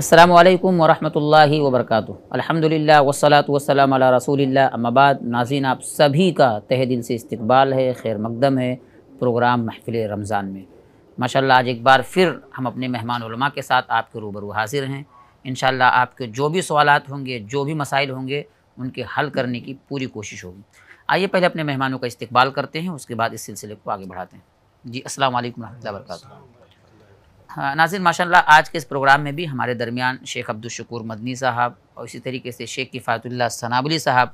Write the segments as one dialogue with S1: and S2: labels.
S1: अल्लाम वरहमल वबरक अलहमदिल्ला वसलात वसलम रसूलिल्ला अम्माबाद नाजीन आप सभी का तह दिल से इस्तबाल है खैर मकदम है प्रोग्राम महफिल रमज़ान में माशाल्लाह आज एक बार फिर हम अपने मेहमान के साथ आपके रूबरू हाजिर हैं इन आपके जो भी सवाल होंगे जो भी मसाइल होंगे उनके हल करने की पूरी कोशिश होगी आइए पहले अपने मेहमानों का इस्तबाल करते हैं उसके बाद इस सिलसिले को आगे बढ़ाते हैं जी असल वरहमल वर्का हाँ, नाजिन माशाल्लाह आज के इस प्रोग्राम में भी हमारे दरमियान शेख अब्दुलशकूर मदनी साहब और इसी तरीके से शेख किफ़ातुल्ला सनाबली साहब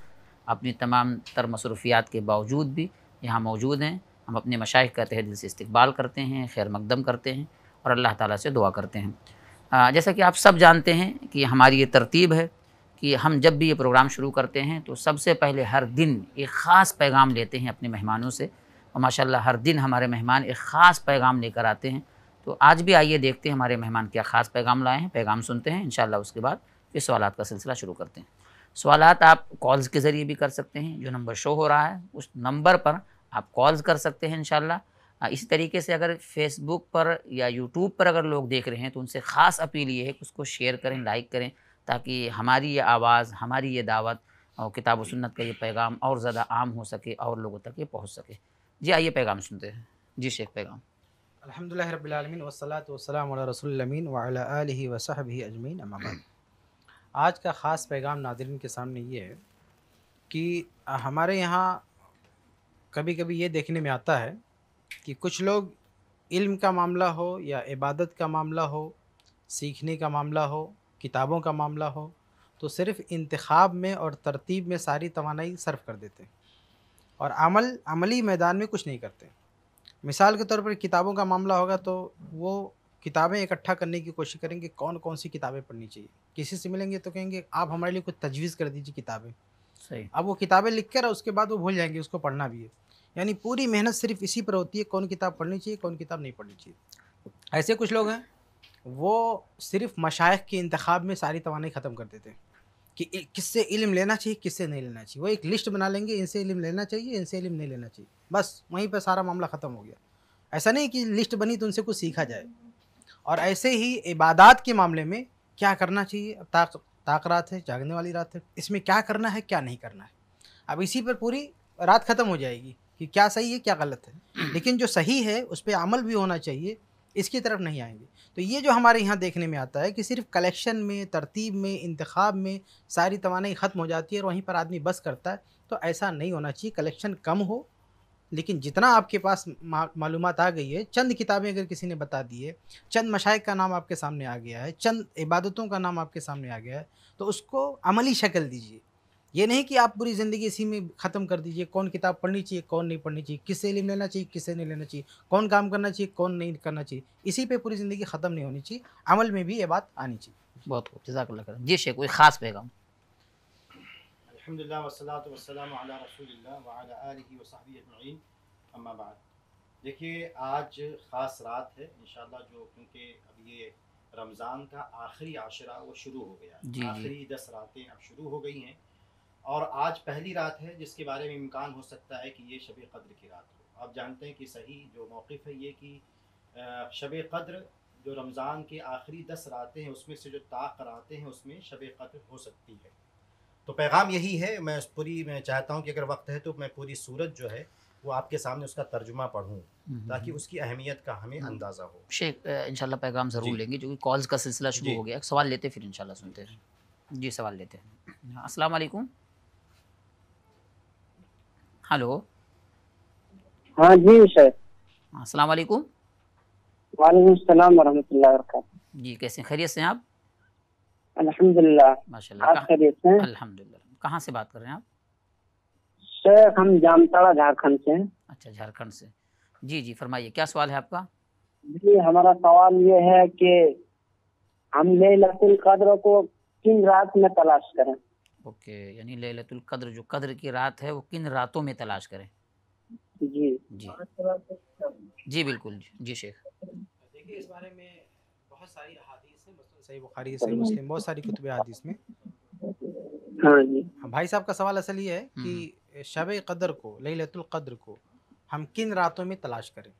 S1: अपनी तमाम तर मसरूफियात के बावजूद भी यहाँ मौजूद हैं हम अपने मशाइ का तह दिल से इस्तबाल करते हैं खैर मकदम करते हैं और अल्लाह ताला से दुआ करते हैं जैसा कि आप सब जानते हैं कि हमारी ये तरतीब है कि हम जब भी ये प्रोग्राम शुरू करते हैं तो सबसे पहले हर दिन एक ख़ास पैगाम लेते हैं अपने मेहमानों से और माशाल्लाह हर दिन हमारे मेहमान एक ख़ास पैगाम लेकर आते हैं तो आज भी आइए देखते हैं हमारे मेहमान क्या ख़ास पैगाम लाए हैं पैगाम सुनते हैं इन उसके बाद फिर सवाल का सिलसिला शुरू करते हैं सवाल आप कॉल्स के ज़रिए भी कर सकते हैं जो नंबर शो हो रहा है उस नंबर पर आप कॉल्स कर सकते हैं इन इसी तरीके से अगर फेसबुक पर या यूट्यूब पर अगर लोग देख रहे हैं तो उनसे ख़ास अपील ये है कि उसको शेयर करें लाइक करें ताकि हमारी ये आवाज़ हमारी ये दावत और किताब व सुन्नत का ये पैगाम और ज़्यादा आम हो सके और लोगों तक ये पहुँच सके जी आइए पैगाम सुनते हैं जी शेख पैगाम
S2: अलहमदिल्ला रबीआलमिन वसलात वसलाम रसोलमिन वाली वसाहब अजमीन अमाबाद आज का ख़ास पैगाम नादरन के सामने ये है कि हमारे यहाँ कभी कभी ये देखने में आता है कि कुछ लोग इल्म का मामला हो या इबादत का मामला हो सीखने का मामला हो किताबों का मामला हो तो सिर्फ़ इंतखब में और तरतीब में सारी तोानाई सर्फ कर देते हैं और अमल अमली मैदान में कुछ नहीं करते हैं मिसाल के तौर पर किताबों का मामला होगा तो वो किताबें इकट्ठा करने की कोशिश करेंगे कौन कौन सी किताबें पढ़नी चाहिए किसी से मिलेंगे तो कहेंगे आप हमारे लिए कुछ तजवीज़ कर दीजिए किताबें सही अब वो किताबें लिख कर उसके बाद वो भूल जाएंगे उसको पढ़ना भी है यानी पूरी मेहनत सिर्फ इसी पर होती है कौन किताब पढ़नी चाहिए कौन किताब नहीं पढ़नी चाहिए ऐसे कुछ लोग हैं वो सिर्फ मशाइ के इंतखब में सारी तोानाई ख़त्म कर देते हैं कि किससे इल्म लेना चाहिए किससे नहीं लेना चाहिए वो एक लिस्ट बना लेंगे इनसे इल्म लेना चाहिए इनसे इल्म नहीं लेना चाहिए बस वहीं पर सारा मामला ख़त्म हो गया ऐसा नहीं कि लिस्ट बनी तो उनसे कुछ सीखा जाए और ऐसे ही इबादत के मामले में क्या करना चाहिए अब ताक ताक रात है जागने वाली रात है इसमें क्या करना है क्या नहीं करना है अब इसी पर पूरी रात ख़त्म हो जाएगी कि क्या सही है क्या गलत है लेकिन जो सही है उस पर अमल भी होना चाहिए इसकी तरफ नहीं आएंगे तो ये जो हमारे यहाँ देखने में आता है कि सिर्फ कलेक्शन में तरतीब में इंतखब में सारी तोानाई ख़त्म हो जाती है और वहीं पर आदमी बस करता है तो ऐसा नहीं होना चाहिए कलेक्शन कम हो लेकिन जितना आपके पास मालूम आ गई है चंद किताबें अगर किसी ने बता दी है चंद मशाइ का नाम आपके सामने आ गया है चंद इबादतों का नाम आपके सामने आ गया है तो उसको अमली शक्ल दीजिए ये नहीं कि आप पूरी ज़िंदगी इसी में ख़त्म कर दीजिए कौन किताब पढ़नी चाहिए कौन नहीं पढ़नी चाहिए किससे इलम लेना चाहिए किससे नहीं लेना चाहिए कौन काम करना चाहिए कौन नहीं करना चाहिए इसी पे पूरी ज़िंदगी ख़त्म नहीं होनी चाहिए अमल में भी ये बात आनी चाहिए बहुत खूब जजाक कर जी शेख कोई ख़ास पैगाम
S3: अलहमदिल्ला देखिए आज ख़ास रात है इन जो क्योंकि अब ये रमज़ान का आखिरी आशरा वो शुरू हो गया आखिरी दस रातें अब शुरू हो गई हैं और आज पहली रात है जिसके बारे में इम्कान हो सकता है कि ये शब कद्र की रात हो आप जानते हैं कि सही जो मौक़ है ये कि शब कद्र जो रमज़ान के आखिरी दस रातें हैं उसमें से जो ताक रातें हैं उसमें शब कद्र हो सकती है तो पैगाम यही है मैं पूरी मैं चाहता हूँ कि अगर वक्त है तो मैं पूरी सूरत जो है वो आपके सामने उसका तर्जुमा पढ़ूँ हम्म, ताकि हम्म। उसकी अहमियत का हमें हम्म। अंदाज़ा हो
S1: शेख इनशा पैगाम ज़रूर लेंगे जो कि कॉल्स का सिलसिला शुरू हो गया सवाल लेते फिर इनशाला सुनते हैं जी सवाल लेते हैं हाँ, असलकुम हेलो
S4: हाँ जी सर
S1: अस्सलाम हाँ, वालेकुम वालेकुम सलाम वरहमतुल्लाह वरक जी कैसे खैरियत से हैं आप
S4: अल्हम्दुलिल्लाह
S1: माशाल्लाह आप खैरियत से हैं अल्हम्दुलिल्लाह कहाँ से बात कर रहे हैं आप
S4: सर हम जामताड़ा झारखंड से हैं
S1: अच्छा झारखंड से जी जी फरमाइए क्या सवाल है आपका
S4: जी हमारा सवाल ये है कि हम लहलतुल कद्र को किन रात में तलाश करें
S1: ओके यानी लेलतुल कद्र जो कद्र की रात है वो किन रातों में तलाश करें जी
S2: जी तो जी बिल्कुल जी, जी शेख देखिए इस बारे में बहुत सारी अहादीस हैं सही बुखारी सही मुस्लिम बहुत सारी कुतुब अहादीस में हाँ जी हाँ, भाई साहब का सवाल असल ये है हम्म, कि हम्म। शब कदर को लेलतुल कद्र को हम किन रातों में तलाश करें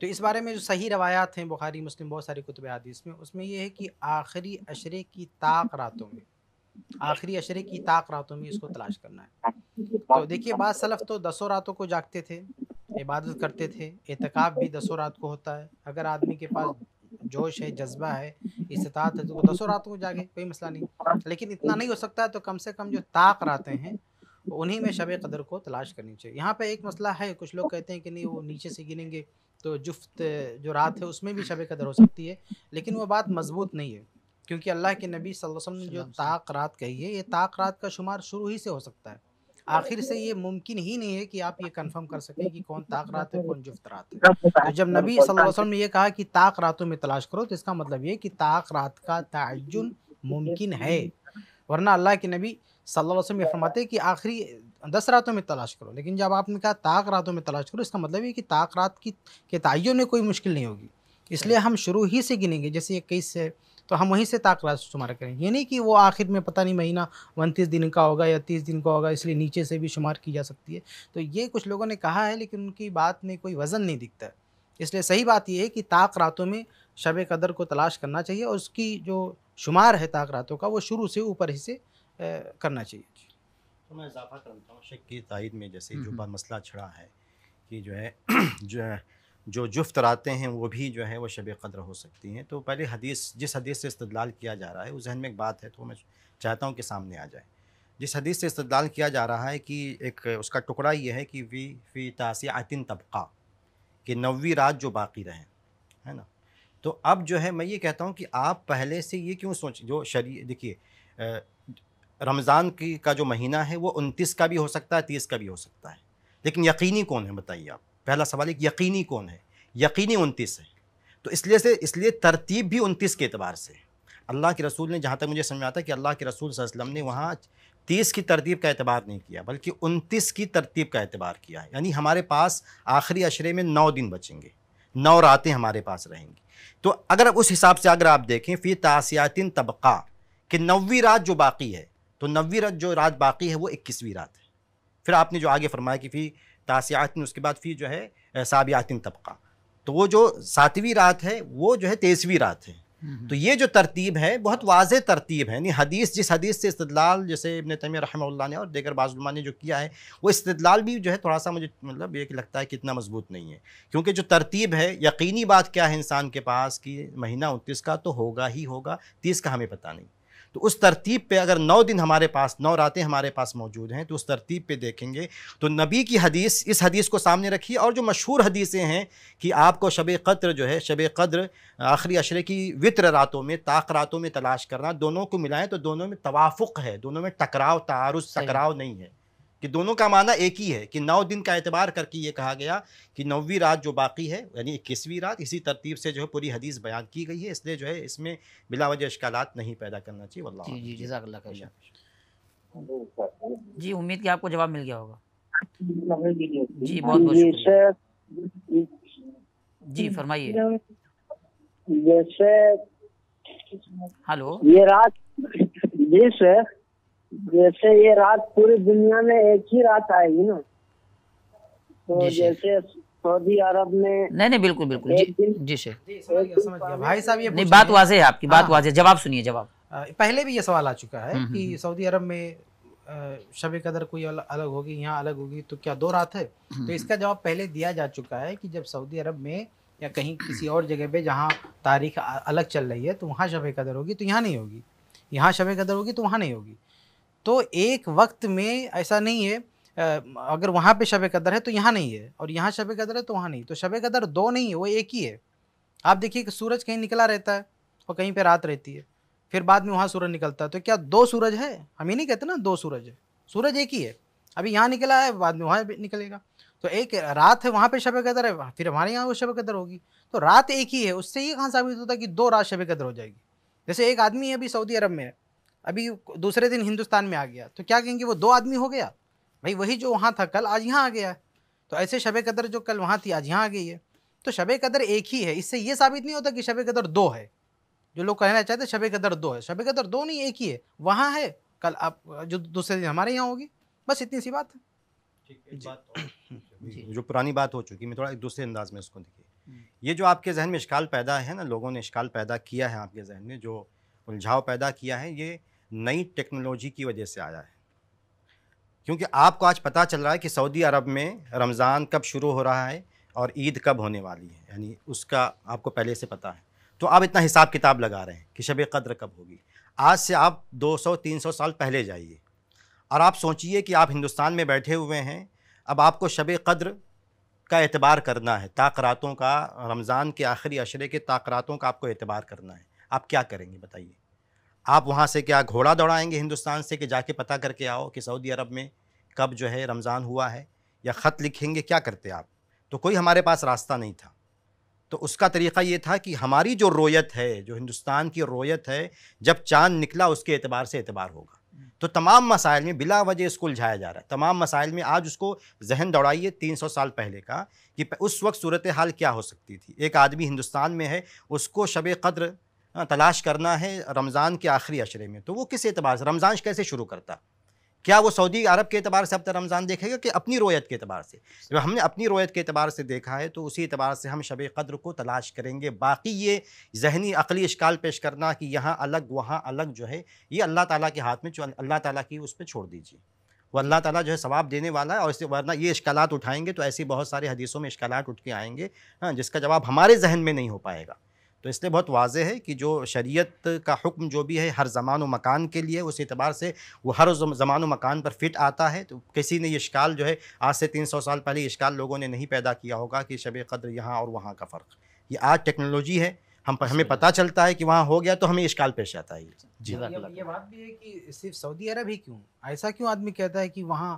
S2: तो इस बारे में जो सही रवायात हैं बुखारी मुस्लिम बहुत सारी कुतुब हदीस में उसमें यह है कि आखिरी अशरे की ताक रातों में आखिरी अशरे की ताक रातों में इसको तलाश करना है तो देखिए बाद सलफ़ तो दसों रातों को जागते थे इबादत करते थे एहतिकाफ भी दसों रात को होता है अगर आदमी के पास जोश है जज्बा है इस्तात है तो वो दसों रातों को जागे कोई मसला नहीं लेकिन इतना नहीं हो सकता है तो कम से कम जो ताक रातें हैं उन्हीं में शब कदर को तलाश करनी चाहिए यहाँ पे एक मसला है कुछ लोग कहते हैं कि नहीं वो नीचे से गिनेंगे तो जुफ्त जो रात है उसमें भी शब कदर हो सकती है लेकिन वो बात मजबूत नहीं है क्योंकि अल्लाह के नबी वसल्लम ने जो ताक रात कही है ये ताक रात का शुमार शुरू ही से हो सकता है आखिर से ये मुमकिन ही नहीं है कि आप ये कंफर्म कर सकें कि कौन ताक रात है कौन जुफ्त रात है तो जब नबी वसल्लम ने यह कहा कि ताक रातों में तलाश करो तो इसका मतलब ये कि ताक रात का तयन मुमकिन है वरना अल्लाह के नबी वसल्लम ये फरमाते कि आखिरी दस रातों में तलाश करो लेकिन जब आपने कहा ताक रातों में तलाश करो इसका मतलब ये कि ताक रात की के तयन में कोई मुश्किल नहीं होगी इसलिए हम शुरू ही से गिनेंगे जैसे इक्कीस से तो हम वहीं से ताक राशि शुमार करेंगे ये नहीं कि वो आखिर में पता नहीं महीना उनतीस दिन का होगा या तीस दिन का होगा इसलिए नीचे से भी शुमार की जा सकती है तो ये कुछ लोगों ने कहा है लेकिन उनकी बात में कोई वज़न नहीं दिखता है इसलिए सही बात यह है कि ताक रातों में शब कदर को तलाश करना चाहिए और उसकी जो शुमार है ताक रातों का वो शुरू से ऊपर ही से करना चाहिए
S3: तो मैं इजाफा करता हूँ शेख की तायद में जैसे हम्म, जो हम्म। बात मसला छड़ा है कि जो है जो है जो जुफ्त रातें हैं वो भी जो है वो शब कदर हो सकती हैं तो पहले हदीस जिस हदीस से इस्तदलाल किया जा रहा है उस जहन में एक बात है तो मैं चाहता हूँ कि सामने आ जाए जिस हदीस से इस्तदलाल किया जा रहा है कि एक उसका टुकड़ा ये है कि वी फी आतिन तबका कि नवी रात जो बाकी रहें है ना तो अब जो है मैं ये कहता हूँ कि आप पहले से ये क्यों सोच जो शरी देखिए रमज़ान की का जो महीना है वो उनतीस का भी हो सकता है तीस का भी हो सकता है लेकिन यकीनी कौन है बताइए आप पहला सवाल एक यकीनी कौन है यकीनी उनतीस है तो इसलिए से इसलिए तरतीब भी उनतीस के अतबार से अल्लाह के रसूल ने जहाँ तक मुझे समझ आता कि अल्लाह के रसूल वसलम ने वहाँ तीस की तरतीब का एतबार नहीं किया बल्कि उनतीस की तरतीब का एतबार किया है यानी हमारे पास आखिरी अशरे में नौ दिन बचेंगे नौ रातें हमारे पास रहेंगी तो अगर उस हिसाब से अगर आप देखें फिर तासियातिन तबका कि नवी रात जो बाकी है तो नवी रात जो रात बाकी है वो इक्कीसवीं रात है फिर आपने जो आगे फरमाया कि फिर तासियातिन उसके बाद फिर जो है साबियातिन तबका तो वो जो सातवीं रात है वो जो है तेईसवीं रात है तो ये जो तरतीब है बहुत वाज तरतीब है यानी हदीस जिस हदीस से इस्तदलाल जैसे इबन तमी रहमल्ला ने और दीगर बाजुलमा ने जो किया है वो इस्तलाल भी जो है थोड़ा सा मुझे मतलब ये लगता है कि इतना मजबूत नहीं है क्योंकि जो तरतीब है यकीनी बात क्या है इंसान के पास कि महीना उनतीस का तो होगा ही होगा तीस का हमें पता नहीं तो उस तरतीब पे अगर नौ दिन हमारे पास नौ रातें हमारे पास मौजूद हैं तो उस तरतीब पे देखेंगे तो नबी की हदीस इस हदीस को सामने रखिए और जो मशहूर हदीसें हैं कि आपको शब कद्र जो है शब कद्र आखिरी अशरे की वित्र रातों में ताक रातों में तलाश करना दोनों को मिलाएं तो दोनों में तवाफ़ है दोनों में टकराव तारुस टकराव नहीं है कि दोनों का माना एक ही है कि नौ दिन का एतबार करके ये कहा गया कि नौवीं रात जो बाकी है यानी इक्कीसवीं रात इसी तरतीब से जो है पूरी हदीस बयान की गई है इसलिए जो है इसमें बिलावज अशकाल नहीं पैदा करना चाहिए वल्ला जी जी जजाकल्ला जी उम्मीद कि आपको जवाब मिल गया होगा
S4: जी बहुत बहुत
S1: शुक्रिया जी फरमाइए
S4: हेलो ये रात जी सर जैसे ये रात पूरी दुनिया में एक ही रात आएगी ना
S2: तो जैसे सऊदी अरब में नहीं
S4: नहीं बिल्कुल बिल्कुल जी जी
S2: सर भाई साहब ये नहीं बात वाजे है आपकी बात हाँ। वाजे जवाब सुनिए जवाब पहले भी ये सवाल आ चुका है हम्म, हम्म, कि हम्म। सऊदी अरब में शब कदर कोई अलग होगी यहाँ अलग होगी तो क्या दो रात है तो इसका जवाब पहले दिया जा चुका है कि जब सऊदी अरब में या कहीं किसी और जगह पे जहाँ तारीख अलग चल रही है तो वहाँ शब कदर होगी तो यहाँ नहीं होगी यहाँ शब कदर होगी तो वहाँ नहीं होगी तो एक वक्त में ऐसा नहीं है अगर वहाँ पे शब कदर है तो यहाँ नहीं है और यहाँ शब कदर है तो वहाँ नहीं तो शब कदर दो नहीं है वो एक ही है आप देखिए कि सूरज कहीं निकला रहता है और कहीं पे रात रहती है फिर बाद में वहाँ सूरज निकलता है तो क्या दो सूरज है हम ही नहीं कहते ना दो सूरज है सूरज एक ही है अभी यहाँ निकला है बाद में वहाँ निकलेगा तो एक रात है वहाँ पर शब कदर है फिर हमारे यहाँ वो शब कदर होगी तो रात एक ही है उससे ये कहाँ साबित होता है कि दो रात शब कदर हो जाएगी जैसे एक आदमी अभी सऊदी अरब में है अभी दूसरे दिन हिंदुस्तान में आ गया तो क्या कहेंगे वो दो आदमी हो गया भाई वही जो वहाँ था कल आज यहाँ आ गया तो ऐसे शब कदर जो कल वहाँ थी आज यहाँ आ गई है तो शब कदर एक ही है इससे ये साबित नहीं होता कि शब कदर दो है जो लोग कहना चाहते शब कदर दो है शब कदर दो नहीं एक ही है वहाँ है कल आप जो दूसरे दिन हमारे यहाँ होगी बस इतनी सी बात है
S3: जो पुरानी बात हो चुकी मैं थोड़ा एक दूसरे अंदाज में उसको देखिए हम्म। ये जो आपके जहन में इश्काल पैदा है ना लोगों ने इश्काल पैदा किया है आपके जहन में जो उलझाव पैदा किया है ये नई टेक्नोलॉजी की वजह से आया है क्योंकि आपको आज पता चल रहा है कि सऊदी अरब में रमज़ान कब शुरू हो रहा है और ईद कब होने वाली है यानी उसका आपको पहले से पता है तो आप इतना हिसाब किताब लगा रहे हैं कि शब कद्र कब होगी आज से आप 200-300 साल पहले जाइए और आप सोचिए कि आप हिंदुस्तान में बैठे हुए हैं अब आपको शब कद्र का एतबार करना है ताकरातों का रमज़ान के आखिरी अशरे के ताकरातों का आपको एतबार करना है आप क्या करेंगे बताइए आप वहाँ से क्या घोड़ा दौड़ाएंगे हिंदुस्तान से कि जाके पता करके आओ कि सऊदी अरब में कब जो है रमज़ान हुआ है या ख़त लिखेंगे क्या करते आप तो कोई हमारे पास रास्ता नहीं था तो उसका तरीक़ा ये था कि हमारी जो रोयत है जो हिंदुस्तान की रोयत है जब चांद निकला उसके अतबार से एतबार होगा तो तमाम मसाइल में बिला वजह इसको उलझाया जा रहा है तमाम मसाइल में आज उसको जहन दौड़ाइए तीन सौ साल पहले का कि उस वक्त सूरत हाल क्या हो सकती थी एक आदमी हिंदुस्तान में है उसको शब कद्र हाँ, तलाश करना है रमज़ान के आखिरी अशरे में तो वो किस एतबार से रमज़ान कैसे शुरू करता क्या वो सऊदी अरब के अतबार से अब तक रमज़ान देखेगा कि अपनी रोयत के अतबार से जब हमने अपनी रोयत के अतबार से देखा है तो उसी अतबार से हम शब कद्र को तलाश करेंगे बाकी ये जहनी अकली इश्काल पेश करना कि यहाँ अलग वहाँ अलग जो है ये अल्लाह ताली के हाथ में अल्लाह ताली की उस पर छोड़ दीजिए वो अल्लाह ताली जो है सवाब देने वाला है और इससे वरना ये इश्कालात उठाएँगे तो ऐसी बहुत सारे हदीसों में इश्कालात उठ के आएंगे हाँ जिसका जवाब हमारे जहन में नहीं हो पाएगा तो इसलिए बहुत वाज है कि जो शरीयत का हुक्म जो भी है हर ज़मान व मकान के लिए उस एतबार से वो हर ज़मान व मकान पर फिट आता है तो किसी ने यशकाल इश्काल जो है आज से तीन सौ साल पहले इश्काल लोगों ने नहीं पैदा किया होगा कि शब कद्र यहाँ और वहाँ का फ़र्क ये आज टेक्नोलॉजी है हम हमें पता चलता है कि वहाँ हो गया तो हमें इश्काल पेश आता है जी ये,
S2: ये बात भी है कि सिर्फ सऊदी अरब ही क्यों ऐसा क्यों आदमी कहता है कि वहाँ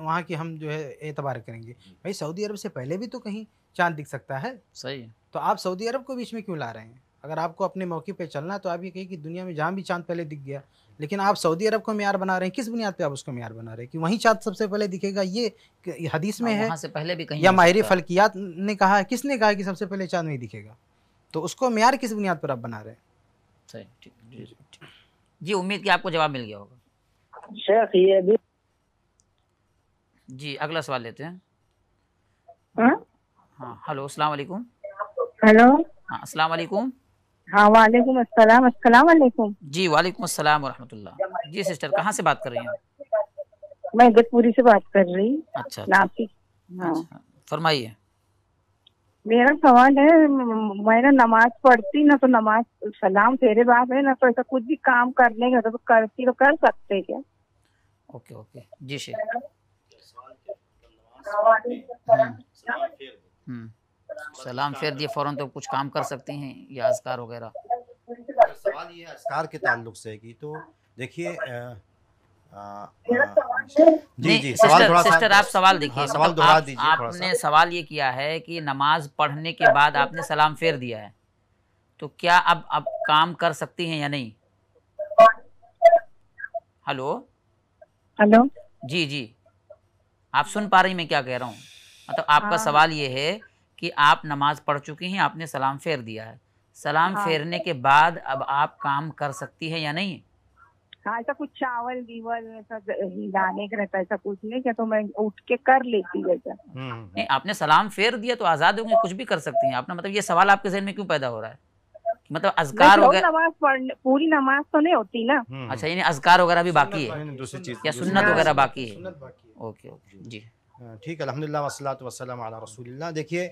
S2: वहाँ की हम जो है एतबार करेंगे भाई सऊदी अरब से पहले भी तो कहीं चांद दिख सकता है सही तो आप सऊदी अरब को बीच में क्यों ला रहे हैं अगर आपको अपने मौके पर चलना है तो आप ये कहिए कि दुनिया में जहाँ भी चांद पहले दिख गया लेकिन आप सऊदी अरब को मैार बना रहे हैं किस बुनियाद पे आप उसको मैार बना रहे हैं कि वहीं चांद सबसे पहले दिखेगा ये हदीस में हाँ, है से
S1: पहले भी कहीं या माहिर
S2: फलकियात ने कहा है किसने कहा है कि सबसे पहले चाँद नहीं दिखेगा तो उसको मैार किस बुनियाद पर आप बना रहे हैं
S1: सही जी, उम्मीद की आपको जवाब मिल गया होगा
S2: शेख ये
S1: जी अगला सवाल लेते हैं हाँ? हाँ, हेलो अस्सलाम वालेकुम हेलो हाँ अस्सलाम वालेकुम
S5: हाँ वालेकुम अस्सलाम अस्सलाम वालेकुम
S1: जी वालेकुम अस्सलाम वरहमतुल्लाह जी सिस्टर कहाँ से बात कर रही हैं
S5: मैं इगतपुरी से बात कर रही
S1: अच्छा नासिक
S5: अच्छा। हाँ अच्छा, फरमाइए मेरा सवाल है मैं ना नमाज पढ़ती ना तो नमाज सलाम फेरे बाप है ना तो ऐसा कुछ भी काम करने का तो करती तो कर सकते क्या
S1: ओके ओके जी शेख
S3: हम्म।
S1: सलाम फेर दिए फ़ौरन तो कुछ काम कर सकते हैं या अजकार वगैरह
S3: सवाल ये अजकार के ताल्लुक से कि तो देखिए जी जी सवाल थोड़ा सिस्टर आप सवाल हाँ, देखिए सवाल मतलब दोहरा दीजिए आपने
S1: सवाल ये किया है कि नमाज पढ़ने के बाद आपने सलाम फेर दिया है तो क्या अब अब काम कर सकती हैं या नहीं हेलो हेलो जी जी आप सुन पा रही मैं क्या कह रहा हूँ मतलब आपका हाँ। सवाल ये है कि आप नमाज पढ़ चुकी हैं आपने सलाम फेर दिया है सलाम हाँ। फेरने के बाद अब आप काम कर सकती है या नहीं
S5: हाँ, ऐसा कुछ चावल दीवल का रहता ऐसा कुछ नहीं क्या तो मैं उठ के कर लेती हूँ हम्म,
S1: हम्म, हम्म। नहीं आपने सलाम फेर दिया तो आजाद होंगे कुछ भी कर सकती हैं आपने मतलब ये सवाल आपके जहन में क्यों पैदा हो रहा है मतलब हो वगैरह
S5: नमाज पढ़ने पूरी नमाज तो नहीं होती ना
S3: अच्छा यानी अजगार वगैरह भी बाकी है या सुन्नत वगैरह बाकी है ओके ओके जी ठीक अलहमदिल्ला वसलात वसलम अला रसूलिल्लाह देखिए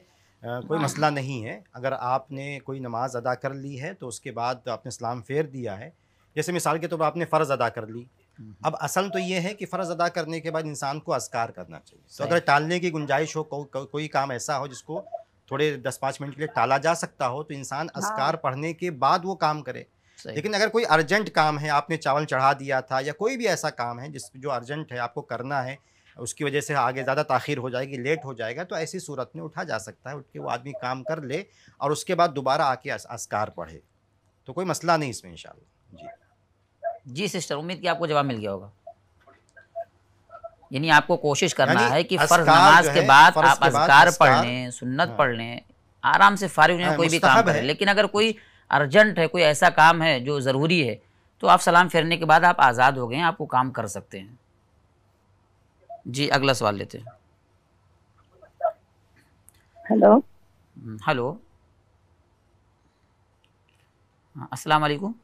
S3: कोई हाँ। मसला नहीं है अगर आपने कोई नमाज़ अदा कर ली है तो उसके बाद आपने सलाम फेर दिया है जैसे मिसाल के तौर तो पर आपने फ़र्ज़ अदा कर ली हम्म। अब असल तो ये है कि फ़र्ज़ अदा करने के बाद इंसान को असकार करना चाहिए तो अगर टालने की गुंजाइश हो को, को, कोई काम ऐसा हो जिसको थोड़े दस पाँच मिनट के लिए टाला जा सकता हो तो इंसान हाँ। असकार पढ़ने के बाद वो काम करे लेकिन अगर कोई अर्जेंट काम है आपने चावल चढ़ा दिया था या कोई भी ऐसा काम है जिस जो अर्जेंट है आपको करना है उसकी वजह से आगे ज़्यादा ताखिर हो जाएगी लेट हो जाएगा तो ऐसी सूरत में उठा जा सकता है उठ के वो आदमी काम कर ले और उसके बाद दोबारा आके असकार पढ़े तो कोई मसला नहीं इसमें इन जी जी सिस्टर उम्मीद की आपको जवाब मिल गया होगा
S1: यानी आपको कोशिश करना है कि फर्ज नमाज के बाद आप असकार पढ़ लें सुन्नत हाँ। पढ़ लें आराम से फारिग होने हाँ, कोई भी काम करें लेकिन अगर कोई अर्जेंट है कोई ऐसा काम है जो ज़रूरी है तो आप सलाम फेरने के बाद आप आज़ाद हो गए हैं आपको काम कर सकते हैं जी अगला सवाल लेते हैं हेलो हम्म, हेलो हाँ, अस्सलाम वालेकुम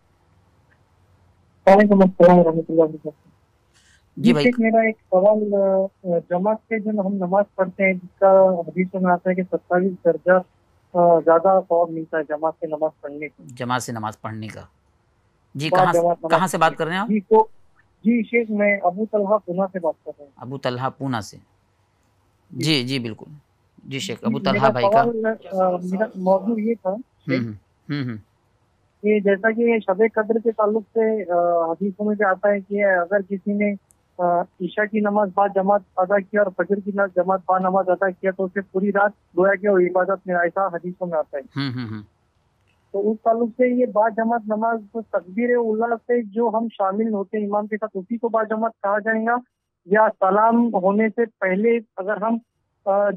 S4: जी भाई मेरा एक सवाल जमात के जो हम नमाज पढ़ते हैं जिसका हदीस में आता है कि सत्ताईस दर्जा ज्यादा सवाब मिलता है जमात से नमाज पढ़ने का
S1: जमात से नमाज पढ़ने का जी कहाँ कहाँ से बात कर रहे हैं
S4: आप जी शेख मैं अबू तलहा पूना से बात कर रहा हूँ
S1: अबू तलहा पूना से जी जी बिल्कुल जी शेख अबू तलहा भाई का
S4: मेरा मौजूद ये था कि
S6: हम्म, हम्म, हम्म।
S4: जैसा कि शब कदर के ताल्लुक से हदीसों में भी आता है कि अगर किसी ने ईशा की नमाज बाद जमात अदा किया और फजर की जमात बाद नमाज अदा किया तो उसे पूरी रात गोया गया और इबादत में ऐसा हदीसों में आता
S6: है
S4: तो उस तालुक से ये बाजमात नमाज तो तकबीर उल्ला से जो हम शामिल होते हैं इमाम के साथ उसी को बाजमात कहा जाएगा या सलाम होने से पहले अगर हम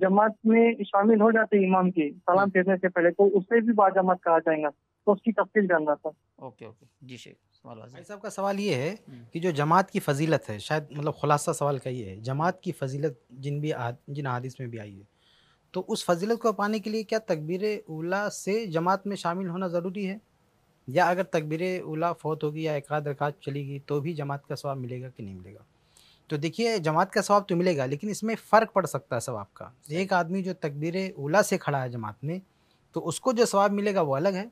S4: जमात में शामिल हो जाते इमाम के सलाम फेरने से पहले तो उससे भी जमात कहा जाएगा तो उसकी तफसील जानना था
S2: ओके ओके जी शेख भाई साहब का सवाल ये है हम्म। कि जो जमात की फजीलत है शायद मतलब खुलासा सवाल का ये है जमात की फजीलत जिन भी जिन हादिस में भी आई है तो उस फजीलत को पाने के लिए क्या तकबीर उला से जमात में शामिल होना ज़रूरी है या अगर तकबीर उला फौत होगी या एकाध चली चलेगी तो भी जमात का स्वाब मिलेगा कि नहीं मिलेगा तो देखिए जमात का स्वाब तो मिलेगा लेकिन इसमें फ़र्क पड़ सकता है स्वाब का एक आदमी जो तकबीर उला से खड़ा है जमात में तो उसको जो स्वाब मिलेगा वो अलग है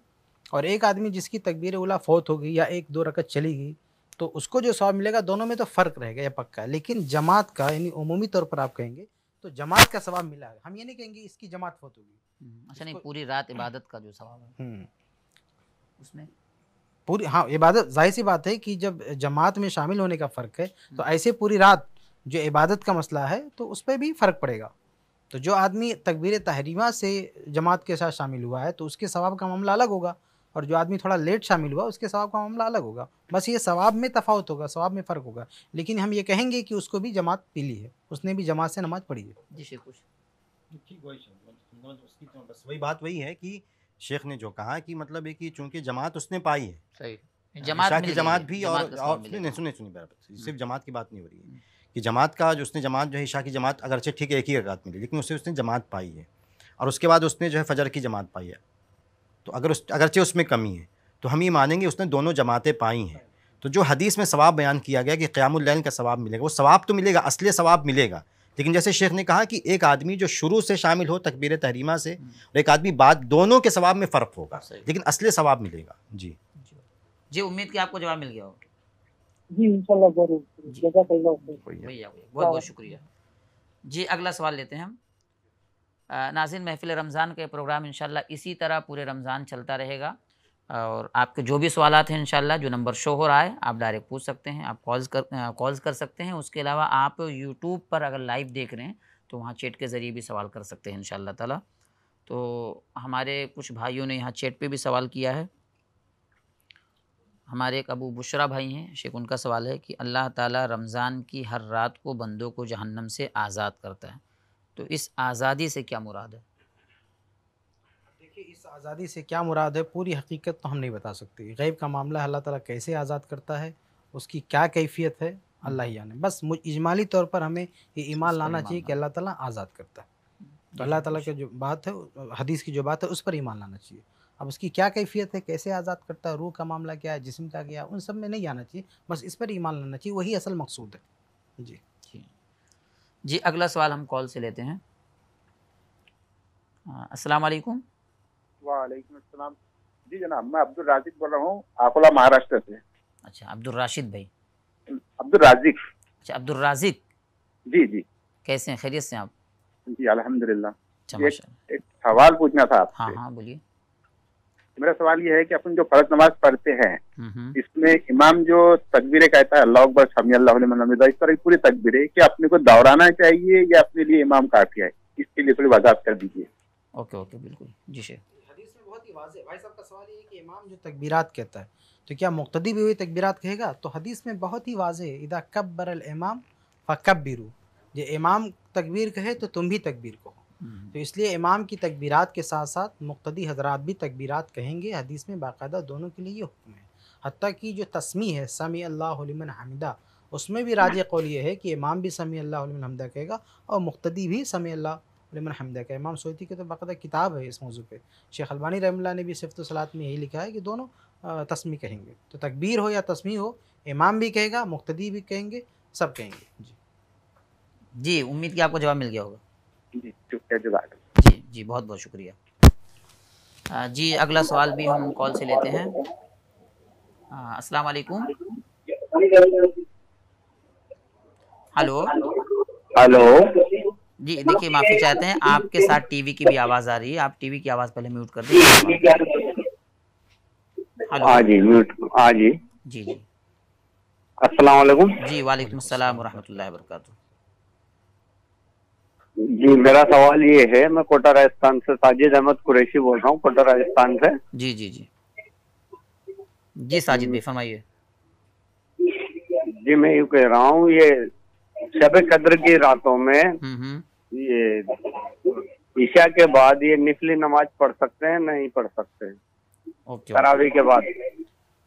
S2: और एक आदमी जिसकी तकबीर उला फौत होगी या एक दो रकत चलेगी तो उसको जो स्वाब मिलेगा दोनों में तो फ़र्क रहेगा या पक्का लेकिन जमात का यानी अमूमी तौर पर आप कहेंगे तो जमात का सवाब मिला है हम ये नहीं कहेंगे इसकी जमात फोत
S1: होगी हम्म, अच्छा नहीं पूरी रात हम्म। इबादत का जो सवाब है हम्म। उसमें
S2: पूरी हाँ इबादत जाहिर सी बात है कि जब जमात में शामिल होने का फ़र्क है तो ऐसे पूरी रात जो इबादत का मसला है तो उस पर भी फ़र्क पड़ेगा तो जो आदमी तकबीर तहरीमा से जमात के साथ शामिल हुआ है तो उसके सवाब का मामला अलग होगा और जो आदमी थोड़ा लेट शामिल हुआ उसके सवाब का मामला अलग होगा बस ये सवाब में तफावत होगा सवाब में फ़र्क होगा लेकिन हम ये कहेंगे कि उसको भी जमात पीली है उसने भी जमात से नमाज पढ़ी है
S3: जी शेख तो बस वही बात वही है कि शेख ने जो कहा कि मतलब है कि चूंकि जमात उसने पाई है सही हाँ, जमात जमात भी और सुने सुनिए सुनिए हम्म। सिर्फ जमात की बात नहीं हो रही है कि जमात का जो उसने जमात जो है ईशा की जमात अगरचे ठीक है एक ही रकात मिली लेकिन उसे उसने जमात पाई है और उसके बाद उसने जो है फजर की जमात पाई है तो अगर उस अगरचे उसमें कमी है तो हम ये मानेंगे उसने दोनों जमातें पाई हैं तो जो हदीस में सवाब बयान किया गया कि क़्यामैन का सवाब मिलेगा वो सवाब तो मिलेगा असली सवाब मिलेगा लेकिन जैसे शेख ने कहा कि एक आदमी जो शुरू से शामिल हो तकबीर तहरीमा से और एक आदमी बाद दोनों के सवाब में फ़र्क होगा लेकिन असली सवाब मिलेगा जी
S1: जी उम्मीद की आपको जवाब मिल गया होगा
S4: जी इंशाल्लाह जरूर बहुत बहुत
S1: शुक्रिया जी अगला सवाल लेते हैं हम नाजिन महफिल रमज़ान के प्रोग्राम इन इसी तरह पूरे रमज़ान चलता रहेगा और आपके जो भी सवाल हैं इन जो नंबर शो हो रहा है आप डायरेक्ट पूछ सकते हैं आप कॉल्स कर कॉल्स कर सकते हैं उसके अलावा आप यूट्यूब पर अगर लाइव देख रहे हैं तो वहाँ चैट के ज़रिए भी सवाल कर सकते हैं इन ताला तो हमारे कुछ भाइयों ने यहाँ चैट पे भी सवाल किया है हमारे एक अबू बुशरा भाई हैं शेख उनका सवाल है कि अल्लाह ताला रमज़ान की हर रात को बंदों को जहन्नम से आज़ाद करता है तो इस आज़ादी से क्या मुराद है
S2: देखिए इस आज़ादी से क्या मुराद है पूरी हकीकत तो हम नहीं बता सकते गैब का मामला अल्लाह ताला कैसे आज़ाद करता है उसकी क्या कैफियत है अल्लाह ही जाने बस इजमाली तौर पर हमें ये ईमान लाना चाहिए कि अल्लाह ताला आज़ाद करता है तो अल्लाह ताला की जो बात है हदीस की जो बात है उस पर ईमान लाना चाहिए अब उसकी क्या कैफियत है कैसे आज़ाद करता है रूह का मामला क्या है जिसम का क्या है उन सब में नहीं आना चाहिए बस इस पर ईमान लाना चाहिए वही असल मकसूद
S6: है जी
S1: जी अगला सवाल हम कॉल से लेते हैं अस्सलाम वालेकुम
S4: वालेकुम अस्सलाम जी जनाब मैं अब्दुल राशिद बोल रहा हूँ आकोला महाराष्ट्र से
S1: अच्छा अब्दुल राशिद भाई अब्दुल राजिक अच्छा अब्दुल राजिक जी जी कैसे हैं खैरियत से आप
S4: जी अल्हम्दुलिल्लाह अच्छा, एक, एक सवाल पूछना था हाँ, आपसे हाँ हाँ बोलिए तो मेरा सवाल ये है कि अपन जो फर्ज नमाज पढ़ते हैं इसमें इमाम जो तकबीरें कहता है अल्लाह अकबर शामी अल्लाह इस तरह की पूरी तकबीरें कि अपने को दोहराना चाहिए या अपने लिए इमाम काफी है इसके लिए थोड़ी वजात कर दीजिए
S2: ओके ओके बिल्कुल जी शेख तो तो इमाम तकबीर कहे तो तुम भी तकबीर कहो हम्म। तो इसलिए इमाम की तकबीरात के साथ साथ मुक्तदी हजरात भी तकबीरात कहेंगे हदीस में बाकायदा दोनों के लिए ये हुक्म है हती कि जो तस्मी है समी अल्लामन हमदा उसमें भी राज कौल ये है कि इमाम भी समी अल्लामन हमदा कहेगा और मुख्तदी भी समी अल्लामन हमदा कहेगा इमाम सोती की तो बाकायदा किताब है इस मौजू पर शेख अलबानी रमिल्ला ने भी सिफ्त सलात में यही लिखा है कि दोनों तस्मी कहेंगे तो तकबीर हो या तस्मी हो इमाम भी कहेगा मुख्तदी भी कहेंगे सब कहेंगे जी
S1: जी उम्मीद की आपको जवाब मिल गया होगा जी जी बहुत बहुत शुक्रिया जी अगला सवाल भी हम कॉल से लेते हैं अस्सलाम वालेकुम हेलो हेलो जी देखिए माफी चाहते हैं आपके साथ टीवी की भी आवाज आ रही है आप टीवी की आवाज पहले म्यूट कर दीजिए
S4: हेलो हाँ जी म्यूट हाँ जी जी जी अस्सलाम वालेकुम
S1: जी वालेकुम अस्सलाम वरहमतुल्लाहि वबरकातुहू
S4: जी मेरा सवाल ये है मैं कोटा राजस्थान से साजिद अहमद कुरैशी बोल रहा हूँ कोटा राजस्थान से
S1: जी जी जी जी
S4: साजिद भाई फरमाइए जी मैं यू कह रहा हूँ ये शब कद्र की रातों में हम्म,
S6: हम्म।
S4: ये ईशा के बाद ये निफली नमाज पढ़ सकते हैं नहीं पढ़ सकते तरावी के बाद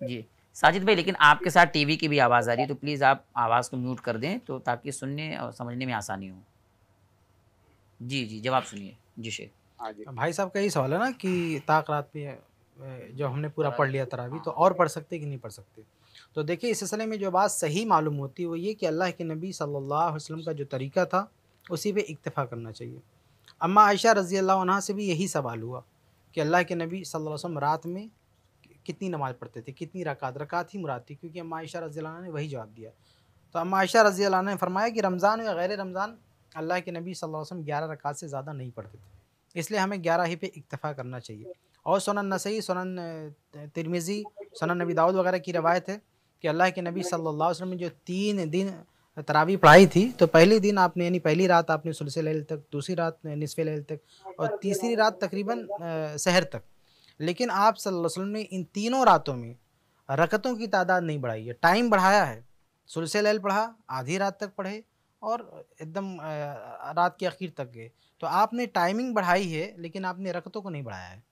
S1: जी साजिद भाई लेकिन आपके साथ टीवी की भी आवाज़ आ रही है तो प्लीज़ आप आवाज़ को म्यूट कर दें तो ताकि सुनने और समझने में आसानी हो जी जी जवाब सुनिए जी शेख
S6: हाँ
S2: भाई साहब का यही सवाल है ना कि ताक रात में जो हमने पूरा पढ़ लिया तरावी तो और पढ़ सकते कि नहीं पढ़ सकते तो देखिए इस सिलसिले में जो बात सही मालूम होती है वो ये कि अल्लाह के नबी सल्लल्लाहु अलैहि वसल्लम का जो तरीका था उसी पे इक्तफ़ा करना चाहिए अम्मा आयशा रज़ी अल्लाह से भी यही सवाल हुआ कि अल्लाह के नबी सल्लल्लाहु अलैहि वसल्लम रात में कितनी नमाज़ पढ़ते थे कितनी रकात रकात ही मुराद थी क्योंकि अम्मा आयशा रज़ी ने वही जवाब दिया तो अम्मा आयशा रज़ी ने फरमाया कि रमज़ान या गैर रमज़ान अल्लाह के नबी सल्लल्लाहु ग्यारह रकात से ज़्यादा नहीं पढ़ते थे इसलिए हमें ग्यारह ही पे इक्तफ़ा करना चाहिए और सोन नसई सोन तिरमिज़ी सोन नबी दाऊद वगैरह की रवायत है कि अल्लाह के नबी सल्ला वसम ने जो तीन दिन तरावी पढ़ाई थी तो पहले दिन आपने यानी पहली रात आपने सुलसे लहल तक दूसरी रात नसफ़ लहल तक और तीसरी रात तकरीबन शहर तक लेकिन आप सल्लम ने इन तीनों रातों में रकतों की तादाद नहीं बढ़ाई है टाइम बढ़ाया है सुलसे लहल पढ़ा आधी रात तक पढ़े और एकदम रात के आखिर तक गए तो आपने टाइमिंग बढ़ाई है लेकिन आपने रकतों को नहीं बढ़ाया है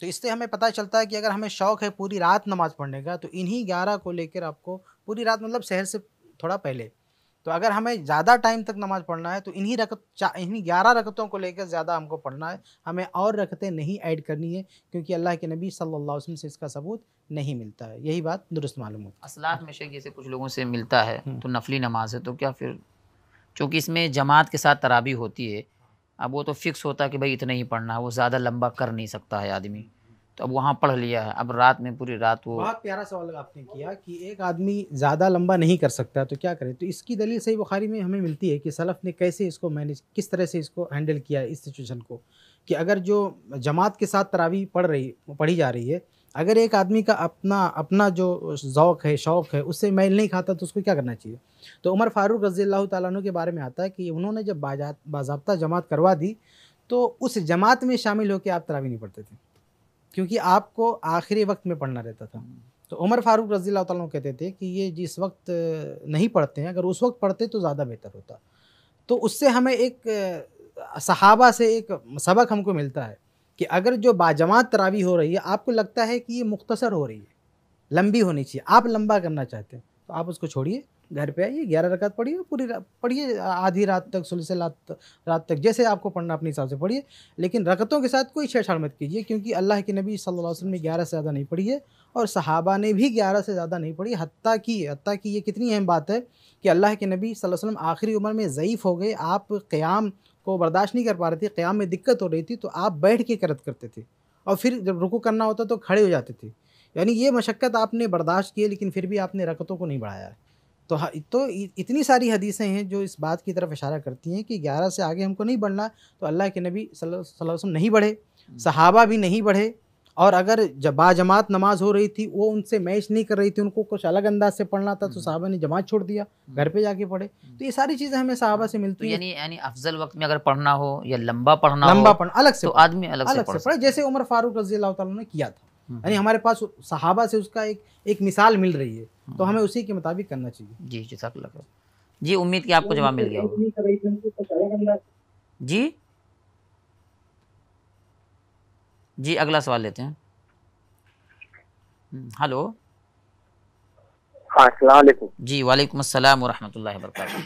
S2: तो इससे हमें पता चलता है कि अगर हमें शौक़ है पूरी रात नमाज़ पढ़ने का तो इन्हीं ग्यारह को लेकर आपको पूरी रात मतलब शहर से थोड़ा पहले तो अगर हमें ज़्यादा टाइम तक नमाज़ पढ़ना है तो इन्हीं रकत इन्हीं ग्यारह रकतों को लेकर ज़्यादा हमको पढ़ना है हमें और रकतें नहीं ऐड करनी है क्योंकि अल्लाह के नबी सल्लल्लाहु अलैहि वसल्लम से इसका सबूत नहीं मिलता है यही बात दुरुस्त मालूम होती
S1: असलात में शेख जैसे कुछ लोगों से मिलता है तो नफली नमाज है तो क्या फिर चूँकि इसमें जमात के साथ तराबी होती है अब वो तो फिक्स होता है कि भाई इतना ही पढ़ना है वो ज़्यादा लंबा कर नहीं सकता है आदमी तो अब वहाँ पढ़ लिया है अब रात में पूरी रात वो बहुत
S2: प्यारा सवाल आपने किया कि एक आदमी ज़्यादा लंबा नहीं कर सकता तो क्या करें तो इसकी दलील सही बुखारी में हमें मिलती है कि सलफ़ ने कैसे इसको मैनेज किस तरह से इसको हैंडल किया है इस सिचुएशन को कि अगर जो जमात के साथ तरावी पढ़ रही पढ़ी जा रही है अगर एक आदमी का अपना अपना जो शौक़ है शौक़ है उससे मेल नहीं खाता तो उसको क्या करना चाहिए तो उमर फ़ारूक रज़ी अल्लाह तु के बारे में आता है कि उन्होंने जब बाजात बाबा जमात करवा दी तो उस जमात में शामिल होकर आप तरावी नहीं पढ़ते थे क्योंकि आपको आखिरी वक्त में पढ़ना रहता था तो उमर फ़ारूक रज़ी अल्लाह कहते थे कि ये जिस वक्त नहीं पढ़ते हैं अगर उस वक्त पढ़ते तो ज़्यादा बेहतर होता तो उससे हमें एक सहाबा से एक सबक हमको मिलता है कि अगर जो बाजमात तरावी हो रही है आपको लगता है कि ये मुख्तसर हो रही है लंबी होनी चाहिए आप लंबा करना चाहते हैं तो आप उसको छोड़िए घर पे आइए ग्यारह रकत पढ़िए पूरी पढ़िए आधी रात तक सुलह से रात रात तक जैसे आपको पढ़ना अपने हिसाब से पढ़िए लेकिन रकतों के साथ कोई छेड़छाड़ मत कीजिए क्योंकि अल्लाह के नबी सल्लल्लाहु अलैहि वसल्लम ने ग्यारह से ज़्यादा नहीं पढ़ी है और सहाबा ने भी ग्यारह से ज़्यादा नहीं पढ़ी हती की हती की ये कितनी अहम बात है कि अल्लाह के नबी वसल्लम आखिरी उम्र में ज़यीफ़ हो गए आप क़्याम को बर्दाश्त नहीं कर पा रहे थे क़्याम में दिक्कत हो रही थी तो आप बैठ के करत करते थे और फिर जब रुकू करना होता तो खड़े हो जाते थे यानी ये मशक्क़त आपने बर्दाश्त की लेकिन फिर भी आपने रकतों को नहीं बढ़ाया तो तो इतनी सारी हदीसें हैं जो इस बात की तरफ इशारा करती हैं कि ग्यारह से आगे हमको नहीं बढ़ना तो अल्लाह के नबी वसल्लम नहीं बढ़े हम्म। सहाबा भी नहीं बढ़े और अगर जब बाजमात नमाज हो रही थी वो उनसे मैच नहीं कर रही थी उनको कुछ अलग अंदाज से पढ़ना था तो हम्म। साहबा ने जमात छोड़ दिया हम्म। घर पे जाके पढ़े तो ये सारी चीज़ें हमें साहबा हाँ। से मिलती तो यानी यानी अफजल वक्त में अगर पढ़ना हो या लंबा पढ़ना लंबा पढ़ना अलग से तो आदमी अलग, अलग से पढ़े जैसे उमर फारूक रजी ने किया था हम्म, यानी हमारे पास साहबा से उसका एक एक मिसाल मिल रही है तो हमें उसी के मुताबिक करना चाहिए जी जी जी उम्मीद की आपको जवाब मिल
S4: गया
S2: जी
S1: जी अगला सवाल लेते हैं हम्म, हेलो हाँ, जी वालेकुम अस्सलाम वरहमतुल्लाहि वबरकातुहू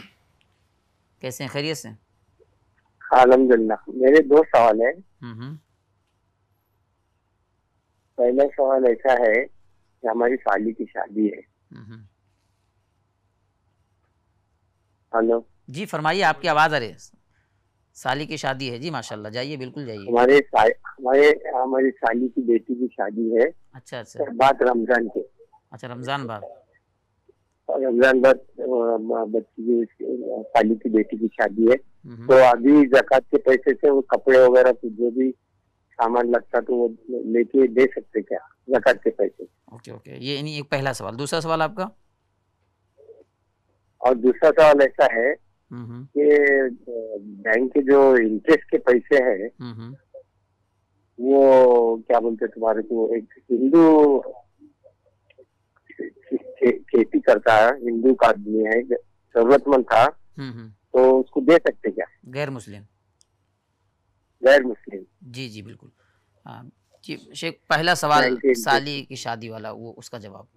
S1: कैसे हैं खैरियत से
S4: अलहमदिल्ला मेरे दो सवाल हैं
S1: हम्म, हम्म।
S4: पहला सवाल ऐसा है कि हमारी साली की शादी है हेलो जी
S1: फरमाइए आपकी आवाज़ आ रही है साली की शादी है जी माशाल्लाह जाइए बिल्कुल जाइए हमारे
S4: हमारे हमारी साली की बेटी की शादी है अच्छा अच्छा बात रमजान के अच्छा रमजान बाद रमजान बाद बच्ची साली की बेटी की शादी है हम्म। तो अभी जक़ात के पैसे से वो कपड़े वगैरह कुछ जो भी सामान लगता तो वो लेके दे सकते क्या जक़ात के पैसे
S1: ओके ओके ये एक पहला
S4: सवाल दूसरा सवाल आपका और दूसरा सवाल ऐसा है कि बैंक के जो इंटरेस्ट के पैसे
S6: हैं
S4: वो क्या बोलते तुम्हारे को एक हिंदू खेती करता है हिंदू का आदमी है जरूरतमंद था तो उसको दे सकते क्या गैर मुस्लिम गैर मुस्लिम जी जी बिल्कुल
S1: हाँ, जी शेख पहला सवाल साली की शादी वाला वो उसका जवाब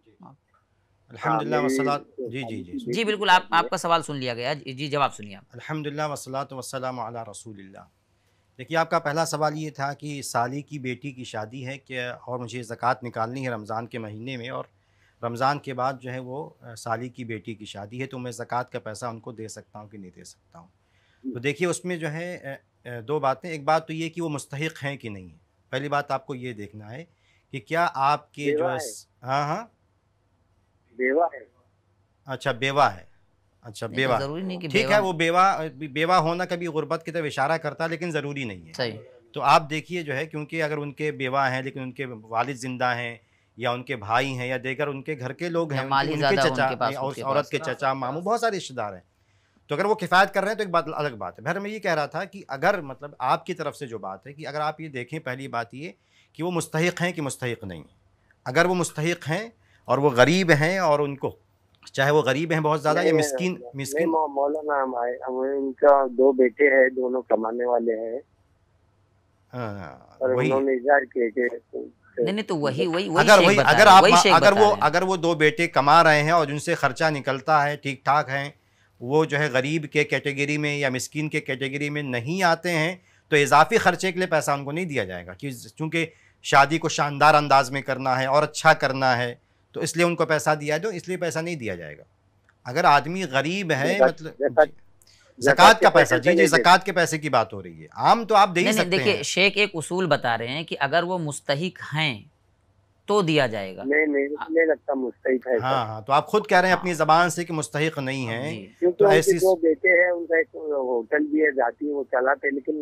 S3: वसलात तो जी जी जी जी बिल्कुल आप आपका सवाल सुन लिया गया जी जवाब सुनिए अलहमदिल्ला वसलाम रसूलिल्लाह देखिए आपका पहला सवाल ये था कि साली की बेटी की शादी है क्या और मुझे ज़क़़त निकालनी है रमज़ान के महीने में और रमज़ान के बाद जो है वो साली की बेटी की शादी है तो मैं ज़क़़त का पैसा उनको दे सकता हूँ कि नहीं दे सकता हूँ तो देखिए उसमें जो है दो बातें एक बात तो ये कि वो मुस्तक हैं कि नहीं पहली बात आपको ये देखना है कि क्या आपके जो है हाँ हाँ बेवा है अच्छा बेवा है अच्छा बेवा जरूरी नहीं कि ठीक है वो बेवा बेवा होना कभी गुर्बत की तरफ इशारा करता है लेकिन ज़रूरी नहीं है सही तो आप देखिए जो है क्योंकि अगर उनके बेवा हैं लेकिन उनके वालिद जिंदा हैं या उनके भाई हैं या देकर उनके घर के लोग हैं उनके, चचा और औरत के चचा मामू बहुत सारे रिश्तेदार हैं तो अगर वो किफ़ायत कर रहे हैं तो एक बात अलग बात है भर मैं ये कह रहा था कि अगर मतलब आपकी तरफ से जो बात है कि अगर आप ये देखें पहली बात ये कि वो मुस्तक हैं कि मुस्तक नहीं अगर वो मुस्तक हैं और वो गरीब हैं और उनको चाहे वो गरीब हैं बहुत ज़्यादा या मिस्किन मिस्किन
S4: मौलाना हमारे हमें दो बेटे हैं दोनों कमाने वाले हैं
S3: हाँ,
S4: और नहीं नहीं तो वही वही वही अगर वही अगर आप वही अगर वो
S3: अगर वो दो बेटे कमा रहे हैं और उनसे खर्चा निकलता है ठीक ठाक हैं वो जो है गरीब के कैटेगरी में या मिस्किन के कैटेगरी में नहीं आते हैं तो इजाफी खर्चे के लिए पैसा उनको नहीं दिया जाएगा क्योंकि शादी को शानदार अंदाज में करना है और अच्छा करना है तो इसलिए उनको पैसा दिया जाए इसलिए पैसा नहीं दिया जाएगा अगर आदमी गरीब है
S6: मतलब
S1: जकत का पैसा जी जी जकत
S3: के पैसे की बात हो रही है आम तो आप दे सकते देखिए
S1: शेख एक उसूल बता
S3: रहे हैं कि अगर वो मुस्तक हैं तो दिया जाएगा
S4: नहीं नहीं हाँ। नहीं लगता मुस्तहिक
S3: है तो। हाँ हाँ तो आप खुद कह रहे हैं हाँ। अपनी जबान से कि मुस्तक नहीं हाँ, है तो ऐसी
S4: जो बेटे हैं उनका एक होटल भी है जाती है वो चलाते लेकिन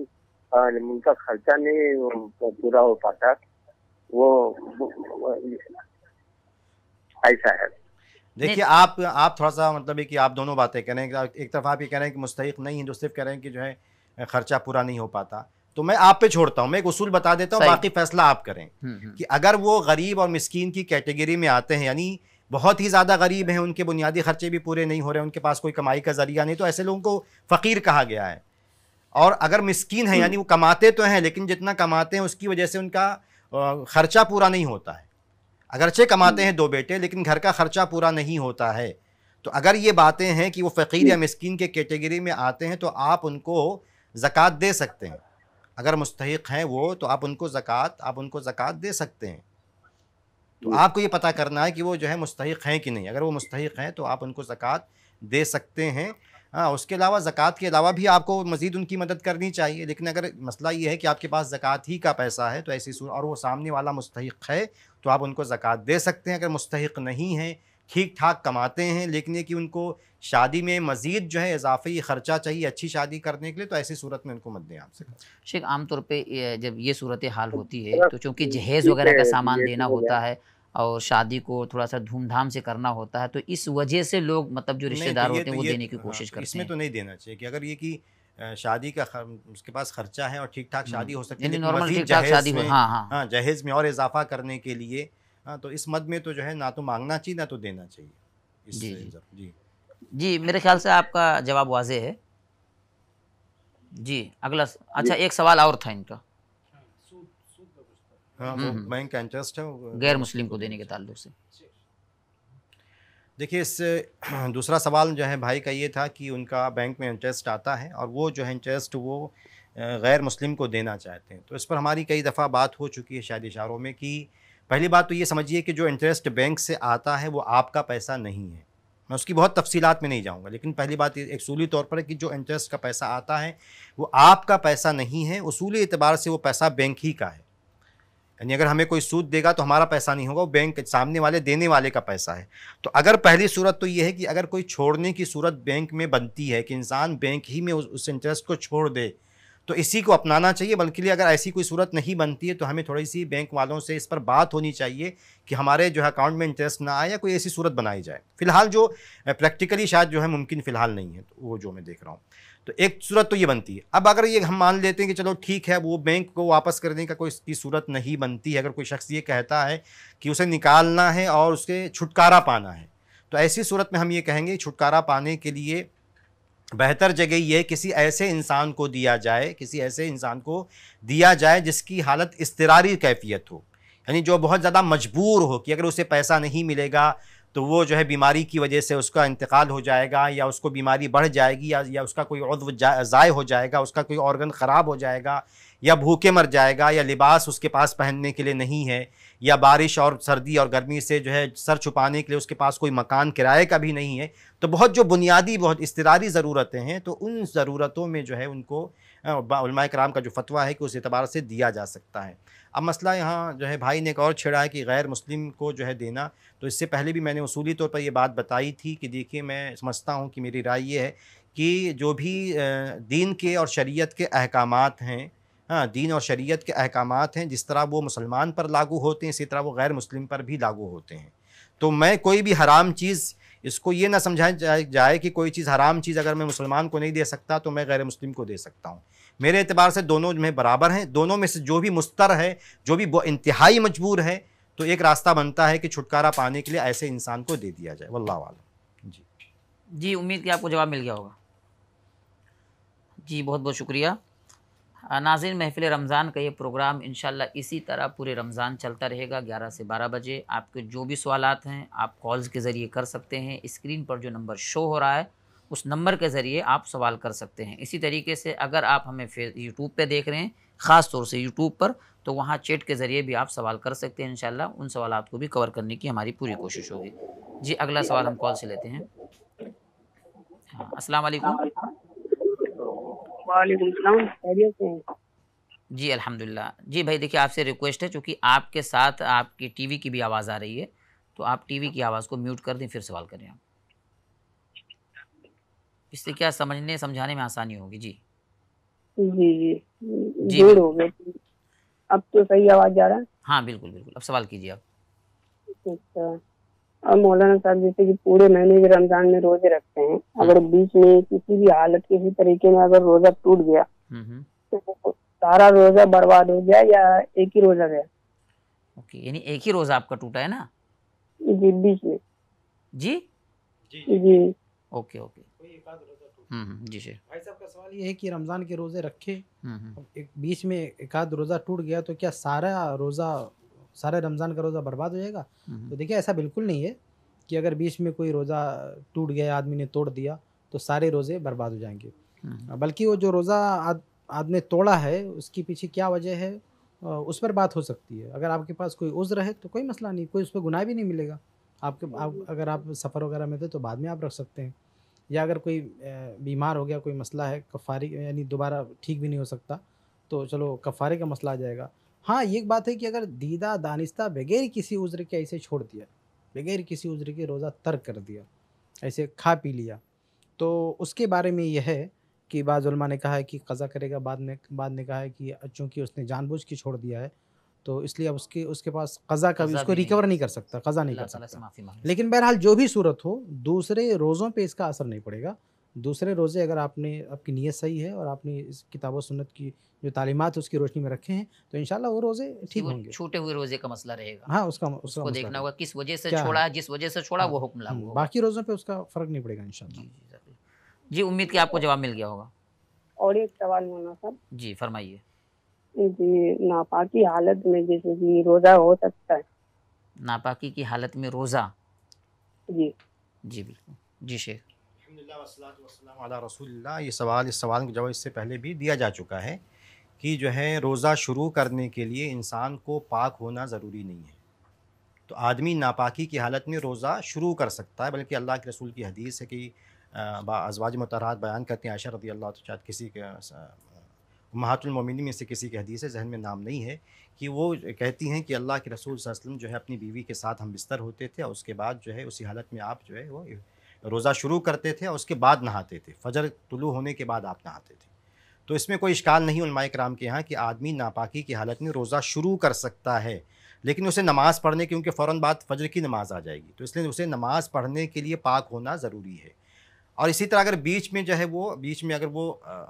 S4: उनका खर्चा नहीं पूरा हो पाता वो ऐसा
S3: है देखिए आप आप थोड़ा सा मतलब है कि आप दोनों बातें कह रहे हैं एक तरफ आप ये कह रहे हैं कि मुस्तक नहीं है जो सिर्फ कह रहे हैं कि जो है खर्चा पूरा नहीं हो पाता तो मैं आप पे छोड़ता हूँ मैं एक उसूल बता देता हूँ बाकी फैसला आप करें हम्म, हम्म। कि अगर वो गरीब और मस्किन की कैटेगरी में आते हैं यानी बहुत ही ज़्यादा गरीब हैं उनके बुनियादी खर्चे भी पूरे नहीं हो रहे उनके पास कोई कमाई का जरिया नहीं तो ऐसे लोगों को फ़कीर कहा गया है और अगर मस्किन है हम्म। यानी वो कमाते तो हैं लेकिन जितना कमाते हैं उसकी वजह से उनका खर्चा पूरा नहीं होता है अगरचे कमाते हम्म। हैं दो बेटे लेकिन घर का खर्चा पूरा नहीं होता है तो अगर ये बातें हैं कि वो फ़कीर या मस्किन के कैटेगरी में आते हैं तो आप उनको ज़क़़त दे सकते हैं अगर मुस्तक हैं वो तो आप उनको ज़क़़त आप उनको ज़क़़त दे सकते हैं तो, तो आपको ये पता करना है कि वो जो है मुस्तक हैं कि नहीं अगर वो मुस्तक हैं तो आप उनको ज़क़़त दे सकते हैं हाँ उसके अलावा ज़क़़त के अलावा भी आपको मज़ीद उनकी मदद करनी चाहिए लेकिन अगर मसला ये है कि आपके पास ज़क़़त ही का पैसा है तो ऐसी सूरत और वो सामने वाला मुस्तक है तो आप उनको ज़क़़त दे सकते हैं अगर मुस्तक नहीं हैं ठीक ठाक कमाते हैं लेकिन ये कि उनको शादी में मज़ीद जो है इजाफी ख़र्चा चाहिए अच्छी शादी करने के लिए तो ऐसी सूरत में उनको मत दें आपसे
S1: शेख आमतौर पर जब ये सूरत हाल होती है तो चूँकि जहेज़ वगैरह का सामान देना तो होता है और शादी को थोड़ा सा धूमधाम से करना होता है तो इस वजह से लोग मतलब जो तो रिश्तेदार होते हैं तो वो देने की हाँ, कोशिश करते हैं इसमें तो नहीं
S3: देना चाहिए कि अगर ये कि शादी का उसके पास खर्चा है और ठीक ठाक हम्म, शादी हो सकती है नॉर्मल ठीक ठाक शादी हो हाँ हाँ हाँ जहेज में और इजाफा करने के लिए हाँ तो इस मद में तो जो है ना तो मांगना चाहिए ना तो देना चाहिए जी जी जी मेरे ख्याल से आपका जवाब वाजे है
S1: जी अगला अच्छा एक सवाल और था इनका
S3: बैंक इंटरेस्ट है गैर मुस्लिम को देने के ताल्लुक से देखिए इस दूसरा सवाल जो है भाई का ये था कि उनका बैंक में इंटरेस्ट आता है और वो जो है इंटरेस्ट वो गैर मुस्लिम को देना चाहते हैं तो इस पर हमारी कई दफ़ा बात हो चुकी है शायद इशारों में कि पहली बात तो ये समझिए कि जो इंटरेस्ट बैंक से आता है वो आपका पैसा नहीं है मैं उसकी बहुत तफसीलात में नहीं जाऊँगा लेकिन पहली बात सूली तौर पर कि जो इंटरेस्ट का पैसा आता है वो आपका पैसा नहीं है उसूली एतबार से वो पैसा बैंक ही का है यानी अगर हमें कोई सूद देगा तो हमारा पैसा नहीं होगा वो बैंक सामने वाले देने वाले का पैसा है तो अगर पहली सूरत तो ये है कि अगर कोई छोड़ने की सूरत बैंक में बनती है कि इंसान बैंक ही में उस, उस इंटरेस्ट को छोड़ दे तो इसी को अपनाना चाहिए बल्कि लिए अगर ऐसी कोई सूरत नहीं बनती है तो हमें थोड़ी सी बैंक वालों से इस पर बात होनी चाहिए कि हमारे जो है अकाउंट में इंटरेस्ट ना आए या कोई ऐसी सूरत बनाई जाए फिलहाल जो प्रैक्टिकली शायद जो है मुमकिन फ़िलहाल नहीं है तो वो जो मैं देख रहा हूँ तो एक सूरत तो ये बनती है अब अगर ये हम मान लेते हैं कि चलो ठीक है वो बैंक को वापस करने का कोई इसकी सूरत नहीं बनती है अगर कोई शख्स ये कहता है कि उसे निकालना है और उसके छुटकारा पाना है तो ऐसी सूरत में हम ये कहेंगे छुटकारा पाने के लिए बेहतर जगह ये किसी ऐसे इंसान को दिया जाए किसी ऐसे इंसान को दिया जाए जिसकी हालत इसतरारी कैफियत हो यानी जो बहुत ज़्यादा मजबूर हो कि अगर उसे पैसा नहीं मिलेगा तो वो जो है बीमारी की वजह से उसका इंतकाल हो जाएगा या उसको बीमारी बढ़ जाएगी या या उसका कोई उद्व ज़ाय हो जाएगा उसका कोई ऑर्गन ख़राब हो जाएगा या भूखे मर जाएगा या लिबास उसके पास पहनने के लिए नहीं है या बारिश और सर्दी और गर्मी से जो है सर छुपाने के लिए उसके पास कोई मकान किराए का भी नहीं है तो बहुत जो बुनियादी बहुत इसतरारी ज़रूरतें हैं तो उन ज़रूरतों में जो है उनको कराम का जो फतवा है कि उस एतबार से दिया जा सकता है अब मसला यहाँ जो है भाई ने एक और छेड़ा है कि गैर मुस्लिम को जो है देना तो इससे पहले भी मैंने उसूली तौर पर यह बात बताई थी कि देखिए मैं समझता हूँ कि मेरी राय ये है कि जो भी दीन के और शरीयत के अहकाम हैं हाँ दीन और शरीयत के अहकाम हैं जिस तरह वो मुसलमान पर लागू होते हैं इसी तरह वो गैर मुस्लिम पर भी लागू होते हैं तो मैं कोई भी हराम चीज़ इसको ये ना समझाया जाए, जाए कि कोई चीज़ हराम चीज़ अगर मैं मुसलमान को नहीं दे सकता तो मैं गैर मुस्लिम को दे सकता हूँ मेरे अतबार से दोनों में बराबर हैं दोनों में से जो भी मुस्तर है जो भी इंतहाई मजबूर है तो एक रास्ता बनता है कि छुटकारा पाने के लिए ऐसे इंसान को दे दिया जाए वल्ला वालम जी
S1: जी उम्मीद कि आपको जवाब मिल गया होगा जी बहुत बहुत शुक्रिया नाजिन महफिल रमज़ान का ये प्रोग्राम इन इसी तरह पूरे रमज़ान चलता रहेगा 11 से 12 बजे आपके जो भी सवाल हैं आप कॉल्स के ज़रिए कर सकते हैं स्क्रीन पर जो नंबर शो हो रहा है उस नंबर के ज़रिए आप सवाल कर सकते हैं इसी तरीके से अगर आप हमें फे यूट्यूब पर देख रहे हैं ख़ास तौर से यूट्यूब पर तो वहाँ चैट के ज़रिए भी आप सवाल कर सकते हैं इन उन सवाल को भी कवर करने की हमारी पूरी कोशिश होगी जी अगला सवाल हम कॉल से लेते हैं हाँ, असलम वालेकुम जी अल्हम्दुलिल्लाह जी भाई देखिए आपसे रिक्वेस्ट है क्योंकि आपके साथ आपकी टीवी की भी आवाज़ आ रही है तो आप टीवी की आवाज़ को म्यूट कर दें फिर सवाल करें आप इससे क्या समझने समझाने में आसानी होगी जी
S5: जी जी जी हो अब तो सही आवाज जा रहा है
S1: हाँ बिल्कुल बिल्कुल अब सवाल कीजिए आप
S5: अच्छा अब मौलाना साहब जैसे कि पूरे महीने के रमजान में रोजे रखते हैं हाँ। अगर बीच में किसी भी हालत किसी
S4: तरीके में अगर रोजा टूट गया हम्म, हम्म। तो सारा रोजा बर्बाद हो गया या एक ही रोजा गया
S1: ओके यानी एक ही रोजा आपका टूटा है ना
S4: जी बीच में जी
S2: जी ओके ओके हम्म, हम्म, जी सर भाई साहब का सवाल ये है कि रमज़ान के रोज़े रखे हम्म, एक बीच में एक आध रोज़ा टूट गया तो क्या सारा रोज़ा सारा रमज़ान का रोज़ा बर्बाद हो जाएगा तो देखिए ऐसा बिल्कुल नहीं है कि अगर बीच में कोई रोज़ा टूट गया आदमी ने तोड़ दिया तो सारे रोज़े बर्बाद हो जाएंगे बल्कि वो जो रोज़ा आदमी तोड़ा है उसके पीछे क्या वजह है उस पर बात हो सकती है अगर आपके पास कोई उज्र है तो कोई मसला नहीं कोई उस पर गुनाह भी नहीं मिलेगा आपके आप अगर आप सफ़र वगैरह में थे तो बाद में आप रख सकते हैं या अगर कोई बीमार हो गया कोई मसला है कफारे यानी दोबारा ठीक भी नहीं हो सकता तो चलो कफारे का मसला आ जाएगा हाँ ये बात है कि अगर दीदा दानिस्ता बगैर किसी उज्र के ऐसे छोड़ दिया बगैर किसी उज्र के रोज़ा तर्क कर दिया ऐसे खा पी लिया तो उसके बारे में यह है कि बाज़ ने कहा है कि कज़ा करेगा बाद में बाद ने कहा है कि चूँकि उसने जानबूझ के छोड़ दिया है तो इसलिए अब उसके उसके पास कज़ा का भी उसको रिकवर नहीं कर सकता कज़ा नहीं कर सकता लेकिन बहरहाल जो भी सूरत हो दूसरे रोज़ों पे इसका असर नहीं पड़ेगा दूसरे रोज़े अगर आपने आपकी नीयत सही है और आपने इस किताब सुन्नत की जो तालीमत उसकी रोशनी में रखे हैं तो इन वो रोज़े ठीक होंगे
S1: छूटे हुए रोज़े का मसला रहेगा
S2: हाँ उसका उसको देखना होगा
S1: किस वजह से छोड़ा जिस वजह से छोड़ा हाँ। वो हुक्म लागू हम्म, बाकी रोज़ों
S2: पर उसका फ़र्क नहीं पड़ेगा इन जी
S1: उम्मीद की आपको जवाब मिल गया होगा
S5: और एक सवाल मोना साहब
S1: जी फरमाइए
S2: जी नापाकी हालत
S5: में जैसे कि रोज़ा हो सकता है
S1: नापाकी की हालत में रोज़ा
S3: जी जी बिल्कुल जी शेख रसोल्ला ये सवाल इस सवाल का जवाब इससे पहले भी दिया जा चुका है कि जो है रोज़ा शुरू करने के लिए इंसान को पाक होना ज़रूरी नहीं है तो आदमी नापाकी की हालत में रोज़ा शुरू कर सकता है बल्कि अल्लाह के रसूल की हदीस है कि अजवाज मतरात बयान करते हैं आशा रदी अल्लाह तो शायद किसी के महातुलमिन में से किसी की हदीस है जहन में नाम नहीं है कि वो कहती हैं कि अल्लाह के रसूल वसलम जो है अपनी बीवी के साथ हम बिस्तर होते थे और उसके बाद जो है उसी हालत में आप जो है वो रोज़ा शुरू करते थे और उसके बाद नहाते थे फजर तुलू होने के बाद आप नहाते थे तो इसमें कोई इश्काल नहीं उलमा कराम के यहाँ कि आदमी नापाकी की हालत में रोज़ा शुरू कर सकता है लेकिन उसे नमाज़ पढ़ने क्योंकि फ़ौर बाद फजर की नमाज़ आ जाएगी तो इसलिए उसे नमाज़ पढ़ने के लिए पाक होना ज़रूरी है और इसी तरह अगर बीच में जो है वो बीच में अगर वो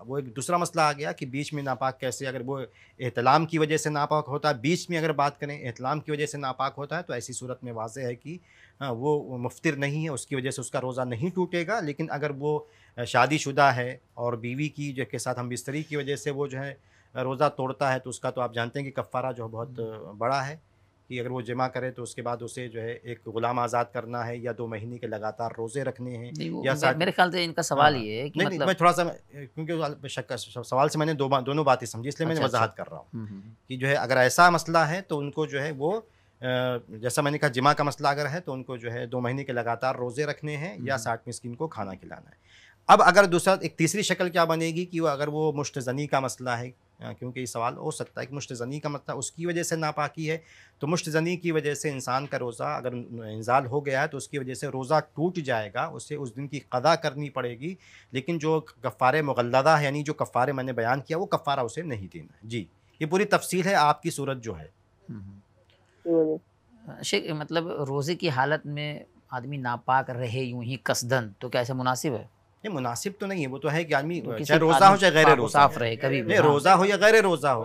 S3: वो एक दूसरा मसला आ गया कि बीच में नापाक कैसे अगर वो एहतलाम की वजह से नापाक होता है बीच में अगर बात करें एहतलाम की वजह से नापाक होता है तो ऐसी सूरत में वाज है कि वो मुफ्तर नहीं है उसकी वजह से उसका रोज़ा नहीं टूटेगा लेकिन अगर वो शादीशुदा है और बीवी की जो के साथ हम बिस्तरी की वजह से वो जो है रोज़ा तोड़ता है तो उसका तो आप जानते हैं कि कफ़ारा जो बहुत हम्म। बड़ा है कि अगर वो जमा करे तो उसके बाद उसे जो है एक गुलाम आज़ाद करना है या दो महीने के लगातार रोज़े रखने हैं या साथ... मेरे ख्याल से इनका सवाल हाँ, ये है कि नहीं, मतलब... नहीं, मैं थोड़ा सा क्योंकि सवाल से मैंने दो दोनों बातें समझी इसलिए मैंने अच्छा, वजाहत अच्छा। कर रहा हूँ हम्म, हम्म, हम्म। कि जो है अगर ऐसा मसला है तो उनको जो है वो जैसा मैंने कहा जिमा का मसला अगर है तो उनको जो है दो महीने के लगातार रोज़े रखने हैं या साठ मिस्किन को खाना खिलाना है अब अगर दूसरा एक तीसरी शक्ल क्या बनेगी कि वो अगर वो मुश्तजनी का मसला है हाँ, क्योंकि ये सवाल हो सकता है कि मुश्त जनी का मतलब उसकी वजह से नापाकी है तो मुश्त जनी की वजह से इंसान का रोज़ा अगर इंजाल हो गया है तो उसकी वजह से रोज़ा टूट जाएगा उसे उस दिन की कदा करनी पड़ेगी लेकिन जो कफ़ार मुगलदा है यानी जो कफ़ार मैंने बयान किया वो कफ़ारा उसे नहीं देना है जी ये पूरी तफसील है आपकी सूरत जो है हम्म,
S1: हम्म। शेख मतलब रोज़े की हालत में आदमी
S3: नापाक रहे यूं ही कसदन तो क्या ऐसा मुनासिब है नहीं मुनासिब तो नहीं है वो तो है कि आदमी चाहे रोज़ा हो चाहे गैर रोज़ा साफ रहे कभी नहीं हाँ। रोज़ा हो या गैर रोज़ा हो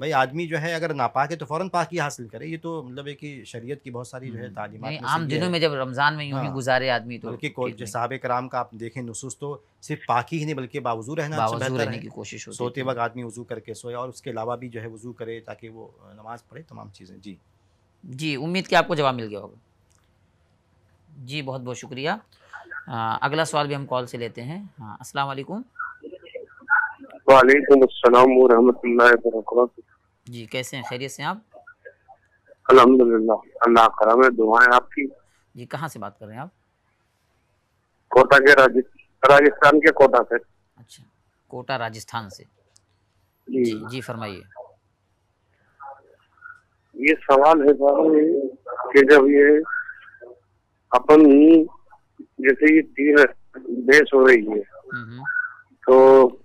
S3: भाई आदमी जो है अगर नापाक है तो फ़ौरन पाकी हासिल करे ये तो मतलब है कि शरीयत की बहुत सारी जो है हम्म। तालीम आम दिनों में जब रमज़ान में यूँ ही हाँ। गुजारे आदमी तो बल्कि साहब कराम का आप देखें नसूस तो सिर्फ पाकी ही नहीं बल्कि बावजू रहना रहने की कोशिश हो सोते वक्त आदमी वज़ू करके सोए और उसके अलावा भी जो है वज़ू करे ताकि वो नमाज़ पढ़े तमाम चीज़ें जी जी उम्मीद कि आपको जवाब मिल गया होगा जी
S1: बहुत बहुत शुक्रिया आ, अगला सवाल भी हम कॉल से लेते हैं हाँ, अस्सलाम वालेकुम
S4: वालेकुम अस्सलाम व रहमतुल्लाहि व बरकातहू जी
S1: कैसे हैं खैरियत से
S4: आप अल्हम्दुलिल्लाह अल्लाह करम है दुआएं आपकी
S1: जी कहाँ से बात कर रहे हैं आप
S4: कोटा के राजस्थान के कोटा से अच्छा
S1: कोटा राजस्थान से जी जी फरमाइए
S4: ये सवाल है कि जब ये अपन जैसे ये तीन बेस हो रही है हम्म। तो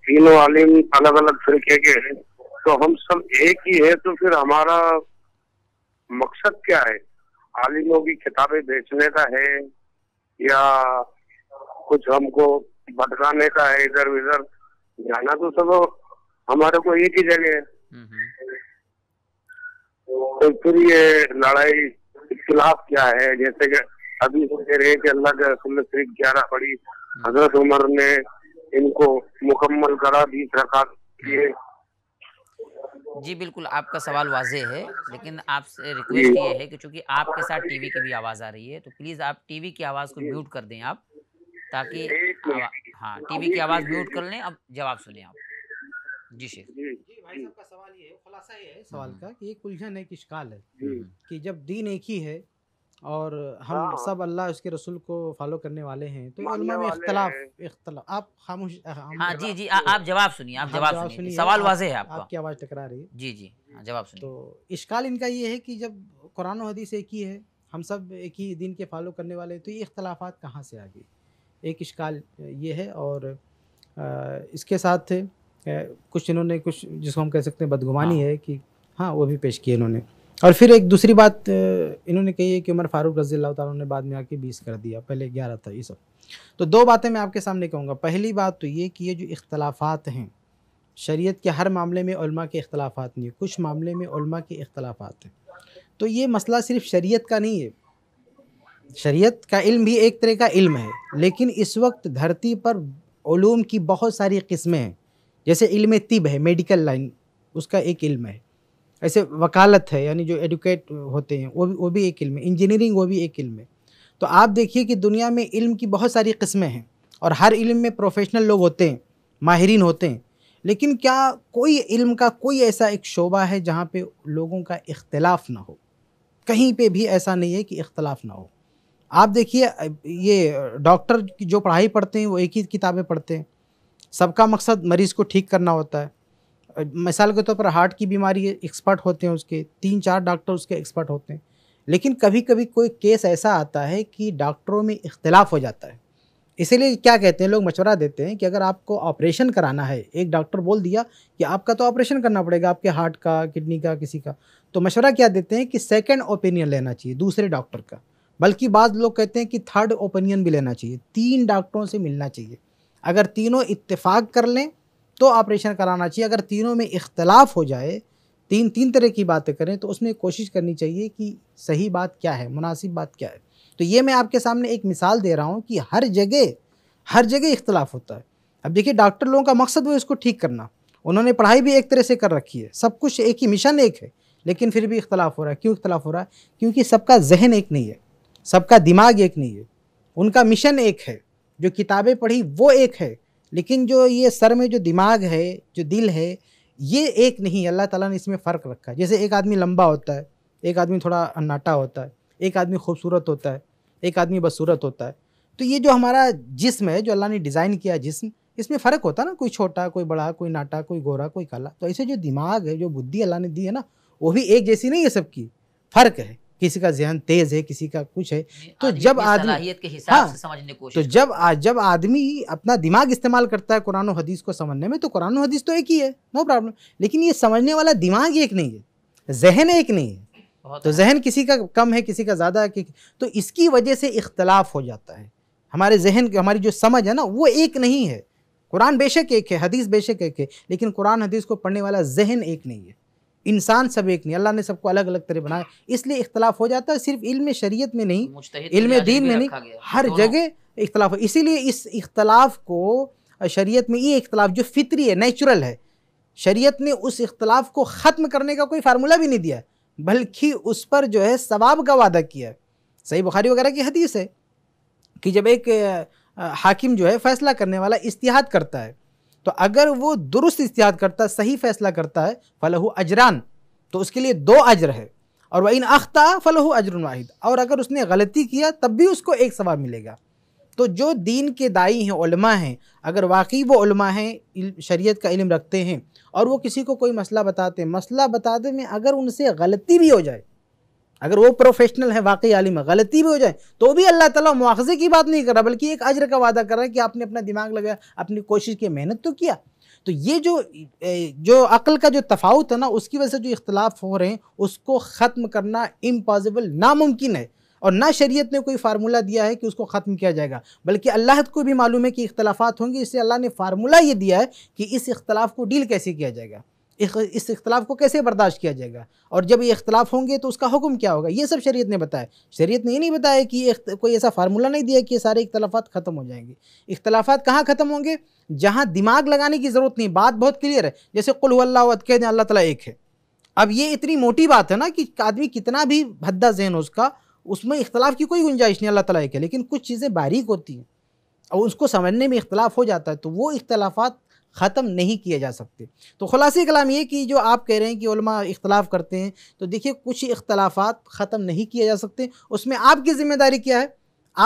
S4: तीनों आलिम अलग अलग फिरके के हैं तो हम सब एक ही है तो फिर हमारा मकसद क्या है आलिमों की किताबें बेचने का है या कुछ हमको भटकाने का है इधर उधर जाना तो सब हमारे को एक ही जगह है हम्म। तो फिर ये लड़ाई खिलाफ क्या है जैसे कि अभी हम कह रहे की अल्लाह के रसूल शरीफ ग्यारह पड़ी हजरत उमर ने इनको मुकम्मल करा बीस रकात किए
S1: जी बिल्कुल आपका सवाल वाजे है लेकिन आपसे रिक्वेस्ट ये है कि चूंकि आपके साथ टीवी की भी आवाज आ रही है तो प्लीज आप टीवी की आवाज को म्यूट कर दें आप ताकि हाँ टीवी की आवाज म्यूट कर लें अब जवाब
S2: सुने आप जी शेख जी भाई साहब का सवाल ये है खुलासा ये है हम्म। सवाल का कि एक उलझन कि शिकाल है हम्म। कि जब दीन एक ही है और हम हाँ। सब अल्लाह उसके रसूल को फॉलो करने वाले हैं तो में इख्तलाफ इख्तलाफ आप खामोश हाँ जी जी आप
S1: जवाब सुनिए आप जवाब सुनिए सवाल वाजे है आपका आपकी
S2: आवाज़ टकरा रही है जी जी हाँ, जवाब तो सुनिए तो इश्काल इनका ये है कि जब कुरान हदीस एक ही है हम सब एक ही दिन के फॉलो करने वाले हैं तो ये इख्तलाफ कहाँ से आ गए एक इश्काल ये है और इसके साथ कुछ इन्होंने कुछ जिसको हम कह सकते हैं बदगुमानी हाँ। है कि हाँ वो भी पेश किए इन्होंने और फिर एक दूसरी बात इन्होंने कही है कि उमर फारूक रजी अल्लाह ने बाद में आके बीस कर दिया पहले ग्यारह था ये सब तो दो बातें मैं आपके सामने कहूँगा पहली बात तो ये कि ये जो इख्तलाफात हैं शरीयत के हर मामले में उलमा के अख्तलाफात नहीं कुछ मामले में उलमा के अख्तलाफात हैं तो ये मसला सिर्फ शरीयत का नहीं है शरीयत का इल्म भी एक तरह का इल्म है लेकिन इस वक्त धरती पर ओलूम की बहुत सारी किस्में हैं जैसे इल्म तिब है मेडिकल लाइन उसका एक इल्म है ऐसे वकालत है यानी जो एडुकेट होते हैं वो भी वो भी एक इल्म है इंजीनियरिंग वो भी एक इल्म है तो आप देखिए कि दुनिया में इल्म की बहुत सारी किस्में हैं और हर इल्म में प्रोफेशनल लोग होते हैं माहरीन होते हैं लेकिन क्या कोई इल्म का कोई ऐसा एक शोबा है जहाँ पे लोगों का इख्तलाफ ना हो कहीं पे भी ऐसा नहीं है कि इख्तलाफ ना हो आप देखिए ये डॉक्टर की जो पढ़ाई पढ़ते हैं वो एक ही किताबें पढ़ते हैं सबका मकसद मरीज़ को ठीक करना होता है मिसाल के तौर पर हार्ट की बीमारी एक्सपर्ट होते हैं उसके तीन चार डॉक्टर उसके एक्सपर्ट होते हैं लेकिन कभी कभी कोई केस ऐसा आता है कि डॉक्टरों में इख्तलाफ हो जाता है इसीलिए क्या कहते हैं लोग मशवरा देते हैं कि अगर आपको ऑपरेशन कराना है एक डॉक्टर बोल दिया कि आपका तो ऑपरेशन करना पड़ेगा आपके हार्ट का किडनी का किसी का तो मशवरा क्या देते हैं कि सेकेंड ओपिनियन लेना चाहिए दूसरे डॉक्टर का बल्कि बाद लोग कहते हैं कि थर्ड ओपिनियन भी लेना चाहिए तीन डॉक्टरों से मिलना चाहिए अगर तीनों इत्तेफाक कर लें तो ऑपरेशन कराना चाहिए अगर तीनों में इख्तलाफ हो जाए तीन तीन तरह की बातें करें तो उसमें कोशिश करनी चाहिए कि सही बात क्या है मुनासिब बात क्या है तो ये मैं आपके सामने एक मिसाल दे रहा हूँ कि हर जगह हर जगह इख्तलाफ होता है अब देखिए डॉक्टर लोगों का मकसद वो इसको ठीक करना उन्होंने पढ़ाई भी एक तरह से कर रखी है सब कुछ एक ही मिशन एक है लेकिन फिर भी इख्तलाफ हो रहा है क्यों इख्तलाफ हो रहा है क्योंकि सबका जहन एक नहीं है सबका दिमाग एक नहीं है उनका मिशन एक है जो किताबें पढ़ी वो एक है लेकिन जो ये सर में जो दिमाग है जो दिल है ये एक नहीं अल्लाह ताला ने इसमें फ़र्क रखा है जैसे एक आदमी लंबा होता है एक आदमी थोड़ा अन्नाटा होता है एक आदमी खूबसूरत होता है एक आदमी बसूरत होता है तो ये जो हमारा जिस्म है जो अल्लाह ने डिज़ाइन किया जिस्म इसमें फ़र्क होता है ना कोई छोटा कोई बड़ा कोई नाटा कोई गोरा कोई काला तो ऐसे जो दिमाग है जो बुद्धि अल्लाह ने दी है ना वो भी एक जैसी नहीं है सबकी फ़र्क है किसी का जहन तेज है किसी का कुछ है तो जब आदमी के हिसाब हाँ, से समझने तो जब आ, जब आदमी अपना दिमाग इस्तेमाल करता है कुरान हदीस को समझने में तो कुरान हदीस तो एक ही है नो प्रॉब्लम लेकिन ये समझने वाला दिमाग एक नहीं है जहन एक नहीं है तो जहन किसी का कम है किसी का ज़्यादा है तो इसकी वजह से इख्तलाफ हो जाता है हमारे जहन हमारी जो समझ है ना वो एक नहीं है कुरान बेशक एक है हदीस बेशक एक है लेकिन कुरान हदीस को पढ़ने वाला जहन एक नहीं है इंसान सब एक नहीं अल्लाह ने सबको अलग अलग तरह बनाया इसलिए इख्तलाफ हो जाता है सिर्फ इल्म शरीयत में नहीं इल्म दीन में नहीं हर जगह इख्तलाफ इसीलिए इस इख्तलाफ को शरीयत में ये इख्तलाफ जो फितरी है नेचुरल है शरीयत ने उस इख्तलाफ को ख़त्म करने का कोई फार्मूला भी नहीं दिया बल्कि उस पर जो है सवाब का वादा किया है सही बुखारी वगैरह की हदीस है कि जब एक हाकिम जो है फैसला करने वाला इस्तिहाद करता है तो अगर वो दुरुस्त इस्तेद करता सही फैसला करता है फलहु अजरान तो उसके लिए दो अजर है और वह इन अख्ता फलहु अजर वाहिद और अगर उसने गलती किया तब भी उसको एक सवाब मिलेगा तो जो दीन के दाई हैं उलमा हैं अगर वाकई वो उलमा हैं शरीयत का इल्म रखते हैं और वो किसी को कोई मसला बताते हैं मसला बताते में अगर उनसे गलती भी हो जाए अगर वो प्रोफेशनल है वाकई आलिम है गलती भी हो जाए तो भी अल्लाह ताला मुआवजे की बात नहीं कर रहा बल्कि एक अजर का वादा कर रहा है कि आपने अपना दिमाग लगाया अपनी कोशिश की मेहनत तो किया तो ये जो जो अकल का जो तफावत है ना उसकी वजह से जो इख्तलाफ हो रहे हैं उसको ख़त्म करना इम्पॉसिबल नामुमकिन है और ना शरीयत ने कोई फार्मूला दिया है कि उसको ख़त्म किया जाएगा बल्कि अल्लाह को भी मालूम है कि इख्तलाफात होंगे इससे अल्लाह ने फार्मूला ये दिया है कि इस इख्तलाफ को डील कैसे किया जाएगा इस इख्तलाफ को कैसे बर्दाश्त किया जाएगा और जब ये इख्तलाफ होंगे तो उसका हुक्म क्या होगा ये सब शरीयत ने बताया शरीयत ने ये नहीं बताया कि कोई ऐसा फार्मूला नहीं दिया कि ये सारे इख्तलाफात ख़त्म हो जाएंगे इख्तलाफात कहाँ ख़त्म होंगे जहाँ दिमाग लगाने की ज़रूरत नहीं बात बहुत क्लियर है जैसे कुल्ला कह अल्लाह तला एक है अब ये इतनी मोटी बात है ना कि आदमी कितना भी भद्दा जहन हो उसका उसमें इख्तलाफ की कोई गुंजाइश नहीं अल्लाह तला एक है लेकिन कुछ चीज़ें बारीक होती हैं और उसको समझने में इख्तलाफ हो जाता है तो वो इख्तलाफात ख़त्म नहीं किए जा सकते तो खुलासे कलाम ये कि जो आप कह रहे हैं कि इख्तलाफ करते हैं तो देखिए कुछ इख्तलाफात ख़त्म नहीं किए जा सकते उसमें आपकी ज़िम्मेदारी क्या है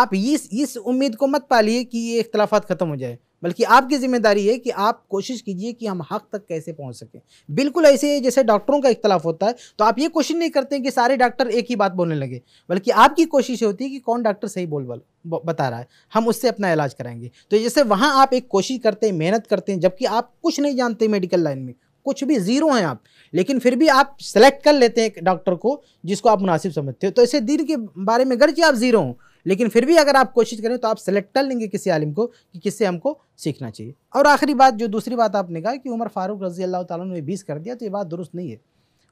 S2: आप इस इस उम्मीद को मत पालिए कि ये इख्तलाफात ख़त्म हो जाए बल्कि आपकी जिम्मेदारी है कि आप कोशिश कीजिए कि हम हक तक कैसे पहुंच सकें बिल्कुल ऐसे ही जैसे डॉक्टरों का इख्तलाफ होता है तो आप ये कोशिश नहीं करते कि सारे डॉक्टर एक ही बात बोलने लगे बल्कि आपकी कोशिश होती है कि कौन डॉक्टर सही बोल बोल बता रहा है हम उससे अपना इलाज कराएंगे तो जैसे वहाँ आप एक कोशिश करते हैं मेहनत करते हैं जबकि आप कुछ नहीं जानते मेडिकल लाइन में कुछ भी ज़ीरो हैं आप लेकिन फिर भी आप सेलेक्ट कर लेते हैं एक डॉक्टर को जिसको आप मुनासिब समझते हो तो ऐसे दिन के बारे में गर्जी आप ज़ीरो हों लेकिन फिर भी अगर आप कोशिश करें तो आप सेलेक्ट कर लेंगे किसी आलिम को कि किससे हमको सीखना चाहिए और आखिरी बात जो दूसरी बात आपने कहा कि उमर फारूक रजी अल्लाह तुम ने बीस कर दिया तो ये बात दुरुस्त नहीं है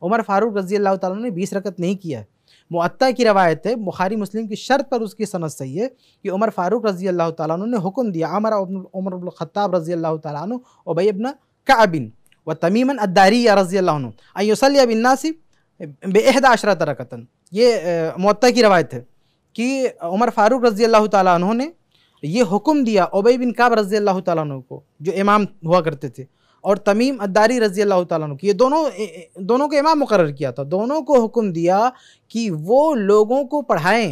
S2: उमर फारूक रजी अल्लाह तुम ने बीस रकत नहीं किया है मुअत्ता की रवायत है बुखारी मुस्लिम की शर्त पर उसकी सनत सही है कि उमर फारूक रजी अल्लाह तुम ने हुक्म दिया आमर उमर ख़त्ताब रजी अल्लाह ताली उबई अबन काबिन व तमीमन अदारी रजी अल्लाह अबिन नासिब बेहद आशरा तरकता ये मुत्ता की रवायत है कि उमर फारूक रजी अल्लाह तु ने ये हुक्म दिया ओबई बिन काब रजी अल्लाह तु को जो इमाम हुआ करते थे और तमीम अद्दारी रजी अल्लाह तु की ये दोनों दोनों को इमाम मुकर किया था दोनों को हुक्म दिया कि वो लोगों को पढ़ाएँ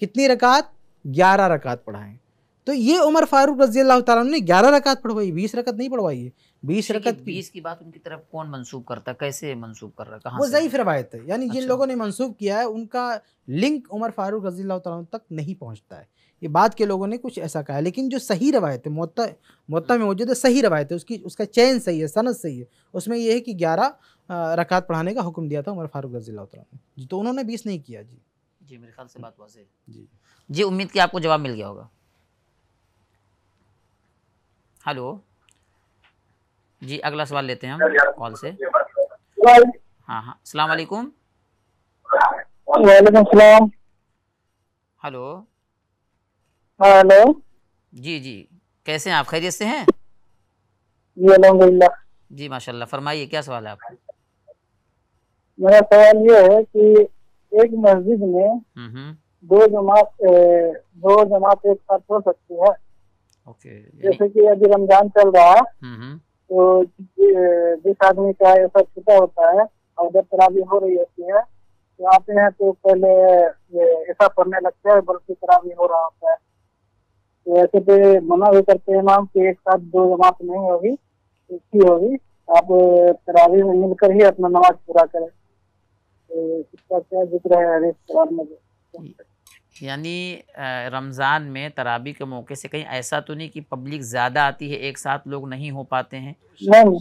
S2: कितनी रकात ग्यारह रकात पढ़ाएँ तो ये उमर फारूक रजी अल्लाह तु ने ग्यारह रकात पढ़वाई बीस रकत नहीं पढ़वाई है बीस रकत बीस
S1: की बात उनकी तरफ कौन मनसूब करता कैसे मनसूब कर रहा वो ज़यीफ़
S2: रवायत है यानी जिन अच्छा। लोगों ने मनसूब किया है उनका लिंक उमर फारूक रजील तक नहीं पहुँचता है ये बात के लोगों ने कुछ ऐसा कहा है लेकिन जो सही रवायत है मोता में मौजूद है सही रवायत है उसकी उसका चैन सही है सनत सही है उसमें यह है कि ग्यारह रकात पढ़ाने का हुक्म दिया था उमर फारूक रजील ने तो उन्होंने बीस नहीं किया जी
S1: जी मेरे ख्याल से बात वाजे जी जी उम्मीद की आपको जवाब मिल गया होगा हेलो जी अगला सवाल लेते हैं हम कॉल से
S4: हाँ
S1: हाँ अस्सलाम वालेकुम
S4: सलाम हेलो हेलो
S1: जी जी कैसे हैं आप खैरियत से हैं जी माशाल्लाह फरमाइए क्या सवाल है आपका
S4: मेरा सवाल ये है कि एक मस्जिद में हम्म, हम्म। दो जमात दो जमात एक साथ हो सकती है
S6: ओके जैसे
S4: कि अभी रमजान चल रहा है हम्म, तो जिस आदमी का ये सब छुटा होता है और जब खराबी हो रही होती है तो आते हैं तो पहले ऐसा पढ़ने लगते हैं बल्कि खराबी हो रहा होता है तो ऐसे पे मना भी करते हैं माम की एक साथ दो जमात नहीं होगी एक ही होगी आप तरावी में मिलकर ही अपना नमाज पूरा करें तो इसका क्या जिक्र है हरीश कुरान में
S1: यानी रमज़ान में तराबी के मौके से कहीं ऐसा तो नहीं कि पब्लिक ज़्यादा आती है एक साथ लोग नहीं हो पाते हैं
S4: नहीं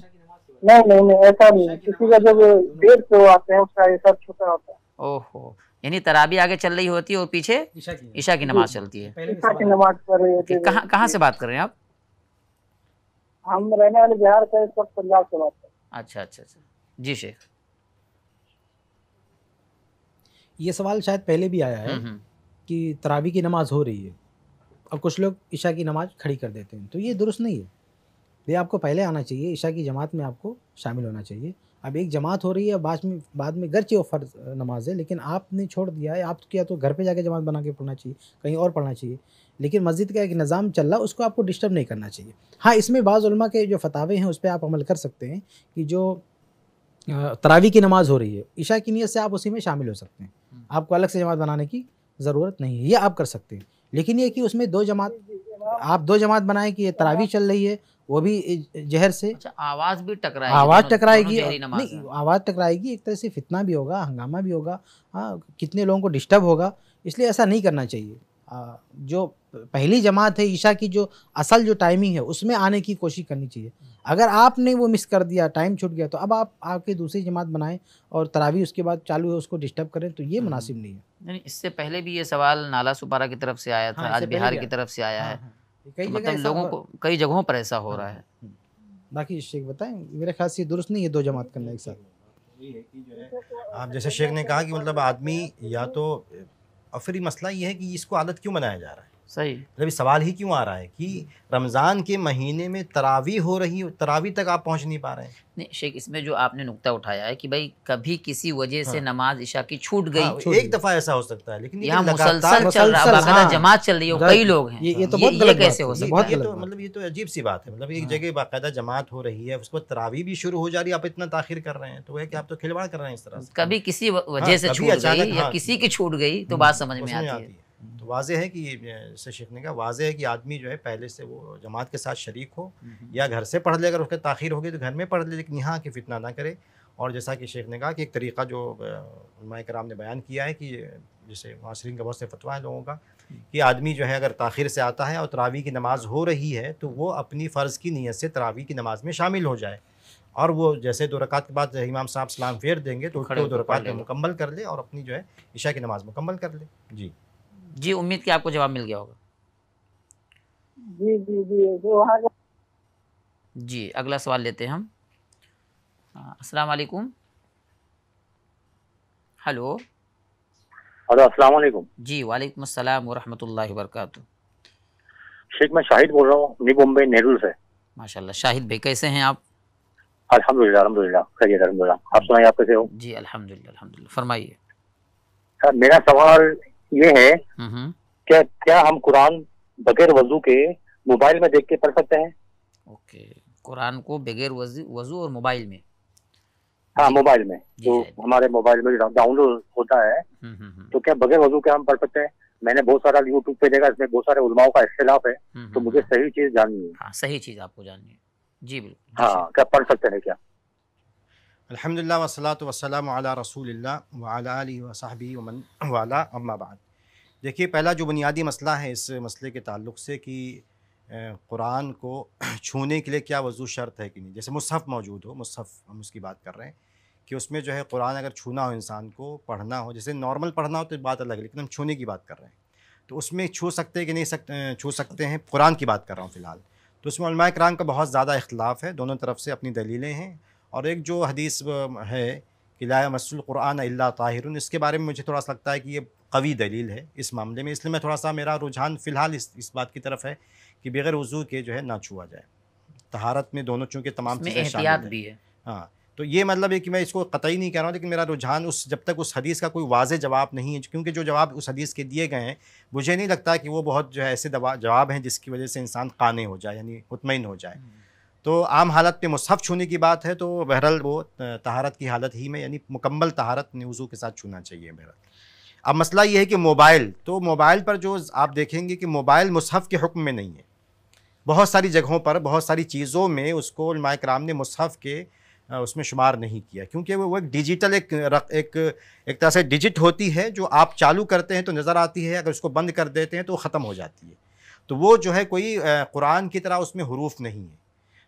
S4: नहीं नहीं, ऐसा नहीं किसी का जब देर से आते हैं उसका ऐसा छोटा होता है ओहो
S1: यानी तराबी आगे चल रही होती है और पीछे ईशा की नमाज चलती है ईशा की
S4: नमाज कर रही हैं है कहाँ कहाँ
S1: से बात कर रहे हैं आप
S4: हम रहने वाले बिहार से इस वक्त पंजाब से बात कर
S1: रहे अच्छा अच्छा अच्छा जी शेख
S2: ये सवाल शायद पहले भी आया है हम्म, हम्म। कि तरावी की नमाज़ हो रही है और कुछ लोग ईशा की नमाज़ खड़ी कर देते हैं तो ये दुरुस्त नहीं है ये आपको पहले आना चाहिए ईशा की जमात में आपको शामिल होना चाहिए अब एक जमात हो रही है बाद में बाद में गरचे वो फ़र्ज नमाज है लेकिन आपने छोड़ दिया है आप तो क्या तो घर पे जाके जमात बना के पढ़ना चाहिए कहीं और पढ़ना चाहिए लेकिन मस्जिद का एक निज़ाम चल रहा है उसको आपको डिस्टर्ब नहीं करना चाहिए हाँ इसमें बाज़ा के जो फतावे हैं उस पर आप अमल कर सकते हैं कि जो तरावी की नमाज़ हो रही है ईशा की नीयत से आप उसी में शामिल हो सकते हैं हम्म। आपको अलग से जमात बनाने की ज़रूरत नहीं है ये आप कर सकते हैं लेकिन ये कि उसमें दो जमात आप दो जमात बनाएं कि ये तरावी चल रही है वो भी जहर से अच्छा
S1: आवाज़ भी टकराएगी आवाज़ टकराएगी नहीं
S2: आवाज़ टकराएगी एक तरह से फितना भी होगा हंगामा भी होगा हाँ कितने लोगों को डिस्टर्ब होगा इसलिए ऐसा नहीं करना चाहिए जो पहली जमात है ईशा की जो असल जो टाइमिंग है उसमें आने की कोशिश करनी चाहिए अगर आपने वो मिस कर दिया टाइम छूट गया तो अब आप आपके दूसरी जमात बनाएं और तरावी उसके बाद चालू है उसको डिस्टर्ब करें तो ये हम्म। मुनासिब नहीं है
S1: नहीं इससे पहले भी ये सवाल नाला सुपारा की तरफ से आया हाँ, था हाँ, आज बिहार की तरफ से आया हाँ, है हाँ। तो कई तो जगह मतलब लोगों को कई जगहों पर ऐसा हो रहा है हाँ,
S2: बाकी शेख बताएं मेरे ख्याल से दुरुस्त नहीं है दो जमात करना एक
S3: साथ आप जैसे शेख ने कहा कि मतलब आदमी या तो और फिर मसला ये है कि इसको आदत क्यों बनाया जा रहा है सही मतलब सवाल ही क्यों आ रहा है कि रमज़ान के महीने में तरावी हो रही है तरावी तक आप पहुंच नहीं पा रहे हैं
S1: नहीं शेख इसमें जो आपने नुकता उठाया है कि भाई कभी किसी वजह से हाँ। नमाज ईशा की
S3: छूट गई हाँ, एक दफ़ा ऐसा हो सकता है लेकिन यहाँ मुसलसल चल रहा है हाँ। जमात चल रही हो कई लोग हैं ये तो ये कैसे हो सकता तो है मतलब ये तो अजीब सी बात है मतलब एक हाँ। जगह बाकायदा जमात हो रही है उसको तरावी भी शुरू हो जा रही है आप इतना ताखिर कर रहे हैं तो वह कि आप तो खिलवाड़ कर रहे हैं इस तरह से कभी किसी हाँ, वजह से छूट गई या हाँ। किसी की छूट गई तो हम्म, बात समझ में आती है तो वाजह है कि जैसे शेख ने कहा वाजह है कि आदमी जो है पहले से वो जमात के साथ शरीक हो या घर से पढ़ ले अगर उसके ताखिर होगी तो घर में पढ़ ले लेकिन यहाँ के फितना ना करे और जैसा कि शेख ने कहा कि एक तरीका जो कराम ने बयान किया है कि जैसे मासरीन का बहुत से फतवा है लोगों का हम्म। कि आदमी जो है अगर ताखिर से आता है और तरावी की नमाज़ हो रही है तो वो अपनी फ़र्ज़ की नीयत से तरावी की नमाज़ में शामिल हो जाए और वो जैसे दो रकात के बाद इमाम साहब सलाम फेर देंगे तो उसको दो रकात में मुकम्मल कर ले और अपनी जो है ईशा की नमाज़ मुकम्मल कर ले जी जी उम्मीद की आपको जवाब मिल गया होगा
S5: जी जी जी
S1: जी अगला सवाल लेते हैं हम अस्सलाम वालेकुम हेलो हेलो अस्सलाम वालेकुम जी वालेकुम अस्सलाम व रहमतुल्लाहि व बरकातहू
S4: शेख मैं शाहिद बोल रहा हूँ न्यू मुंबई नेहरू से
S1: माशाल्लाह शाहिद भाई कैसे हैं आप
S4: अल्हम्दुलिल्लाह अल्हम्दुलिल्लाह खैरियत अल्हम्दुलिल्लाह आप सुनाइए आप कैसे हो
S1: जी अल्हम्दुलिल्लाह अल्हम्दुलिल्लाह
S4: फरमाइए सर मेरा सवाल ये है हम्म। क्या क्या हम कुरान बगैर वजू के मोबाइल में देख के पढ़ सकते हैं
S1: ओके कुरान को बगैर
S4: वजू
S1: और मोबाइल में हाँ मोबाइल में
S4: जो हमारे मोबाइल में डाउनलोड होता है
S1: हम्म, हम्म, तो
S4: क्या बगैर वजू के हम पढ़ सकते हैं मैंने बहुत सारा यूट्यूब पे देखा इसमें बहुत सारे उलमाओं का इख्तलाफ है तो मुझे सही चीज जाननी है हाँ,
S1: सही चीज आपको जाननी है जी बिल्कुल हाँ
S4: क्या पढ़ सकते हैं क्या
S3: अल्हम्दुलिल्लाह वसलात वसलाम अला रसूलिल्लाह वाला अली वसाहबी वमन वाला अम्मा बाद देखिए पहला जो बुनियादी मसला है इस मसले के ताल्लुक से कि कुरान को छूने के लिए क्या वजू शर्त है कि नहीं जैसे मुसहफ़ मौजूद हो मुसहफ़ हम उसकी बात कर रहे हैं कि उसमें जो है कुरान अगर छूना हो इंसान को पढ़ना हो जैसे नॉर्मल पढ़ना हो तो बात अलग है लेकिन हम छूने की बात कर रहे हैं तो उसमें छू सकते कि नहीं सकते छू सकते हैं कुरान की बात कर रहा हूँ फ़िलहाल तो उसमें कराम का बहुत ज़्यादा इख्तलाफ़ है दोनों तरफ से अपनी दलीलें हैं और एक जो हदीस है कि ला मसल कुरान अल्ला ताहिर इसके बारे में मुझे थोड़ा सा लगता है कि ये कवी दलील है इस मामले में इसलिए मैं थोड़ा सा मेरा रुझान फ़िलहाल इस, इस बात की तरफ है कि बगैर वज़ू के जो है ना छुआ जाए तहारत में दोनों चूँकि तमाम चीज़ें शामिल भी है हाँ तो ये मतलब है कि मैं इसको कतई नहीं कह रहा हूँ लेकिन मेरा रुझान उस जब तक उस हदीस का कोई वाज जवाब नहीं है क्योंकि जो जवाब उस हदीस के दिए गए हैं मुझे नहीं लगता कि वो बहुत जो है ऐसे जवाब हैं जिसकी वजह से इंसान काने हो जाए यानी मुतमिन हो जाए तो आम हालत में मुसहफ़ छूने की बात है तो बहरहाल वो तहारत की हालत ही में यानी मुकम्मल तहारत न्यूज़ों के साथ छूना चाहिए बहरहाल अब मसला ये है कि मोबाइल तो मोबाइल पर जो आप देखेंगे कि मोबाइल मुसहफ़ के हुक्म में नहीं है बहुत सारी जगहों पर बहुत सारी चीज़ों में उसको कराम ने मुसहफ़ के उसमें शुमार नहीं किया क्योंकि वो एक डिजिटल एक एक एक तरह से डिजिट होती है जो आप चालू करते हैं तो नज़र आती है अगर उसको बंद कर देते हैं तो ख़त्म हो जाती है तो वो जो है कोई कुरान की तरह उसमें हरूफ नहीं है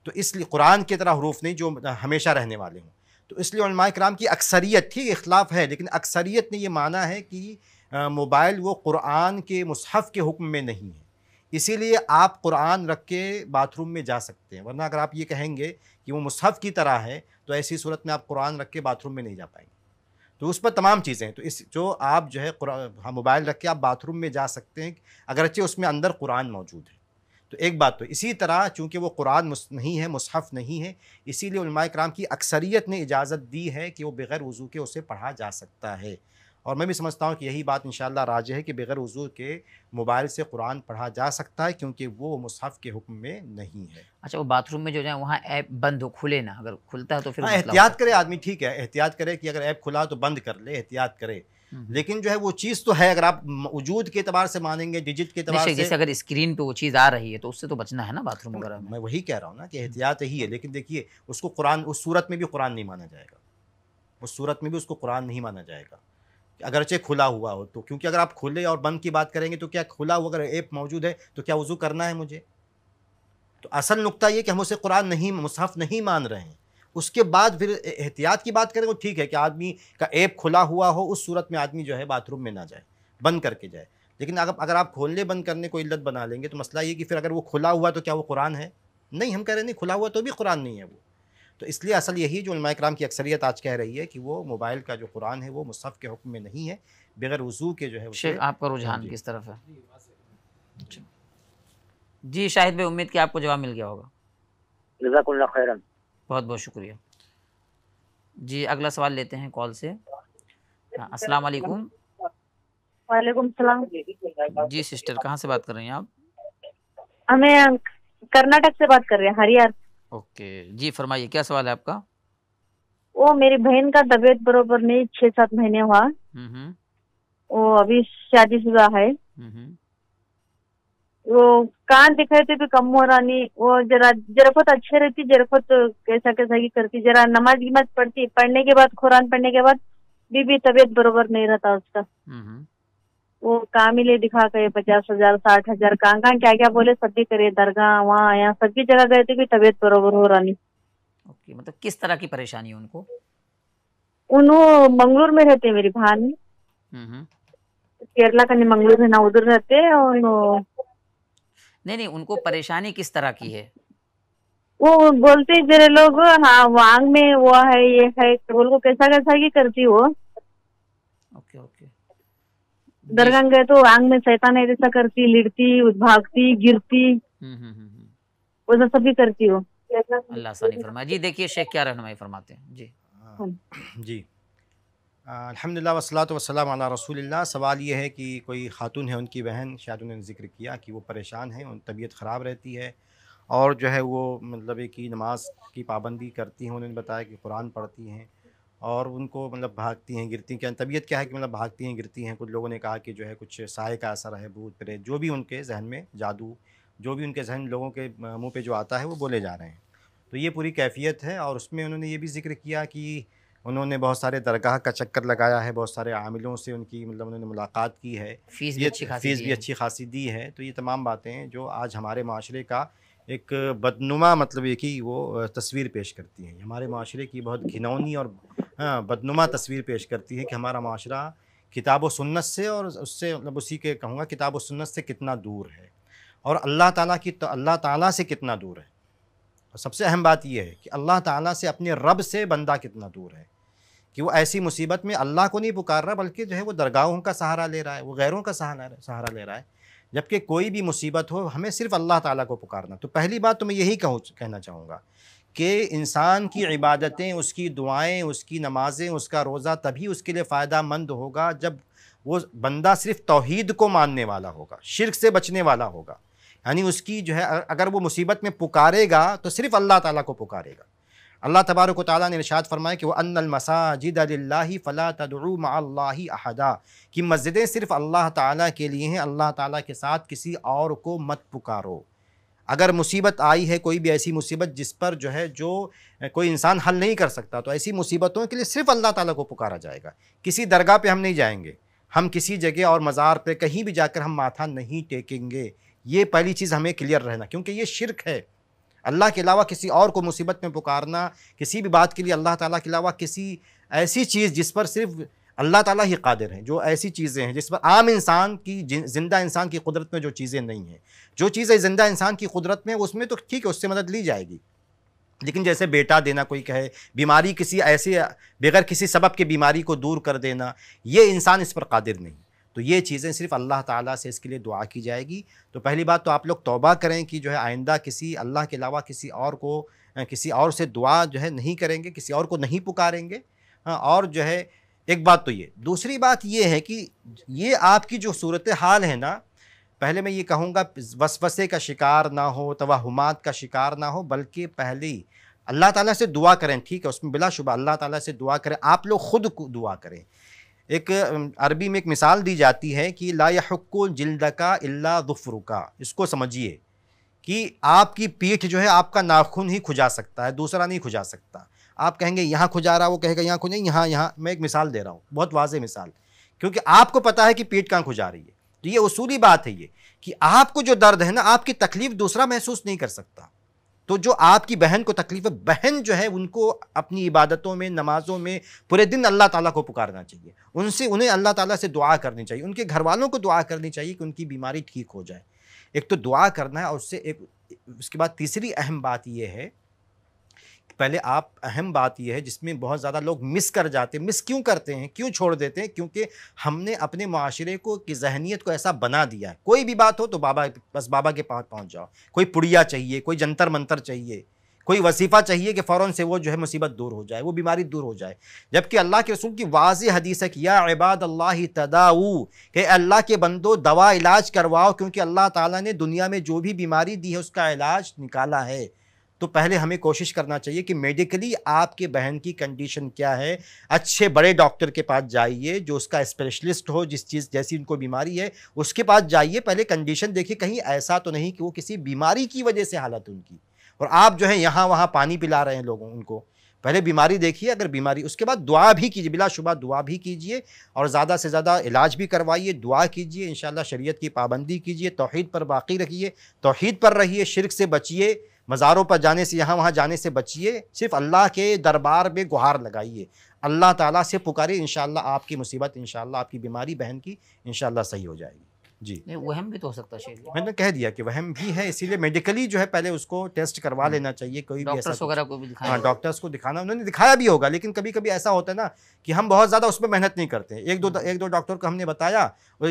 S3: तो इसलिए कुरान की तरह हरूफ नहीं जो हमेशा रहने वाले हों तो इसलिए कराम की अक्सरियत ठीक इख्लाफ है लेकिन अक्सरियत ने यह माना है कि मोबाइल वो कुरान के मुसहफ़ के हुक्म में नहीं है इसीलिए आप कुरान रख के बाथरूम में जा सकते हैं वरना अगर आप ये कहेंगे कि वो मुसहफ़ की तरह है तो ऐसी सूरत में आप कुरान रख के बाथरूम में नहीं जा पाएंगे तो उस पर तमाम चीज़ें हैं तो इस जो आप जो है मोबाइल रख के आप बाथरूम में जा सकते हैं अगरचे उसमें अंदर कुरान मौजूद है तो एक बात तो इसी तरह चूँकि वो कुरान नहीं है मुसहफ़ नहीं है इसीलिए कराम की अक्सरियत ने इजाज़त दी है कि वो बग़ैर वज़ू के उसे पढ़ा जा सकता है और मैं भी समझता हूँ कि यही बात इन राज है कि बग़ैर वज़ू के मोबाइल से कुरान पढ़ा जा सकता है क्योंकि वो मुसहफ़ के हुक्म में नहीं है
S1: अच्छा वो बाथरूम में जो है वहाँ ऐप बंद हो खुले
S3: ना अगर खुलता
S1: है तो फिर हाँ, मतलब एहतियात
S3: करे आदमी ठीक है एहतियात करे कि अगर ऐप खुला तो बंद कर ले एहतियात करे हम्म। लेकिन जो है वो चीज़ तो है अगर आप वजूद के अतबार से मानेंगे डिजिट के अतबार से जैसे अगर स्क्रीन पे वो चीज़ आ रही है तो उससे तो बचना है ना बाथरूम वगैरह मैं वही कह रहा हूँ ना कि एहतियात ही है लेकिन देखिए उसको कुरान उस सूरत में भी कुरान नहीं माना जाएगा उस सूरत में भी उसको कुरान नहीं माना जाएगा अगरचे खुला हुआ हो तो क्योंकि अगर आप खुले और बंद की बात करेंगे तो क्या खुला हुआ अगर ऐप मौजूद है तो क्या वज़ू करना है मुझे तो असल नुकता ये कि हम उसे कुरान नहीं मुसहफ नहीं मान रहे हैं उसके बाद फिर एहतियात की बात करें तो ठीक है कि आदमी का ऐप खुला हुआ हो उस सूरत में आदमी जो है बाथरूम में ना जाए बंद करके जाए लेकिन अगर अगर आप खोलने बंद करने को इल्लत बना लेंगे तो मसला ये कि फिर अगर वो खुला हुआ तो क्या वो कुरान है नहीं हम कह रहे हैं नहीं खुला हुआ तो भी कुरान नहीं है वो तो इसलिए असल यही जो उलमा कराम की अक्सरियत आज कह रही है कि वो मोबाइल का जो कुरान है वो मुसफ़ के हुक्म में नहीं है बगैर वजू के जो है शेख आपका रुझान हाँ किस तरफ है
S1: जी शाहिद भाई उम्मीद कि आपको जवाब मिल गया होगा
S4: जजाकुल्ला खैरन
S1: बहुत बहुत शुक्रिया जी अगला सवाल लेते हैं कॉल से हाँ, अस्सलाम वालेकुम
S5: वालेकुम सलाम जी सिस्टर
S1: कहाँ से बात कर रही हैं आप
S5: हमें कर्नाटक से बात कर रहे हैं हरियर
S1: ओके जी फरमाइए क्या सवाल है आपका
S5: वो मेरी बहन का तबियत बरोबर नहीं छह सात महीने हुआ हम्म, हम्म। वो अभी शादी शुदा है हम्म, वो कान दिखाए थे तो भी कम हो रहा नहीं वो जरा जरा खुद अच्छे रहती जरा खुद कैसा कैसा की करती जरा नमाज गिमाज पढ़ती पढ़ने के बाद खुरान पढ़ने के बाद भी भी तबीयत बरोबर नहीं रहता उसका हम्म। वो काम ही ले दिखा गए पचास हजार साठ हजार कहाँ कहाँ क्या क्या बोले सभी करे दरगाह वहाँ यहाँ सभी जगह गए थे तो कि तबीयत बरोबर हो रानी
S1: ओके मतलब किस तरह की परेशानी उनको
S5: उन्हों मंगलोर में रहते मेरी भान
S1: हम्म।
S5: केरला का नहीं मंगलोर है ना उधर रहते और
S1: नहीं नहीं उनको परेशानी किस तरह की है
S5: वो बोलते मेरे लोग हाँ वांग में वो है ये है तो बोल को कैसा कैसा की करती वो ओके ओके दरगाह गए तो वांग में शैतान ऐसा करती लिड़ती भागती गिरती हम्म, हम्म, हम्म, वो सब भी करती हो
S1: अल्लाह फरमा जी देखिए
S3: शेख क्या रहनुमाई फरमाते हैं जी हाँ। जी अलहमदिल्ला वसलात वसलम अला रसूलिल्लाह सवाल ये है कि कोई ख़ातून है उनकी बहन शायद उन्होंने ज़िक्र किया कि वो परेशान है उन तबीयत ख़राब रहती है और जो है वो मतलब कि नमाज की पाबंदी करती हैं उन्होंने बताया कि कुरान पढ़ती हैं और उनको मतलब भागती हैं गिरती क्या तबीयत क्या है कि मतलब भागती हैं गिरती हैं कुछ लोगों ने कहा कि जो है कुछ साय का असर है भूत प्रेत जो भी उनके जहन में जादू जो भी उनके जहन लोगों के मुँह पर जो आता है वो बोले जा रहे हैं तो ये पूरी कैफियत है और उसमें उन्होंने ये भी जिक्र किया कि उन्होंने बहुत सारे दरगाह का चक्कर लगाया है बहुत सारे आमिलों से उनकी मतलब उन्होंने मुलाकात की है फीस भी अच्छी खासी फीस भी अच्छी खासी दी है तो ये तमाम बातें जो आज हमारे माशरे का एक बदनुमा मतलब ये कि वो तस्वीर पेश करती हैं हमारे माशरे की बहुत घिनौनी और हाँ, बदनुमा तस्वीर पेश करती है कि हमारा माशरा किताब सुन्नत से और उससे मतलब उसी के कहूँगा किताब सुन्नत से कितना दूर है और अल्लाह ताला की तो अल्लाह ताला से कितना दूर है और सबसे अहम बात यह है कि अल्लाह ताला से अपने रब से बंदा कितना दूर है कि वो ऐसी मुसीबत में अल्लाह को नहीं पुकार रहा बल्कि जो है वो दरगाहों का सहारा ले रहा है वो गैरों का सहारा सहारा ले रहा है जबकि कोई भी मुसीबत हो हमें सिर्फ अल्लाह ताला को पुकारना तो पहली बात तो मैं यही कहूँ कहना चाहूँगा कि इंसान की इबादतें उसकी दुआएँ उसकी नमाज़ें उसका रोज़ा तभी उसके लिए फ़ायदा मंद होगा जब वो बंदा सिर्फ तोहद को मानने वाला होगा शिरक से बचने वाला होगा यानी उसकी जो है अगर वो मुसीबत में पुकारेगा तो सिर्फ़ अल्लाह ताली को पुकारेगा अल्लाह तबारक ताली ने इरशाद फरमाया कि वह अन मसाजिद फ़ला तदमा अहदा कि मस्जिदें सिर्फ़ अल्लाह ताली के लिए हैं अल्लाह ताली के साथ किसी और को मत पुकारो अगर मुसीबत आई है कोई भी ऐसी मुसीबत जिस पर जो है जो कोई इंसान हल नहीं कर सकता तो ऐसी मुसीबतों के लिए सिर्फ़ अल्लाह ताला को पुकारा जाएगा किसी दरगाह पे हम नहीं जाएंगे हम किसी जगह और मज़ार पे कहीं भी जाकर हम माथा नहीं टेकेंगे ये पहली चीज़ हमें क्लियर रहना क्योंकि ये शिरक है अल्लाह के अलावा किसी और को मुसीबत में पुकारना किसी भी बात के लिए अल्लाह ताला के अलावा किसी ऐसी चीज़ जिस पर सिर्फ अल्लाह ताला ही कादिर हैं जो ऐसी चीज़ें हैं जिस पर आम इंसान की ज़िंदा इंसान की कुदरत में जो चीज़ें नहीं हैं जो चीज़ें ज़िंदा इंसान की कुदरत में उसमें तो ठीक है उससे मदद ली जाएगी लेकिन जैसे बेटा देना कोई कहे बीमारी किसी ऐसे बगैर किसी सबब के बीमारी को दूर कर देना ये इंसान इस पर कादिर नहीं तो ये चीज़ें सिर्फ अल्लाह ताला से इसके लिए दुआ की जाएगी तो पहली बात तो आप लोग तौबा करें कि जो है आइंदा किसी अल्लाह के अलावा किसी और को किसी और से दुआ जो है नहीं करेंगे किसी और को नहीं पुकारेंगे हाँ और जो है एक बात तो ये दूसरी बात ये है कि ये आपकी जो सूरत हाल है ना पहले मैं ये कहूँगा वसवसे का शिकार ना हो तोहमात का शिकार ना हो बल्कि पहले अल्लाह ताला से दुआ करें ठीक है उसमें बिला शुबा अल्लाह ताला से दुआ करें आप लोग ख़ुद को दुआ करें एक अरबी में एक मिसाल दी जाती है कि ला हक्को जिल्द का अल्ला ज़ुफ़र का इसको समझिए कि आपकी पीठ जो है आपका नाखून ही खुजा सकता है दूसरा नहीं खुजा सकता आप कहेंगे यहाँ खुजा रहा वो कहेगा यहाँ खुजा यहाँ यहाँ मैं एक मिसाल दे रहा हूँ बहुत वाज मिसाल क्योंकि आपको पता है कि पीठ कहाँ खुजा रही है तो ये उसूली बात है ये कि आपको जो दर्द है ना आपकी तकलीफ़ दूसरा महसूस नहीं कर सकता तो जो आपकी बहन को तकलीफ है बहन जो है उनको अपनी इबादतों में नमाज़ों में पूरे दिन अल्लाह ताला को पुकारना चाहिए उनसे उन्हें अल्लाह ताला से दुआ करनी चाहिए उनके घर वालों को दुआ करनी चाहिए कि उनकी बीमारी ठीक हो जाए एक तो दुआ करना है और उससे एक उसके बाद तीसरी अहम बात यह है पहले आप अहम बात यह है जिसमें बहुत ज़्यादा लोग मिस कर जाते हैं मिस क्यों करते हैं क्यों छोड़ देते हैं क्योंकि हमने अपने माशरे को की जहनीत को ऐसा बना दिया है कोई भी बात हो तो बाबा बस बाबा के पास पहुँच जाओ कोई पुड़िया चाहिए कोई जंतर मंतर चाहिए कोई वसीफ़ा चाहिए कि फ़ौर से वो जो है मुसीबत दूर हो जाए वो बीमारी दूर हो जाए जबकि अल्लाह के रसूल की वाज हदीस है कि या इबाद अल्लाह तदाऊ के अल्लाह के बंदो दवा इलाज करवाओ क्योंकि अल्लाह ताला ने दुनिया में जो भी बीमारी दी है उसका इलाज निकाला है तो पहले हमें कोशिश करना चाहिए कि मेडिकली आपके बहन की कंडीशन क्या है अच्छे बड़े डॉक्टर के पास जाइए जो उसका स्पेशलिस्ट हो जिस चीज़ जैसी उनको बीमारी है उसके पास जाइए पहले कंडीशन देखिए कहीं ऐसा तो नहीं कि वो किसी बीमारी की वजह से हालत उनकी और आप जो है यहाँ वहाँ पानी पिला रहे हैं लोगों उनको पहले बीमारी देखिए अगर बीमारी उसके बाद दुआ भी कीजिए बिलाशुबा दुआ भी कीजिए और ज़्यादा से ज़्यादा इलाज भी करवाइए दुआ कीजिए इन शरीयत की पाबंदी कीजिए तोहद पर बाकी रखिए तोहद पर रहिए शिरक से बचिए मज़ारों पर जाने से यहाँ वहाँ जाने से बचिए सिर्फ अल्लाह के दरबार में गुहार लगाइए अल्लाह ताला से पुकारे इन आपकी मुसीबत इन आपकी बीमारी बहन की इन सही हो जाएगी जी
S1: वहम भी तो हो सकता है
S3: मैंने कह दिया कि वहम भी है इसीलिए मेडिकली जो है पहले उसको टेस्ट करवा हम्म। लेना चाहिए कोई भी ऐसा वगैरह को भी दिखाना हाँ डॉक्टर्स को दिखाना उन्होंने दिखाया भी होगा लेकिन कभी कभी ऐसा होता है ना कि हम बहुत ज़्यादा उस पर मेहनत नहीं करते एक दो हम्म। एक दो डॉक्टर को हमने बताया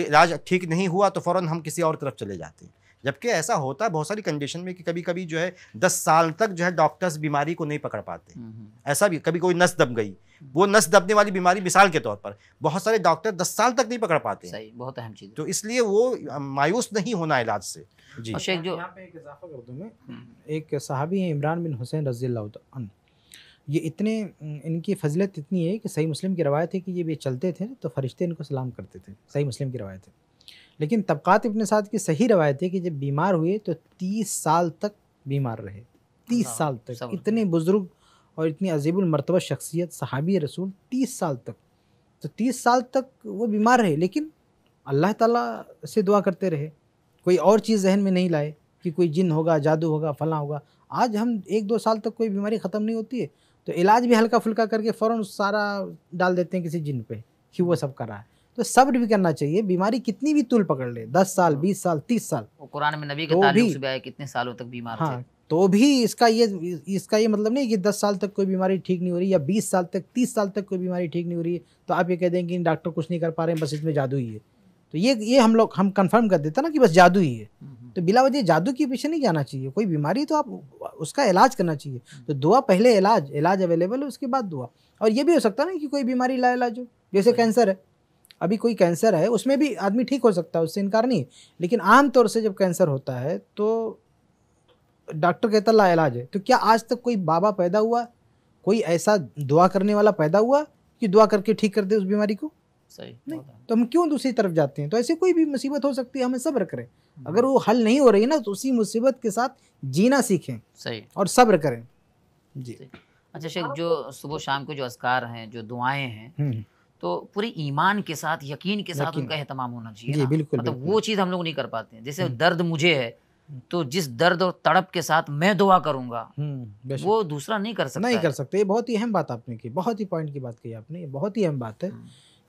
S3: इलाज ठीक नहीं हुआ तो फ़ौर हम किसी और तरफ चले जाते हैं जबकि ऐसा होता है बहुत सारी कंडीशन में कि कभी कभी जो है दस साल तक जो है डॉक्टर्स बीमारी को नहीं पकड़ पाते हम्म, हम्म। ऐसा भी कभी कोई नस दब गई वो नस दबने वाली बीमारी मिसाल के तौर पर बहुत सारे डॉक्टर दस साल तक नहीं पकड़ पाते सही बहुत अहम चीज़ तो इसलिए वो मायूस नहीं होना इलाज से जी शेख जो
S2: यहाँ पे एक इजाफा कर दूँ मैं हम्म।
S3: एक हैं इमरान बिन हुसैन रजी
S2: ये इतने इनकी फजलत इतनी है कि सही मुस्लिम की रवायत है कि ये भी चलते थे तो फरिश्ते इनको सलाम करते थे सही मुस्लिम की रवायत है लेकिन तबक़ात इबन साद की सही रवायत है कि जब बीमार हुए तो तीस साल तक बीमार रहे तीस साल तक इतने बुज़ुर्ग और इतनी अजीबुलमरतबा शख्सियत सहाबी रसूल तीस साल तक तो तीस साल तक वो बीमार रहे लेकिन अल्लाह ताला से दुआ करते रहे कोई और चीज़ जहन में नहीं लाए कि कोई जिन होगा जादू होगा फ़ला होगा आज हम एक दो साल तक कोई बीमारी ख़त्म नहीं होती है तो इलाज भी हल्का फुल्का करके फ़ौर सारा डाल देते हैं किसी जिन पे कि वो सब करा है तो सब्र भी करना चाहिए बीमारी कितनी भी तुल पकड़ ले दस साल बीस साल तीस साल
S1: कुरान में नबी के तो भी से कितने सालों तक बीमार हाँ, थे
S2: तो भी इसका ये इसका ये मतलब नहीं कि दस साल तक कोई बीमारी ठीक नहीं हो रही या बीस साल तक तीस साल तक कोई बीमारी ठीक नहीं हो रही तो आप ये कह दें कि डॉक्टर कुछ नहीं कर पा रहे हैं बस इसमें जादू ही है तो ये ये हम लोग हम कंफर्म कर देते ना कि बस जादू ही है हम्म, हम्म। तो बिला वजह जादू के पीछे नहीं जाना चाहिए कोई बीमारी तो आप उसका इलाज करना चाहिए तो दुआ पहले इलाज इलाज अवेलेबल है उसके बाद दुआ और ये भी हो सकता ना कि कोई बीमारी ला इलाज हो जैसे कैंसर है अभी कोई कैंसर है उसमें भी आदमी ठीक हो सकता है उससे इनकार नहीं लेकिन आमतौर से जब कैंसर होता है तो डॉक्टर कहता ला इलाज है तो क्या आज तक कोई बाबा पैदा हुआ कोई ऐसा दुआ करने वाला पैदा हुआ कि दुआ करके ठीक कर दे उस बीमारी को सही नहीं तो हम क्यों दूसरी तरफ जाते हैं तो ऐसी कोई भी मुसीबत हो सकती है हमें सब्र करें हम्म। अगर वो हल नहीं हो रही ना तो उसी मुसीबत के साथ जीना सीखें सही और सब्र करें जी
S1: अच्छा शेख जो सुबह शाम के जो अस्कार हैं जो दुआएं हैं हम्म। तो पूरे ईमान के साथ यकीन के साथ उनका अहतमाम होना चाहिए जी, बिल्कुल, मतलब बिल्कुल। वो चीज़ हम लोग नहीं कर पाते हैं जैसे हम्म। दर्द मुझे है हम्म। तो जिस दर्द और तड़प के साथ मैं दुआ करूंगा हम्म, वो दूसरा नहीं कर सकता नहीं कर
S2: सकते ये बहुत ही अहम बात आपने की बहुत ही पॉइंट की बात कही आपने ये बहुत ही अहम बात है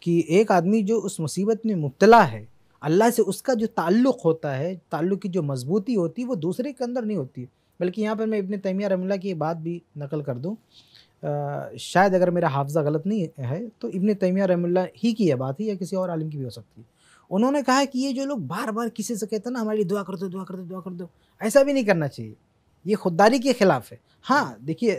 S2: कि एक आदमी जो उस मुसीबत में मुबतला है अल्लाह से उसका जो ताल्लुक़ होता है ताल्लुक़ की जो मजबूती होती है वो दूसरे के अंदर नहीं होती बल्कि यहाँ पर मैं इबन तैमिया रमला की बात भी नकल कर दूँ आ, शायद अगर मेरा हाफजा गलत नहीं है तो इबन तैमिया रहमुल्ला ही की है बात है या किसी और आलिम की भी हो सकती है उन्होंने कहा है कि ये जो लोग बार बार किसी से कहते हैं ना हमारे लिए दुआ कर दो दुआ कर दो दुआ कर दो ऐसा भी नहीं करना चाहिए ये खुददारी के ख़िलाफ़ है हाँ देखिए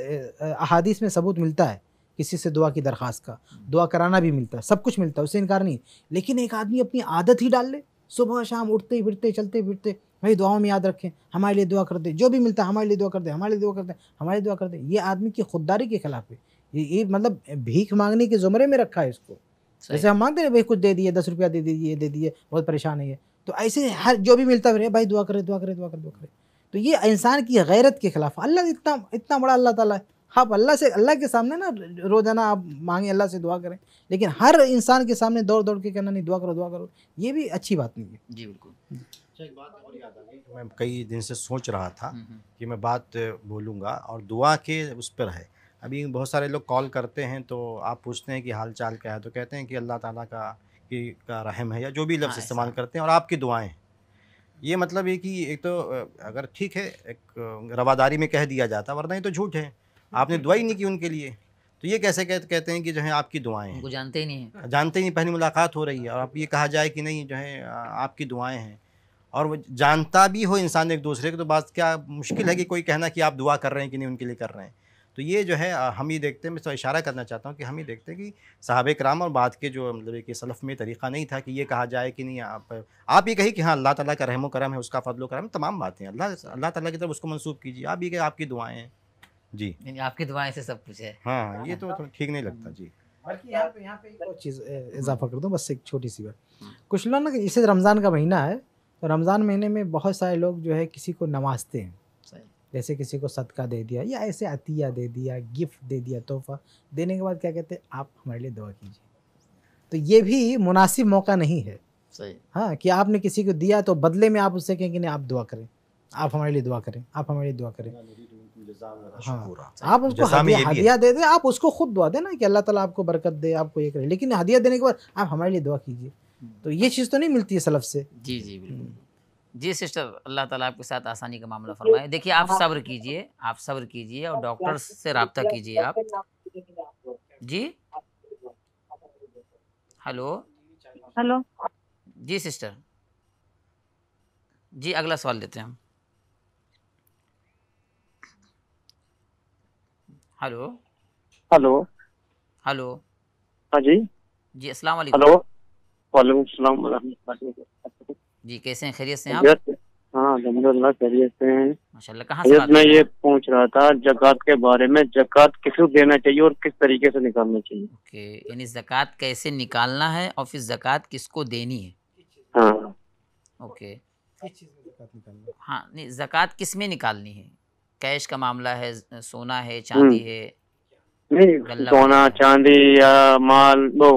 S2: अहादीस में सबूत मिलता है किसी से दुआ की दरख्वास्त का दुआ कराना भी मिलता है सब कुछ मिलता है उससे इनकार नहीं लेकिन एक आदमी अपनी आदत ही डाल ले सुबह शाम उठते फिरते चलते फिरते भाई दुआओं में याद रखें हमारे लिए दुआ कर दे जो भी मिलता है हमारे लिए दुआ कर दे हमारे लिए दुआ कर दे हमारे लिए दुआ कर दे ये आदमी की खुददारी के खिलाफ है ये ये मतलब भीख मांगने के जुमरे में रखा है इसको जैसे हम मांगते हैं भाई कुछ दे दिए दस रुपया दे दीजिए दे दिए बहुत परेशान है ये तो ऐसे हर जो भी मिलता है भाई दुआ करे दुआ करे दुआ करे दुआ करे तो ये इंसान की गैरत के खिलाफ अल्लाह इतना इतना बड़ा अल्लाह ताला है आप अल्लाह से अल्लाह के सामने ना रोज़ाना आप मांगे अल्लाह से दुआ करें लेकिन हर इंसान के सामने दौड़ दौड़ के कहना नहीं दुआ करो दुआ करो ये भी अच्छी बात नहीं
S3: है जी बिल्कुल अच्छा, मैं कई दिन से सोच रहा था हम्म, हम्म। कि मैं बात बोलूँगा और दुआ के उस पर है अभी बहुत सारे लोग कॉल करते हैं तो आप पूछते हैं कि हाल चाल क्या है तो कहते हैं कि अल्लाह ताला का कि का रहम है या जो भी लफ्ज़ हाँ, इस्तेमाल करते हैं और आपकी दुआएं ये मतलब है कि एक तो अगर ठीक है एक रवादारी में कह दिया जाता वरना ये तो झूठ है आपने हम्म। दुआ ही नहीं की उनके लिए तो ये कैसे कह, कहते हैं कि जो है आपकी दुआएं हैं जानते ही नहीं है जानते ही नहीं पहली मुलाकात हो रही है और आप ये कहा जाए कि नहीं जो है आपकी दुआएं हैं और वो जानता भी हो इंसान एक दूसरे को तो बात क्या मुश्किल है कि कोई कहना कि आप दुआ कर रहे हैं कि नहीं उनके लिए कर रहे हैं तो ये जो है हम ही देखते हैं मैं तो इशारा करना चाहता हूँ कि हम ही देखते हैं कि साहब कराम और बाद के जो मतलब कि सलफ़ में तरीक़ा नहीं था कि ये कहा जाए कि नहीं आप आप ये कही कि हाँ अल्लाह ताला का रहमो करम है उसका फ़दलो करम तमाम बातें अल्लाह अल्लाह ताला की तरफ उसको मनसूब कीजिए आप ये कहे आपकी दुआएँ हैं जी नहीं आपकी दुआएँ से सब कुछ है हाँ ये तो, तो ठीक नहीं लगता जी
S2: बल्कि यहाँ पे यहाँ पे एक और चीज़ इजाफा कर दूँ बस एक छोटी सी बात कुछ लोग ना इसे रमज़ान का महीना है तो रमज़ान महीने में बहुत सारे लोग जो है किसी को नवाजते हैं जैसे किसी को सदका दे दिया या ऐसे अतिया दे दिया गिफ्ट दे दिया तोहफा देने के बाद क्या कहते हैं आप हमारे लिए दुआ कीजिए तो ये भी मुनासिब मौका नहीं है सही हाँ कि आपने किसी को दिया तो बदले में आप उससे कहें कि नहीं आप दुआ करें आप हमारे लिए दुआ करें आप हमारे लिए दुआ करें
S6: हाँ आप उसको हदिया, हदिया
S2: दे दें आप उसको खुद दुआ देना कि अल्लाह ताला आपको बरकत दे आपको ये करे लेकिन हदिया देने के बाद आप हमारे लिए दुआ कीजिए तो ये चीज़ तो नहीं मिलती है सलफ से जी जी बिल्कुल हम्म।
S1: जी सिस्टर अल्लाह ताला आपके साथ आसानी का मामला फरमाए देखिए आप हाँ। सब्र कीजिए आप सब्र कीजिए और डॉक्टर से रबता कीजिए आप जी हेलो हेलो जी सिस्टर जी अगला सवाल देते हैं हम हेलो हेलो हेलो
S4: हाँ जी जी अस्सलाम वालेकुम हेलो
S1: जी कैसे हैं खैरियत से आप
S4: हाँ अलहमदिल्ला खैरियत से हैं माशाल्लाह मैं ये पूछ रहा था जक़ात के बारे में जक़ात किसको देना चाहिए और किस तरीके से निकालना चाहिए ओके
S1: यानी जक़ात कैसे निकालना है और फिर जक़ात किसको देनी है हाँ ओके
S6: हाँ
S1: नहीं जक़ात किस में निकालनी है कैश का मामला है सोना है हम्म। चांदी है
S4: नहीं सोना चांदी या माल वो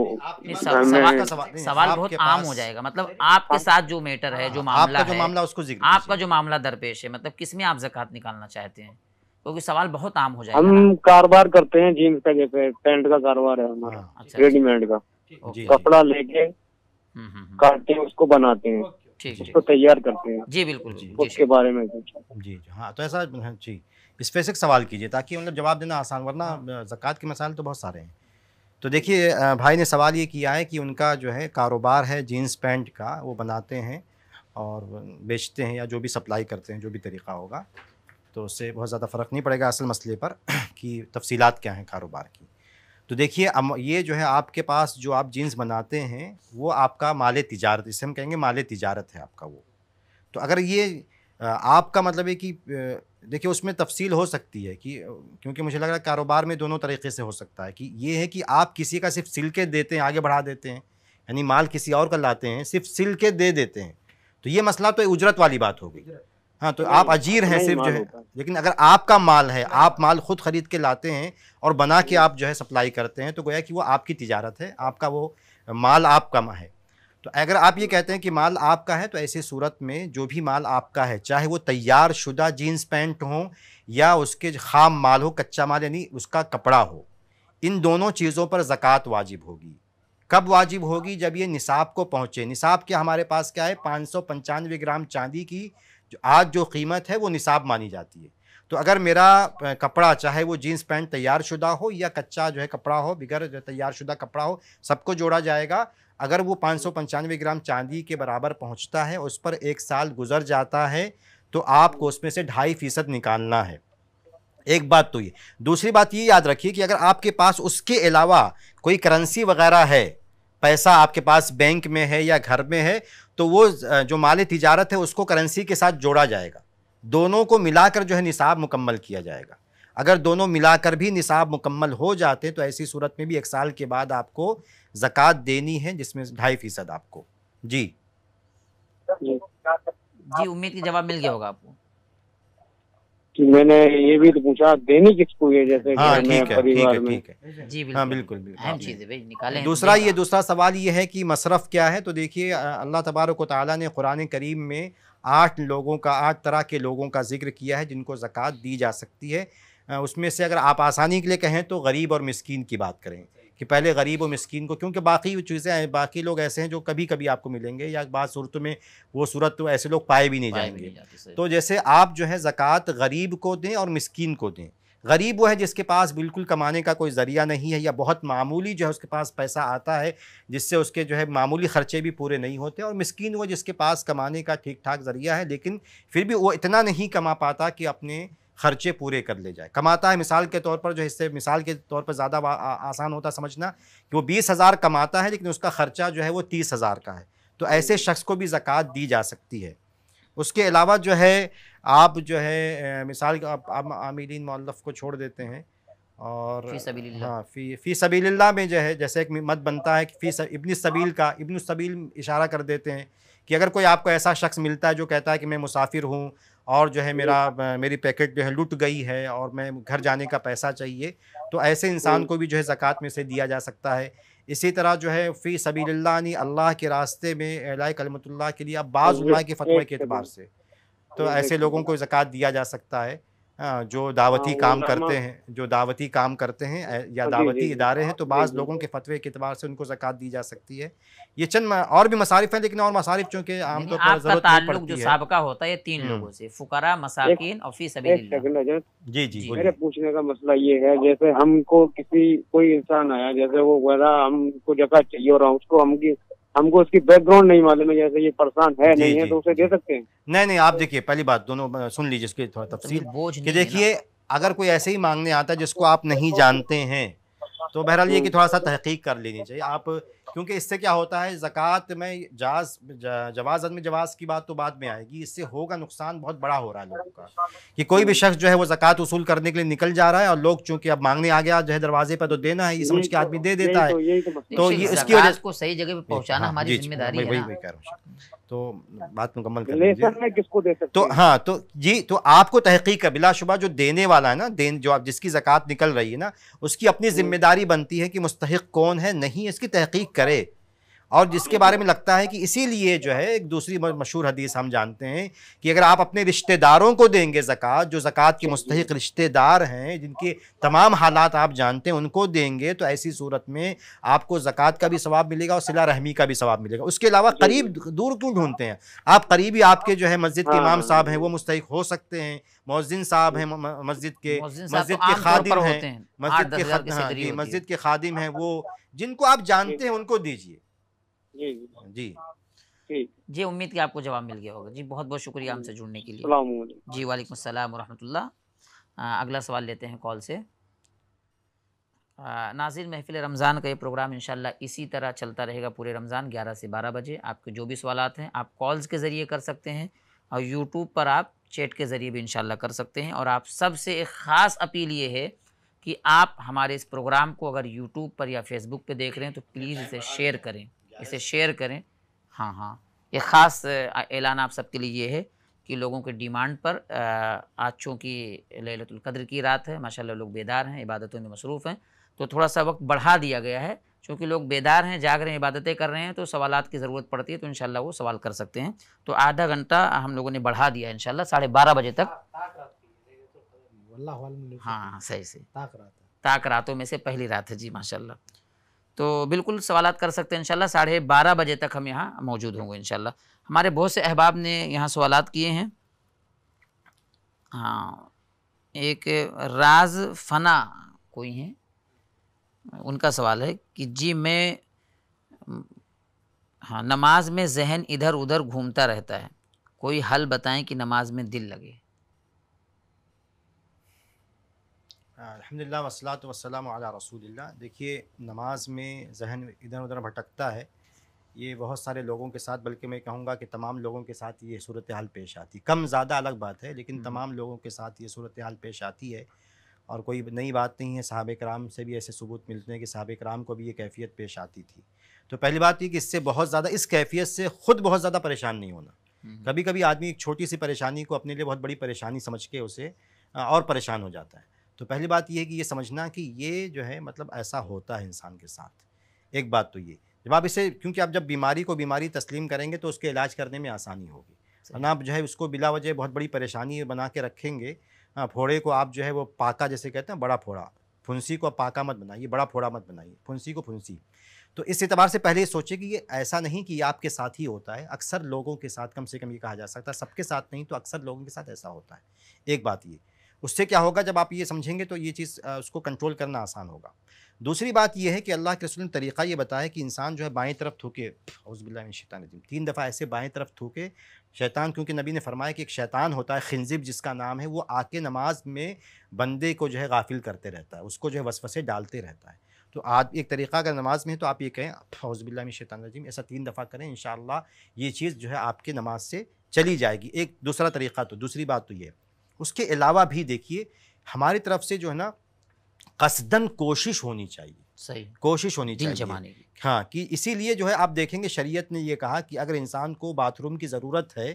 S4: मतलब
S1: सवाल बहुत आम हो जाएगा मतलब आपके साथ जो मैटर है जो हाँ, मामला मामला उसको आपका जो मामला दरपेश है मतलब किसमें आप जक़ात निकालना चाहते हैं क्योंकि सवाल बहुत आम हो जाएगा हम
S4: कारोबार करते हैं जीन्स का जैसे पेंट का कारोबार है हमारा हाँ, अच्छा, अच्छा। रेडीमेड का कपड़ा लेके हम्म, हम्म, हम्म। काटते हैं उसको बनाते हैं ठीक उसको तैयार करते हैं जी बिल्कुल उसके बारे में
S3: जी हाँ तो ऐसा हाँ, जी स्पेसिफिक सवाल कीजिए ताकि मतलब जवाब देना आसान वरना हाँ। जक़ात के मसाइल तो बहुत सारे हैं तो देखिए भाई ने सवाल ये किया है कि उनका जो है कारोबार है जीन्स पैंट का वो बनाते हैं और बेचते हैं या जो भी सप्लाई करते हैं जो भी तरीका होगा तो उससे बहुत ज़्यादा फ़र्क नहीं पड़ेगा असल मसले पर कि तफसीलात क्या हैं कारोबार की तो देखिए ये जो है आपके पास जो आप जीन्स बनाते हैं वो आपका माल तिजारत इसे हम कहेंगे माल तिजारत है आपका वो तो अगर ये आपका मतलब है कि देखिए उसमें तफसील हो सकती है कि क्योंकि मुझे लग रहा है कारोबार में दोनों तरीके से हो सकता है कि ये है कि आप किसी का सिर्फ सिल के देते हैं आगे बढ़ा देते हैं यानी माल किसी और का लाते हैं सिर्फ सिल के दे देते हैं तो ये मसला तो उजरत वाली बात हो गई हाँ तो आप अजीर हैं सिर्फ जो है लेकिन अगर आपका माल है हाँ। आप माल खुद खरीद के लाते हैं और बना के आप जो है सप्लाई करते हैं तो गोया कि वो आपकी तिजारत है आपका वो माल आपका है तो अगर आप ये कहते हैं कि माल आपका है तो ऐसी सूरत में जो भी माल आपका है चाहे वो तैयार शुदा जीन्स पैंट हो या उसके खाम माल हो कच्चा माल यानी उसका कपड़ा हो इन दोनों चीज़ों पर ज़क़़त वाजिब होगी कब वाजिब होगी जब ये निसाब को पहुँचे निसाब के हमारे पास क्या है पाँच सौ पंचानवे ग्राम चांदी की जो आज जो कीमत है वो निसाब मानी जाती है तो अगर मेरा कपड़ा चाहे वो जीन्स पैंट तैयार शुदा हो या कच्चा जो है कपड़ा हो बिगर तैयार शुदा कपड़ा हो सबको जोड़ा जाएगा अगर वो पाँच सौ पंचानवे ग्राम चांदी के बराबर पहुंचता है उस पर एक साल गुजर जाता है तो आपको उसमें से ढाई फीसद निकालना है एक बात तो ये दूसरी बात ये याद रखिए कि अगर आपके पास उसके अलावा कोई करेंसी वगैरह है पैसा आपके पास बैंक में है या घर में है तो वो जो माल तजारत है उसको करेंसी के साथ जोड़ा जाएगा दोनों को मिलाकर जो है निसाब मुकम्मल किया जाएगा अगर दोनों मिलाकर भी निसाब मुकम्मल हो जाते तो ऐसी सूरत में भी एक साल के बाद आपको जक़ात देनी है जिसमें ढाई फीसद आपको
S4: जी
S1: जी उम्मीद की जवाब मिल गया होगा आपको
S4: कि मैंने ये भी तो पूछा देनी किसको ये जैसे हाँ, ठीक है, ठीक है, ठीक
S3: है। जी बिल्कुल हाँ, बिल्कुल, बिल्कुल निकाले दूसरा ये दूसरा सवाल ये है कि मसरफ़ क्या है तो देखिए अल्लाह तबारक ताली ने कुरान करीम में आठ लोगों का आठ तरह के लोगों का जिक्र किया है जिनको ज़क़़त दी जा सकती है उसमें से अगर आप आसानी के लिए कहें तो गरीब और मिसकीन की बात करें कि पहले गरीब और मस्किन को क्योंकि बाकी चीज़ें बाकी लोग ऐसे हैं जो कभी कभी आपको मिलेंगे या बाद सूरत में वो सूरत तो ऐसे लोग पाए भी नहीं पाए जाएंगे नहीं तो जैसे आप जो है ज़क़़त गरीब को दें और मस्किन को दें गरीब वो है जिसके पास बिल्कुल कमाने का कोई ज़रिया नहीं है या बहुत मामूली जो है उसके पास पैसा आता है जिससे उसके जो है मामूली ख़र्चे भी पूरे नहीं होते और मस्किन वो जिसके पास कमाने का ठीक ठाक ज़रिया है लेकिन फिर भी वो इतना नहीं कमा पाता कि अपने खर्चे पूरे कर ले जाए कमाता है मिसाल के तौर पर जो इससे मिसाल के तौर पर ज़्यादा आसान होता समझना कि वो बीस हज़ार कमाता है लेकिन उसका ख़र्चा जो है वो तीस हज़ार का है तो ऐसे शख्स को भी ज़क़़त दी जा सकती है उसके अलावा जो है आप जो है मिसाल आप, आप आमिलीन को छोड़ देते हैं और फी सभी हाँ फी फ़ी सभी में जो है जैसे एक मत बनता है कि फ़ी सब, सबील का इबन सबील इशारा कर देते हैं कि अगर कोई आपको ऐसा शख्स मिलता है जो कहता है कि मैं मुसाफिर हूँ और जो है मेरा हम्म। मेरी पैकेट जो है लुट गई है और मैं घर जाने का पैसा चाहिए तो ऐसे इंसान हम्म। को भी जो है ज़क़़त में से दिया जा सकता है इसी तरह जो है फ़ी सभी अल्लाह के रास्ते में अला कलमतुल्ला के लिए अब बाज़ के फतवे के अतबार से तो ऐसे लोगों को ज़क़़त दिया जा सकता है हाँ, जो दावती आ, हाँ, काम करते हैं जो दावती काम करते हैं या हाँ, दावती इदारे हैं तो बाज़ लोगों के फतवे के अतबार से उनको जक़ात दी जा सकती है ये चंद और भी मसारिफ हैं लेकिन और मसारिफ चूँकि आमतौर पर ज़रूरत जो सबका
S1: होता है तीन हम्म। लोगों से फुकरा मसाकिन और फी सभी
S4: जी जी मेरे पूछने का मसला ये है जैसे हमको किसी कोई इंसान आया जैसे वो बोला हमको जगह चाहिए और उसको हम हमको उसकी बैकग्राउंड नहीं मालूम है जैसे ये परेशान है नहीं है तो उसे दे सकते हैं
S3: नहीं नहीं आप देखिए पहली बात दोनों सुन लीजिए उसकी थोड़ा तो तफसी देखिए अगर कोई ऐसे ही मांगने आता है जिसको आप नहीं जानते हैं तो बहरहाल ये कि थोड़ा सा हम्म। तहकीक कर लेनी चाहिए आप क्योंकि इससे क्या होता है ज़क़़त में जाज जवाज अदम जवाज की बात तो बाद में आएगी इससे होगा नुकसान बहुत बड़ा हो रहा है लोगों का कि कोई भी शख्स जो है वो ज़क़़त वसूल करने के लिए निकल जा रहा है और लोग चूंकि अब मांगने आ गया जो है दरवाजे पर तो देना है ये समझ के आदमी तो दे देता तो है तो, तो ये इसकी वजह
S1: को सही जगह पर पहुँचाना हाँ, हमारी जिम्मेदारी
S3: तो हाँ। बात मुकम्मल कर लीजिए किसको दे तो हाँ तो जी तो आपको तहकीक का बिलाशुबा जो देने वाला है ना देन जो आप जिसकी ज़क़़त निकल रही है ना उसकी अपनी हम्म। जिम्मेदारी बनती है कि मुस्तक कौन है नहीं इसकी तहकीक करे और जिसके बारे में लगता है कि इसीलिए जो है एक दूसरी मशहूर हदीस हम जानते हैं कि अगर आप अपने रिश्तेदारों को देंगे ज़क़़त जो ज़क़़त के मुस्तक रिश्तेदार हैं जिनके तमाम हालात आप जानते हैं उनको देंगे तो ऐसी सूरत में आपको ज़क़़त का भी सवाब मिलेगा और सिला रहमी का भी सवाब मिलेगा उसके अलावा करीब दूर क्यों ढूंढते हैं आप करीबी आपके जो है मस्जिद के हाँ, इमाम हाँ, साहब हाँ। हैं वो मुस्तक हो सकते हैं मौजिन साहब हैं मस्जिद के मस्जिद के खादिम हैं मस्जिद के मस्जिद के खादिम हैं वो जिनको आप जानते हैं उनको दीजिए जी
S1: जी जी उम्मीद की आपको जवाब मिल गया होगा जी बहुत बहुत शुक्रिया हमसे जुड़ने के लिए जी वालेकुम सलाम वरहमतुल्ला अगला सवाल लेते हैं कॉल से नाजिर महफिल रमज़ान का ये प्रोग्राम इन इसी तरह चलता रहेगा पूरे रमज़ान 11 से 12 बजे आपके जो भी सवाल हैं आप कॉल्स के ज़रिए कर सकते हैं और यूट्यूब पर आप चैट के ज़रिए भी इन कर सकते हैं और आप सबसे एक ख़ास अपील ये है कि आप हमारे इस प्रोग्राम को अगर यूट्यूब पर या फेसबुक पर देख रहे हैं तो प्लीज़ इसे शेयर करें इसे शेयर करें हाँ हाँ ये ख़ास ऐलान आप सबके लिए ये है कि लोगों के डिमांड पर आज चूँकि ललतुल्कद्र की रात है माशाल्लाह लोग बेदार हैं इबादतों में मसरूफ़ हैं तो थोड़ा सा वक्त बढ़ा दिया गया है चूँकि लोग बेदार हैं जाग रहे हैं इबादतें कर रहे हैं तो सवालत की ज़रूरत पड़ती है तो इन वो सवाल कर सकते हैं तो आधा घंटा हम लोगों ने बढ़ा दिया इन शाला साढ़े बारह बजे तक हाँ, हाँ सही सही ताक रातों में से पहली रात है जी माशाल्लाह तो बिल्कुल सवाल कर सकते हैं इनशाला साढ़े बारह बजे तक हम यहाँ मौजूद होंगे इनशाला हमारे बहुत से अहबाब ने यहाँ सवाल किए हैं हाँ एक राज फना कोई हैं उनका सवाल है कि जी मैं हाँ नमाज में जहन इधर उधर घूमता रहता है कोई हल बताएं कि नमाज में दिल लगे
S3: अलहमदिल्ला वसलात वसलाम अला रसूलिल्लाह देखिए नमाज में जहन इधर उधर भटकता है ये बहुत सारे लोगों के साथ बल्कि मैं कहूँगा कि तमाम लोगों के साथ ये सूरत हाल पेश आती कम ज़्यादा अलग बात है लेकिन तमाम लोगों के साथ ये सूरत हाल पेश आती है और कोई नई बात नहीं है सहाब कराम से भी ऐसे सबूत मिलते हैं कि साहब कराम को भी ये कैफियत पेश आती थी तो पहली बात ये कि इससे बहुत ज़्यादा इस कैफियत से ख़ुद बहुत ज़्यादा परेशान नहीं होना कभी कभी आदमी एक छोटी सी परेशानी को अपने लिए बहुत बड़ी परेशानी समझ के उसे और परेशान हो जाता है तो पहली बात यह है कि ये समझना कि ये जो है मतलब ऐसा होता है इंसान के साथ एक बात तो ये जब आप इसे क्योंकि आप जब बीमारी को बीमारी तस्लीम करेंगे तो उसके इलाज करने में आसानी होगी वरना आप जो है उसको बिला वजह बहुत बड़ी परेशानी बना के रखेंगे फोड़े को आप जो है वो पाका जैसे कहते हैं बड़ा फोड़ा फुंसी को पाका मत बनाइए बड़ा फोड़ा मत बनाइए फुंसी को फुंसी तो इस एतबार से पहले सोचे कि ये ऐसा नहीं कि ये आपके साथ ही होता है अक्सर लोगों के साथ कम से कम ये कहा जा सकता है सबके साथ नहीं तो अक्सर लोगों के साथ ऐसा होता है एक बात ये उससे क्या होगा जब आप ये समझेंगे तो ये चीज़ उसको कंट्रोल करना आसान होगा दूसरी बात यह है कि अल्लाह के रसूल ने तरीक़ा ये बताया कि इंसान जो है बाएं तरफ थूके हौजबिल्ला शैतान नदीम तीन दफ़ा ऐसे बाएं तरफ थूके शैतान क्योंकि नबी ने फरमाया कि एक शैतान होता है खिंजिब जिसका नाम है वो आके नमाज में बंदे को जो है गाफिल करते रहता है उसको जो है वसवसे डालते रहता है तो आज एक तरीक़ा अगर नमाज में है तो आप ये कहें हौजबिल्ला शैतान रजीम ऐसा तीन दफ़ा करें इन ये चीज़ जो है आपके नमाज से चली जाएगी एक दूसरा तरीक़ा तो दूसरी बात तो ये उसके अलावा भी देखिए हमारी तरफ से जो है ना कसदन कोशिश होनी चाहिए सही कोशिश होनी चाहिए हाँ कि इसीलिए जो है आप देखेंगे शरीयत ने यह कहा कि अगर इंसान को बाथरूम की ज़रूरत है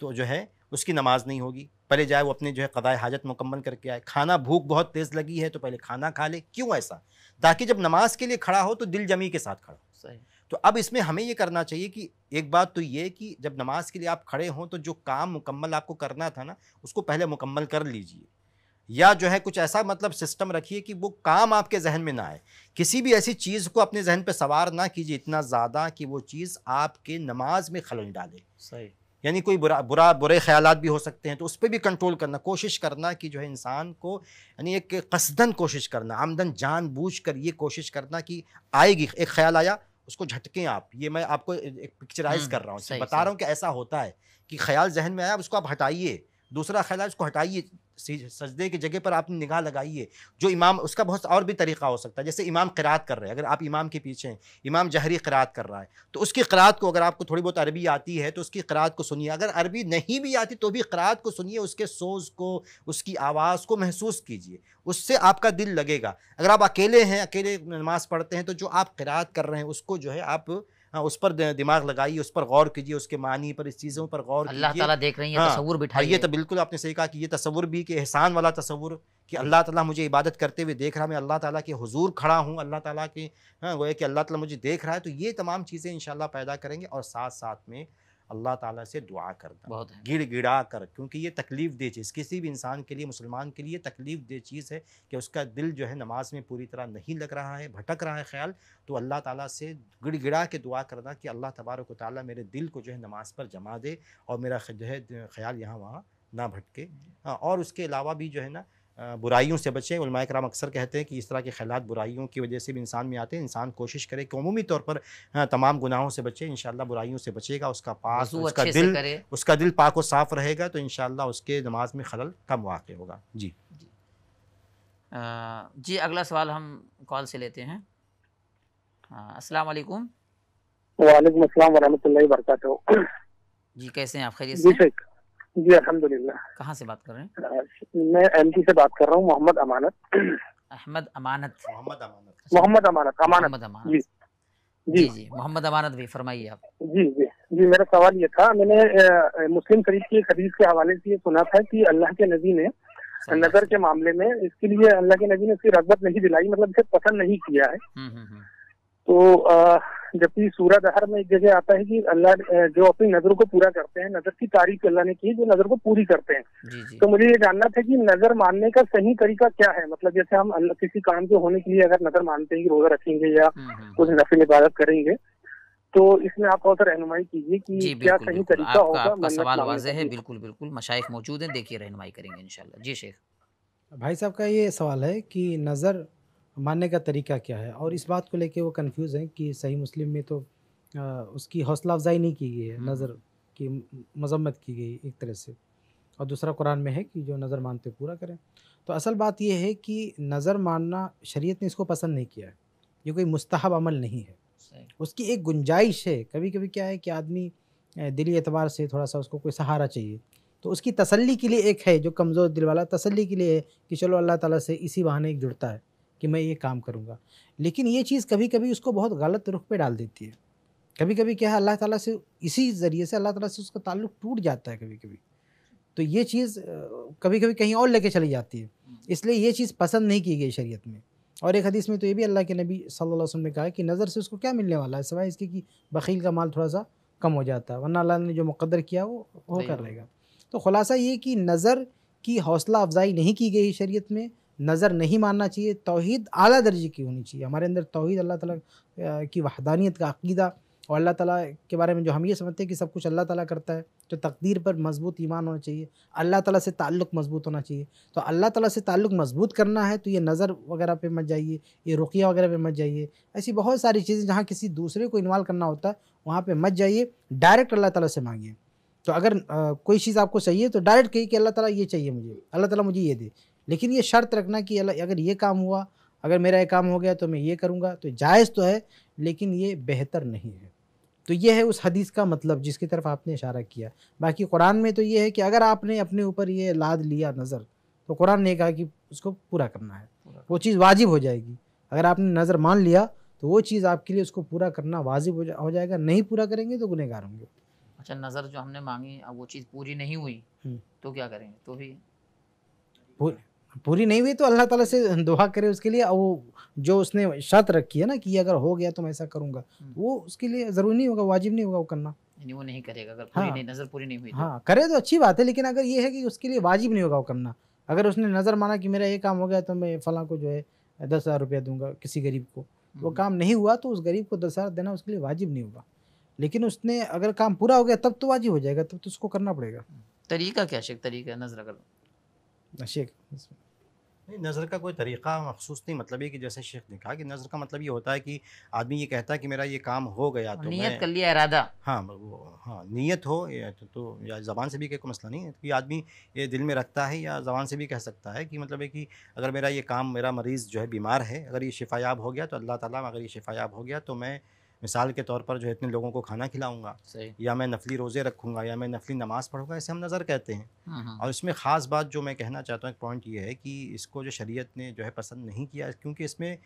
S3: तो जो है उसकी नमाज नहीं होगी पहले जाए वो अपने जो है कदाए हाजत मुकम्मल करके आए खाना भूख बहुत तेज़ लगी है तो पहले खाना खा ले क्यों ऐसा ताकि जब नमाज के लिए खड़ा हो तो दिल जमी के साथ खड़ा हो सही तो अब इसमें हमें ये करना चाहिए कि एक बात तो ये कि जब नमाज के लिए आप खड़े हों तो जो काम मुकम्मल आपको करना था ना उसको पहले मुकम्मल कर लीजिए या जो है कुछ ऐसा मतलब सिस्टम रखिए कि वो काम आपके जहन में ना आए किसी भी ऐसी चीज़ को अपने जहन पे सवार ना कीजिए इतना ज़्यादा कि वो चीज़ आपके नमाज में खलल डाले सही यानी कोई बुरा बुरा बुरे ख्याल भी हो सकते हैं तो उस पर भी कंट्रोल करना कोशिश करना कि जो है इंसान को यानी एक कसदन कोशिश करना आमदन जान बूझ कर ये कोशिश करना कि आएगी एक ख्याल आया उसको झटके आप ये मैं आपको एक पिक्चराइज हम्म, कर रहा हूँ बता रहा हूँ कि ऐसा होता है कि ख्याल जहन में आया उसको आप हटाइए दूसरा ख्याल उसको हटाइए सजदे की जगह पर आपने निगाह लगाइए जो इमाम उसका बहुत और भी तरीका हो सकता है जैसे इमाम किरात कर रहे हैं अगर आप इमाम के पीछे हैं इमाम जहरी किरात कर रहा है तो उसकी किरात को अगर आपको थोड़ी बहुत अरबी आती है तो उसकी किरात को सुनिए अगर अरबी नहीं भी आती तो भी किरात को सुनिए उसके सोज को उसकी आवाज़ को महसूस कीजिए उससे आपका दिल लगेगा अगर आप अकेले हैं अकेले नमाज़ पढ़ते हैं तो जो आप किरात कर रहे हैं उसको जो है आप हाँ उस पर दिमाग लगाइए उस पर गौर कीजिए उसके मानी पर इस चीज़ों पर गौर अल्लाह ताला देख रही है हाँ, तस्वूर बिठाइए ये तो बिल्कुल आपने सही कहा कि ये तस्वूर भी कि एहसान वाला तस्वूर कि अल्लाह ताला मुझे इबादत करते हुए देख रहा मैं अल्लाह ताला के हुजूर खड़ा हूँ अल्लाह ताला के हाँ है कि अल्लाह ताला मुझे देख रहा है तो ये तमाम चीज़ें इन पैदा करेंगे और साथ साथ में अल्लाह ताला से दुआ करना बहुत गिड़ गिड़ा कर क्योंकि ये तकलीफ़ दे चीज़ किसी भी इंसान के लिए मुसलमान के लिए तकलीफ़ दे चीज़ है कि उसका दिल जो है नमाज में पूरी तरह नहीं लग रहा है भटक रहा है ख्याल तो अल्लाह ताला से गिड़ गिड़ा के दुआ करना कि अल्लाह तबारक ताली मेरे दिल को जो है नमाज पर जमा दे और मेरा जो है ख्याल यहाँ वहाँ ना भटके हाँ, और उसके अलावा भी जो है ना बुराइयों से बचें उलमा कराम अक्सर कहते हैं कि इस तरह के ख्याल बुराइयों की वजह से भी इंसान में आते हैं इंसान कोशिश करे कि अमूमी तौर पर तमाम गुनाहों से बचे इन बुराइयों से बचेगा उसका पास उसका दिल उसका दिल पाक व साफ रहेगा तो इन उसके नमाज में खलल कम वाक़ होगा जी
S1: जी अगला सवाल हम कॉल से लेते हैं अस्सलाम वालेकुम
S3: वालेकुम अस्सलाम
S4: वरहमतुल्लाहि वबरकातुहू
S1: जी कैसे हैं आप खैरियत से
S4: जी अलहमदुल्ला कहाँ से बात कर रहे हैं मैं एम से बात कर रहा हूँ मोहम्मद अमानत
S1: अहमद अमानत मोहम्मद अमानत
S4: अच्छा। अमानत अमानत अमानत जी जी जी
S1: मोहम्मद अमानत भी फरमाइए आप
S4: जी जी जी मेरा सवाल ये था मैंने मुस्लिम शरीफ की हदीस के हवाले से ये सुना था कि अल्लाह के नबी ने नजर के मामले में इसके लिए अल्लाह के नबी ने इसकी रगबत नहीं दिलाई मतलब इसे पसंद नहीं किया है
S6: हम्म, हम्म, हम्म।
S4: तो जबकि सूरत हर में एक जगह आता है कि अल्लाह जो अपनी नजर को पूरा करते हैं नजर की तारीफ अल्लाह ने की जो नजर को पूरी करते
S6: हैं
S4: तो मुझे ये जानना था कि नजर मानने का सही तरीका क्या है मतलब जैसे हम किसी काम के होने के लिए अगर नजर मानते हैं कि रोजा रखेंगे या हम्म, हम्म। कुछ नफिल इबादत करेंगे तो इसमें आप थोड़ा रहनुमाई कीजिए कि
S2: क्या सही तरीका होगा आपका सवाल वाजह है बिल्कुल
S1: बिल्कुल मशाइफ मौजूद हैं देखिए रहनुमाई करेंगे इंशाल्लाह जी शेख
S2: भाई साहब का ये सवाल है कि नज़र मानने का तरीका क्या है और इस बात को लेके वो कंफ्यूज हैं कि सही मुस्लिम में तो आ, उसकी हौसला अफजाई नहीं की गई है हम्म। नज़र की मजम्मत की गई एक तरह से और दूसरा कुरान में है कि जो नज़र मानते पूरा करें तो असल बात यह है कि नज़र मानना शरीयत ने इसको पसंद नहीं किया है ये कोई मुस्तहब अमल नहीं है उसकी एक गुंजाइश है कभी कभी क्या है कि आदमी दिली एतबार से थोड़ा सा उसको कोई सहारा चाहिए तो उसकी तसल्ली के लिए एक है जो कमज़ोर दिल वाला तसल्ली के लिए है कि चलो अल्लाह ताला से इसी बहाने एक जुड़ता है कि मैं ये काम करूँगा लेकिन ये चीज़ कभी कभी उसको बहुत गलत रुख पे डाल देती है कभी कभी क्या है अल्लाह ताला से इसी ज़रिए से अल्लाह ताला से उसका ताल्लुक टूट जाता है कभी कभी तो ये चीज़ कभी कभी कहीं और लेके चली जाती है इसलिए ये चीज़ पसंद नहीं की गई शरीयत में और एक हदीस में तो ये भी अल्लाह के नबी सल्लल्लाहु अलैहि वसल्लम ने कहा कि नज़र से उसको क्या मिलने वाला है सिवाय इसके कि बकील का माल थोड़ा सा कम हो जाता है वरना अल्लाह ने जो मुकदर किया वो वो कर रहेगा तो खुलासा ये कि नज़र की हौसला अफजाई नहीं की गई शरीत में नज़र नहीं मानना चाहिए तोहद अली दर्जे की होनी चाहिए हमारे अंदर तोहद अल्लाह ताली की वहदानियत का अकीदा और अल्लाह ताला के बारे में जो हम ये समझते हैं कि सब कुछ अल्लाह ताला करता है तो तकदीर पर मजबूत ईमान होना चाहिए अल्लाह ताला से ताल्लुक़ मजबूत होना चाहिए तो अल्लाह ताला से ताल्लुक़ मजबूत करना है तो ये नज़र वगैरह पे मत जाइए ये रुकिया वगैरह पे मत जाइए ऐसी बहुत सारी चीज़ें जहाँ किसी दूसरे को इन्वाल्व करना होता है वहाँ पर मत जाइए डायरेक्ट अल्लाह ताला से मांगिए तो अगर आ, कोई चीज़ आपको चाहिए तो डायरेक्ट कही कि अल्लाह ताला ये चाहिए मुझे अल्लाह ताला मुझे ये दे लेकिन ये शर्त रखना कि अगर ये काम हुआ अगर मेरा ये काम हो गया तो मैं ये करूँगा तो जायज़ तो है लेकिन ये बेहतर नहीं है तो ये है उस हदीस का मतलब जिसकी तरफ आपने इशारा किया बाकी कुरान में तो ये है कि अगर आपने अपने ऊपर ये लाद लिया नज़र तो कुरान ने कहा कि उसको पूरा करना है वो चीज़ वाजिब हो जाएगी अगर आपने नज़र मान लिया तो वो चीज़ आपके लिए उसको पूरा करना वाजिब हो, जा, हो जाएगा नहीं पूरा करेंगे तो गुनहगार होंगे
S1: अच्छा नज़र जो हमने मांगी अब वो चीज़ पूरी नहीं हुई हम्म। तो क्या करेंगे तो भी
S2: पूरी नहीं हुई तो अल्लाह ताला से दुआ करे उसके लिए वो जो उसने शर्त रखी है ना कि अगर हो गया तो मैं ऐसा करूँगा हम्म। वो उसके लिए ज़रूरी नहीं होगा वाजिब नहीं होगा वो करना
S1: वो नहीं करेगा अगर पूरी हाँ, नहीं नज़र पूरी नहीं हुई तो। हाँ
S2: करे तो अच्छी बात है लेकिन अगर ये है कि उसके लिए वाजिब नहीं होगा वो करना अगर उसने नज़र माना कि मेरा ये काम हो गया तो मैं फलां को जो है दस हज़ार रुपया दूंगा किसी गरीब को वो हम्म। काम नहीं हुआ तो उस गरीब को दस हज़ार देना उसके लिए वाजिब नहीं होगा लेकिन उसने अगर काम पूरा हो गया तब तो वाजिब हो जाएगा तब तो उसको करना पड़ेगा
S3: तरीका क्या शेख तरीका नजर अगर शेख नहीं नज़र का कोई तरीक़ा मखसूस नहीं मतलब ये कि जैसे शेख ने कहा कि नज़र का मतलब ये होता है कि आदमी ये कहता है कि मेरा ये काम हो गया हाँ, तो नियत कर लिया इरादा हाँ हाँ नीयत हो या तो, तो या ज़बान से भी कोई मसला नहीं है कि तो आदमी ये दिल में रखता है या ज़बान से भी कह सकता है कि मतलब है कि अगर मेरा ये काम मेरा मरीज़ जो है बीमार है अगर ये शिफायाब हो गया तो अल्लाह ताली अगर ये शिफायाब हो गया तो मैं मिसाल के तौर पर जो है इतने लोगों को खाना खिलाऊंगा या मैं नफली रोज़े रखूँगा या मैं नफली नमाज़ पढ़ूँगा इसे हम नज़र कहते हैं हाँ, हाँ। और इसमें ख़ास बात जो मैं कहना चाहता हूँ एक पॉइंट ये है कि इसको जो शरीयत ने जो है पसंद नहीं किया क्योंकि इसमें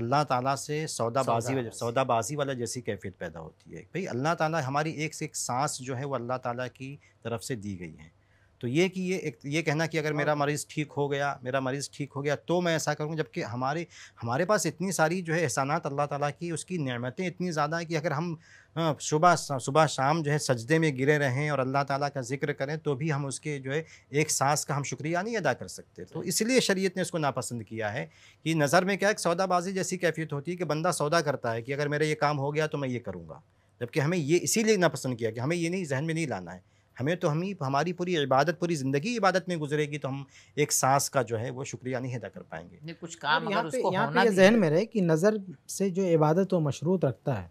S3: अल्लाह ताला से सौदाबाजी सौदाबाजी वाला जैसी कैफियत पैदा होती है भाई अल्लाह ताला हमारी एक से एक सांस जो है वो अल्लाह ताला की तरफ से दी गई है तो ये कि ये एक ये कहना कि अगर हाँ। मेरा मरीज़ ठीक हो गया मेरा मरीज़ ठीक हो गया तो मैं ऐसा करूँगा जबकि हमारे हमारे पास इतनी सारी जो है एहसानात अल्लाह ताला की उसकी नमतें इतनी ज़्यादा हैं कि अगर हम सुबह सुबह शाम जो है सजदे में गिरे रहें और अल्लाह ताला का जिक्र करें तो भी हम उसके जो है एक सांस का हम शुक्रिया नहीं अदा कर सकते तो इसलिए शरीयत ने इसको नापसंद किया है कि नज़र में क्या एक सौदाबाजी जैसी कैफियत होती है कि बंदा सौदा करता है कि अगर मेरा ये काम हो गया तो मैं ये करूँगा जबकि हमें ये इसीलिए नापसंद किया कि हमें ये नहीं जहन में नहीं लाना है हमें तो हम ही हमारी पूरी इबादत पूरी ज़िंदगी इबादत में गुजरेगी तो हम एक सांस का जो है वो शुक्रिया नहीं अदा कर पाएंगे कुछ काम यहाँ पे यहाँ पे जहन में
S2: रहे कि नज़र से जो इबादत व मशरूत रखता है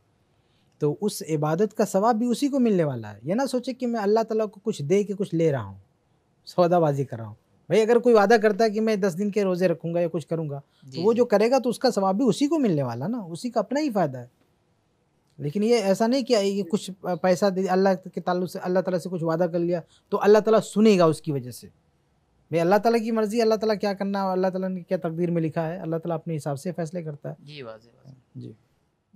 S2: तो उस इबादत का सवाब भी उसी को मिलने वाला है यह ना सोचे कि मैं अल्लाह तला को कुछ दे के कुछ ले रहा हूँ सौदाबाजी कर रहा हूँ भाई अगर कोई वादा करता है कि मैं दस दिन के रोज़े रखूँगा या कुछ करूँगा तो वो जो करेगा तो उसका सवाब भी उसी को मिलने वाला ना उसी का अपना ही फ़ायदा है लेकिन ये ऐसा नहीं किया ये कुछ पैसा दे अल्लाह के ताल्लुक से अल्लाह ताला से कुछ वादा कर लिया तो अल्लाह ताला सुनेगा उसकी वजह से भाई अल्लाह ताला की मर्ज़ी अल्लाह ताला क्या करना है अल्लाह ताला ने क्या तकदीर में लिखा है अल्लाह ताला अपने हिसाब से फैसले करता है
S6: जी वाजे जी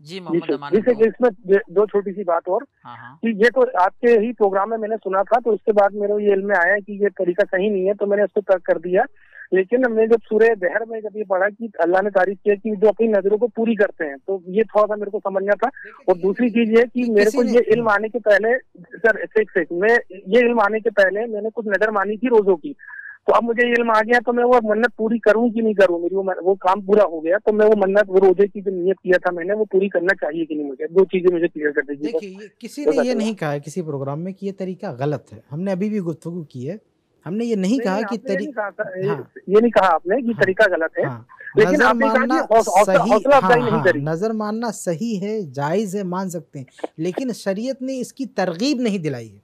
S6: जी
S4: मोहम्मद तो
S2: इसमें दो छोटी सी बात और
S6: हाँ, हाँ।
S4: कि ये तो आपके ही प्रोग्राम में मैंने सुना था तो उसके बाद मेरे ये इल्म में आया कि ये तरीका सही नहीं है तो मैंने इसको तर्क कर दिया लेकिन हमने जब सूर्य बहर में जब ये पढ़ा कि अल्लाह ने तारीफ किया कि जो अपनी नजरों को पूरी करते हैं तो ये थोड़ा सा मेरे को समझना था और दूसरी चीज ये कि मेरे को ये इल्म आने के पहले सर एक मैं ये इल्म आने के पहले मैंने कुछ नजर मानी थी रोजों की तो अब मुझे इल्म आ गया तो मैं वो मन्नत पूरी करूं कि नहीं करूं मेरी वो वो काम पूरा हो गया तो मैं वो मन्नत वो रोजे की जो नियत किया था मैंने वो पूरी करना चाहिए कि नहीं मुझे दो चीजें मुझे क्लियर कर दीजिए देखिए किसी ने तो ये नहीं
S2: कहा है किसी प्रोग्राम में कि ये तरीका गलत है हमने अभी भी गुफ्तु की है हमने ये नहीं, कहा कि तरीका
S4: हाँ,
S2: ये नहीं कहा आपने कि हाँ। तरीका गलत है हाँ। नजर मानना सही हाँ, हाँ, नजर मानना सही है जायज है मान सकते हैं लेकिन शरीयत ने इसकी तरगीब नहीं दिलाई है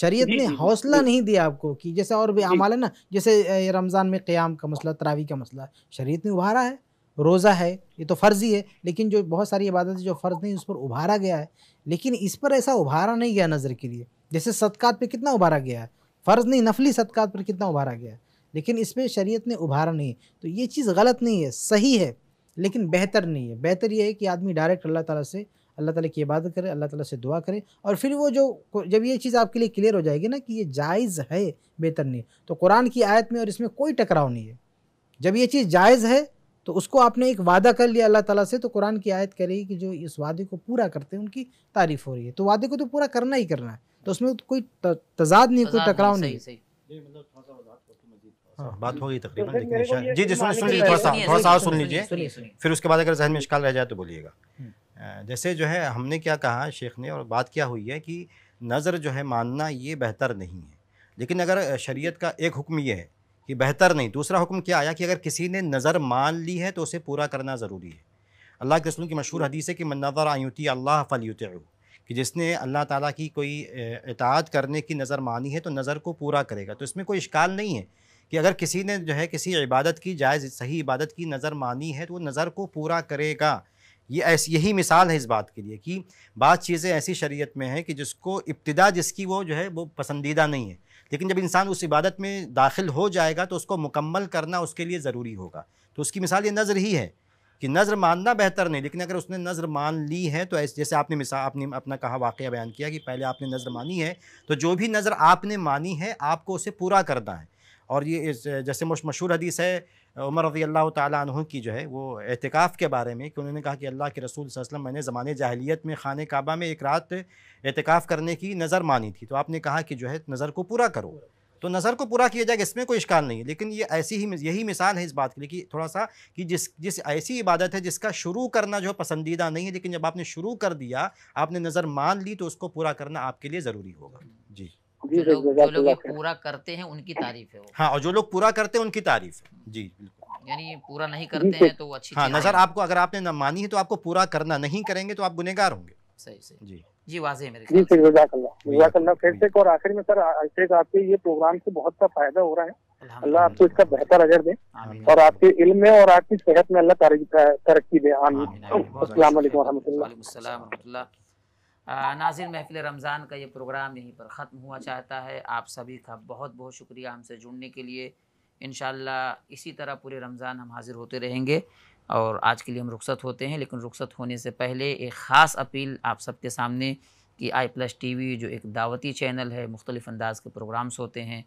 S2: शरीयत ने हौसला नहीं दिया आपको कि जैसे और भी अमाल है ना जैसे रमज़ान में क्याम का मसला तरावी का मसला शरीयत ने उभारा है रोज़ा है ये तो फ़र्ज़ ही है लेकिन जो बहुत सारी इबादत जो फ़र्ज़ नहीं उस पर उभारा गया है लेकिन इस पर ऐसा उभारा नहीं गया नज़र के लिए जैसे सदक़ात पे कितना उभारा गया है फ़र्ज़ नहीं नफली सदक़ात पर कितना उभारा गया लेकिन लेकिन इसमें शरीयत ने उभारा नहीं है तो ये चीज़ गलत नहीं है सही है लेकिन बेहतर नहीं है बेहतर ये है कि आदमी डायरेक्ट अल्लाह ताला से अल्लाह ताला की इबादत करे अल्लाह ताला से दुआ करे और फिर वो जो जब ये चीज़ आपके लिए क्लियर हो जाएगी ना कि ये जायज़ है बेहतर नहीं तो कुरान की आयत में और इसमें कोई टकराव नहीं है जब ये चीज़ जायज़ है तो उसको आपने एक वादा कर लिया अल्लाह ताला से तो कुरान की आयत कह रही है कि जो इस वादे को पूरा करते हैं उनकी तारीफ़ हो रही है तो वादे को तो पूरा करना ही करना है तो उसमें कोई तजाद नहीं कोई टकराव नहीं
S6: मतलब
S3: हाँ। बात हो गई तकरीबन तो लेकिन जी जी सुनिए सुनिए थोड़ा सा थोड़ा सा सुन लीजिए फिर उसके बाद अगर जहन में इश्काल रह जाए तो बोलिएगा हम्म। जैसे जो है हमने क्या कहा शेख ने और बात क्या हुई है कि नज़र जो है मानना ये बेहतर नहीं है लेकिन अगर शरीयत का एक हुक्म ये है कि बेहतर नहीं दूसरा हुक्म क्या आया कि अगर किसी ने नज़र मान ली है तो उसे पूरा करना ज़रूरी है अल्लाह के रसूल की मशहूर हदीस है कि मन्नज़र आयुती अल्लाह फ़लयुत कि जिसने अल्लाह ताला की कोई इतात करने की नज़र मानी है तो नज़र को पूरा करेगा तो इसमें कोई इश्काल नहीं है कि अगर किसी ने जो है किसी इबादत की जायज़ सही इबादत की नज़र मानी है तो वो नज़र को पूरा करेगा ये ऐसी यही मिसाल है इस बात के लिए कि बात चीज़ें ऐसी शरीयत में हैं कि जिसको इब्तदा जिसकी वो जो है वो पसंदीदा नहीं है लेकिन जब इंसान उस इबादत में दाखिल हो जाएगा तो उसको मुकम्मल करना उसके लिए ज़रूरी होगा तो उसकी मिसाल ये नज़र ही है कि नज़र मानना बेहतर नहीं लेकिन अगर उसने नज़र मान ली है तो ऐसे जैसे आपने मिसा आपने अपना कहा वाक़ बयान किया कि पहले आपने नज़र मानी है तो जो भी नज़र आपने मानी है आपको उसे पूरा करना है और ये जैसे मशहूर हदीस है उमर रजी अल्लाह तह की जो है वो एहतिकाफ़ के बारे में कि उन्होंने कहा कि अल्लाह के रसूल वसलम मैंने ज़माने जाहलीत में खान काबा में एक रात एहतिकाफ़ करने की नज़र मानी थी तो आपने कहा कि जो है नज़र को पूरा करो तो नज़र को पूरा किया जाएगा इसमें कोई इश्काल नहीं है लेकिन ये ऐसी ही यही मिसाल है इस बात के लिए कि थोड़ा सा कि जिस जिस ऐसी इबादत है जिसका शुरू करना जो पसंदीदा नहीं है लेकिन जब आपने शुरू कर दिया आपने नज़र मान ली तो उसको पूरा करना आपके लिए ज़रूरी होगा जी जो लोग लो,
S1: पूरा करते हैं उनकी तारीफ है
S3: हाँ और जो लोग पूरा करते हैं उनकी तारीफ है जी
S1: बिल्कुल यानी पूरा नहीं करते हैं तो अच्छी हाँ नज़र आपको
S3: अगर आपने न मानी है तो आपको पूरा करना नहीं करेंगे तो आप गुनेगार होंगे सही सही जी जी वाजे मेरे जी
S1: सर
S4: जजाकल्ला फिर से और आखिर में सर शेख आपके ये प्रोग्राम से बहुत सा फायदा हो रहा है अल्लाह आपको इसका बेहतर अजर दे और आपके इल्म में और आपकी सेहत में अल्लाह तरक्की दे
S1: नाजिर महफिल रमज़ान का ये प्रोग्राम यहीं पर ख़त्म हुआ चाहता है आप सभी का बहुत बहुत शुक्रिया हमसे जुड़ने के लिए इन इसी तरह पूरे रमज़ान हम हाज़िर होते रहेंगे और आज के लिए हम रुखसत होते हैं लेकिन रुखसत होने से पहले एक ख़ास अपील आप सबके सामने कि आई प्लस टी वी जो एक दावती चैनल है मुख्तलिफ अंदाज के प्रोग्राम्स होते हैं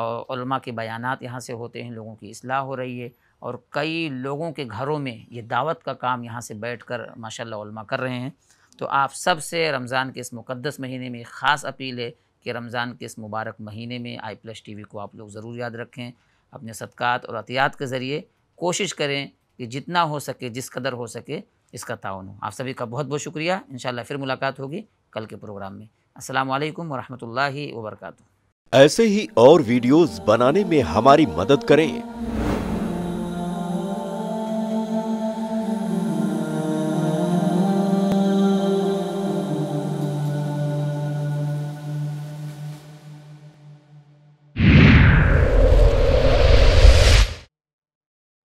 S1: और के बयान यहाँ से होते हैं लोगों की असलाह हो रही है और कई लोगों के घरों में ये दावत का काम यहाँ से बैठ कर माशा कर रहे हैं तो आप सब से रमज़ान के इस मुक़दस महीने में ख़ास अपील है कि रमज़ान के इस मुबारक महीने में आई प्लस टी वी को आप लोग ज़रूर याद रखें अपने सदक़ात और अतियात के ज़रिए कोशिश करें कि जितना हो सके जिस कदर हो सके इसका ताउन हो आप सभी का बहुत बहुत शुक्रिया इन फिर मुलाकात होगी कल के प्रोग्राम में असल वरहमल वर्क
S3: ऐसे ही और वीडियोज़ बनाने में हमारी मदद करें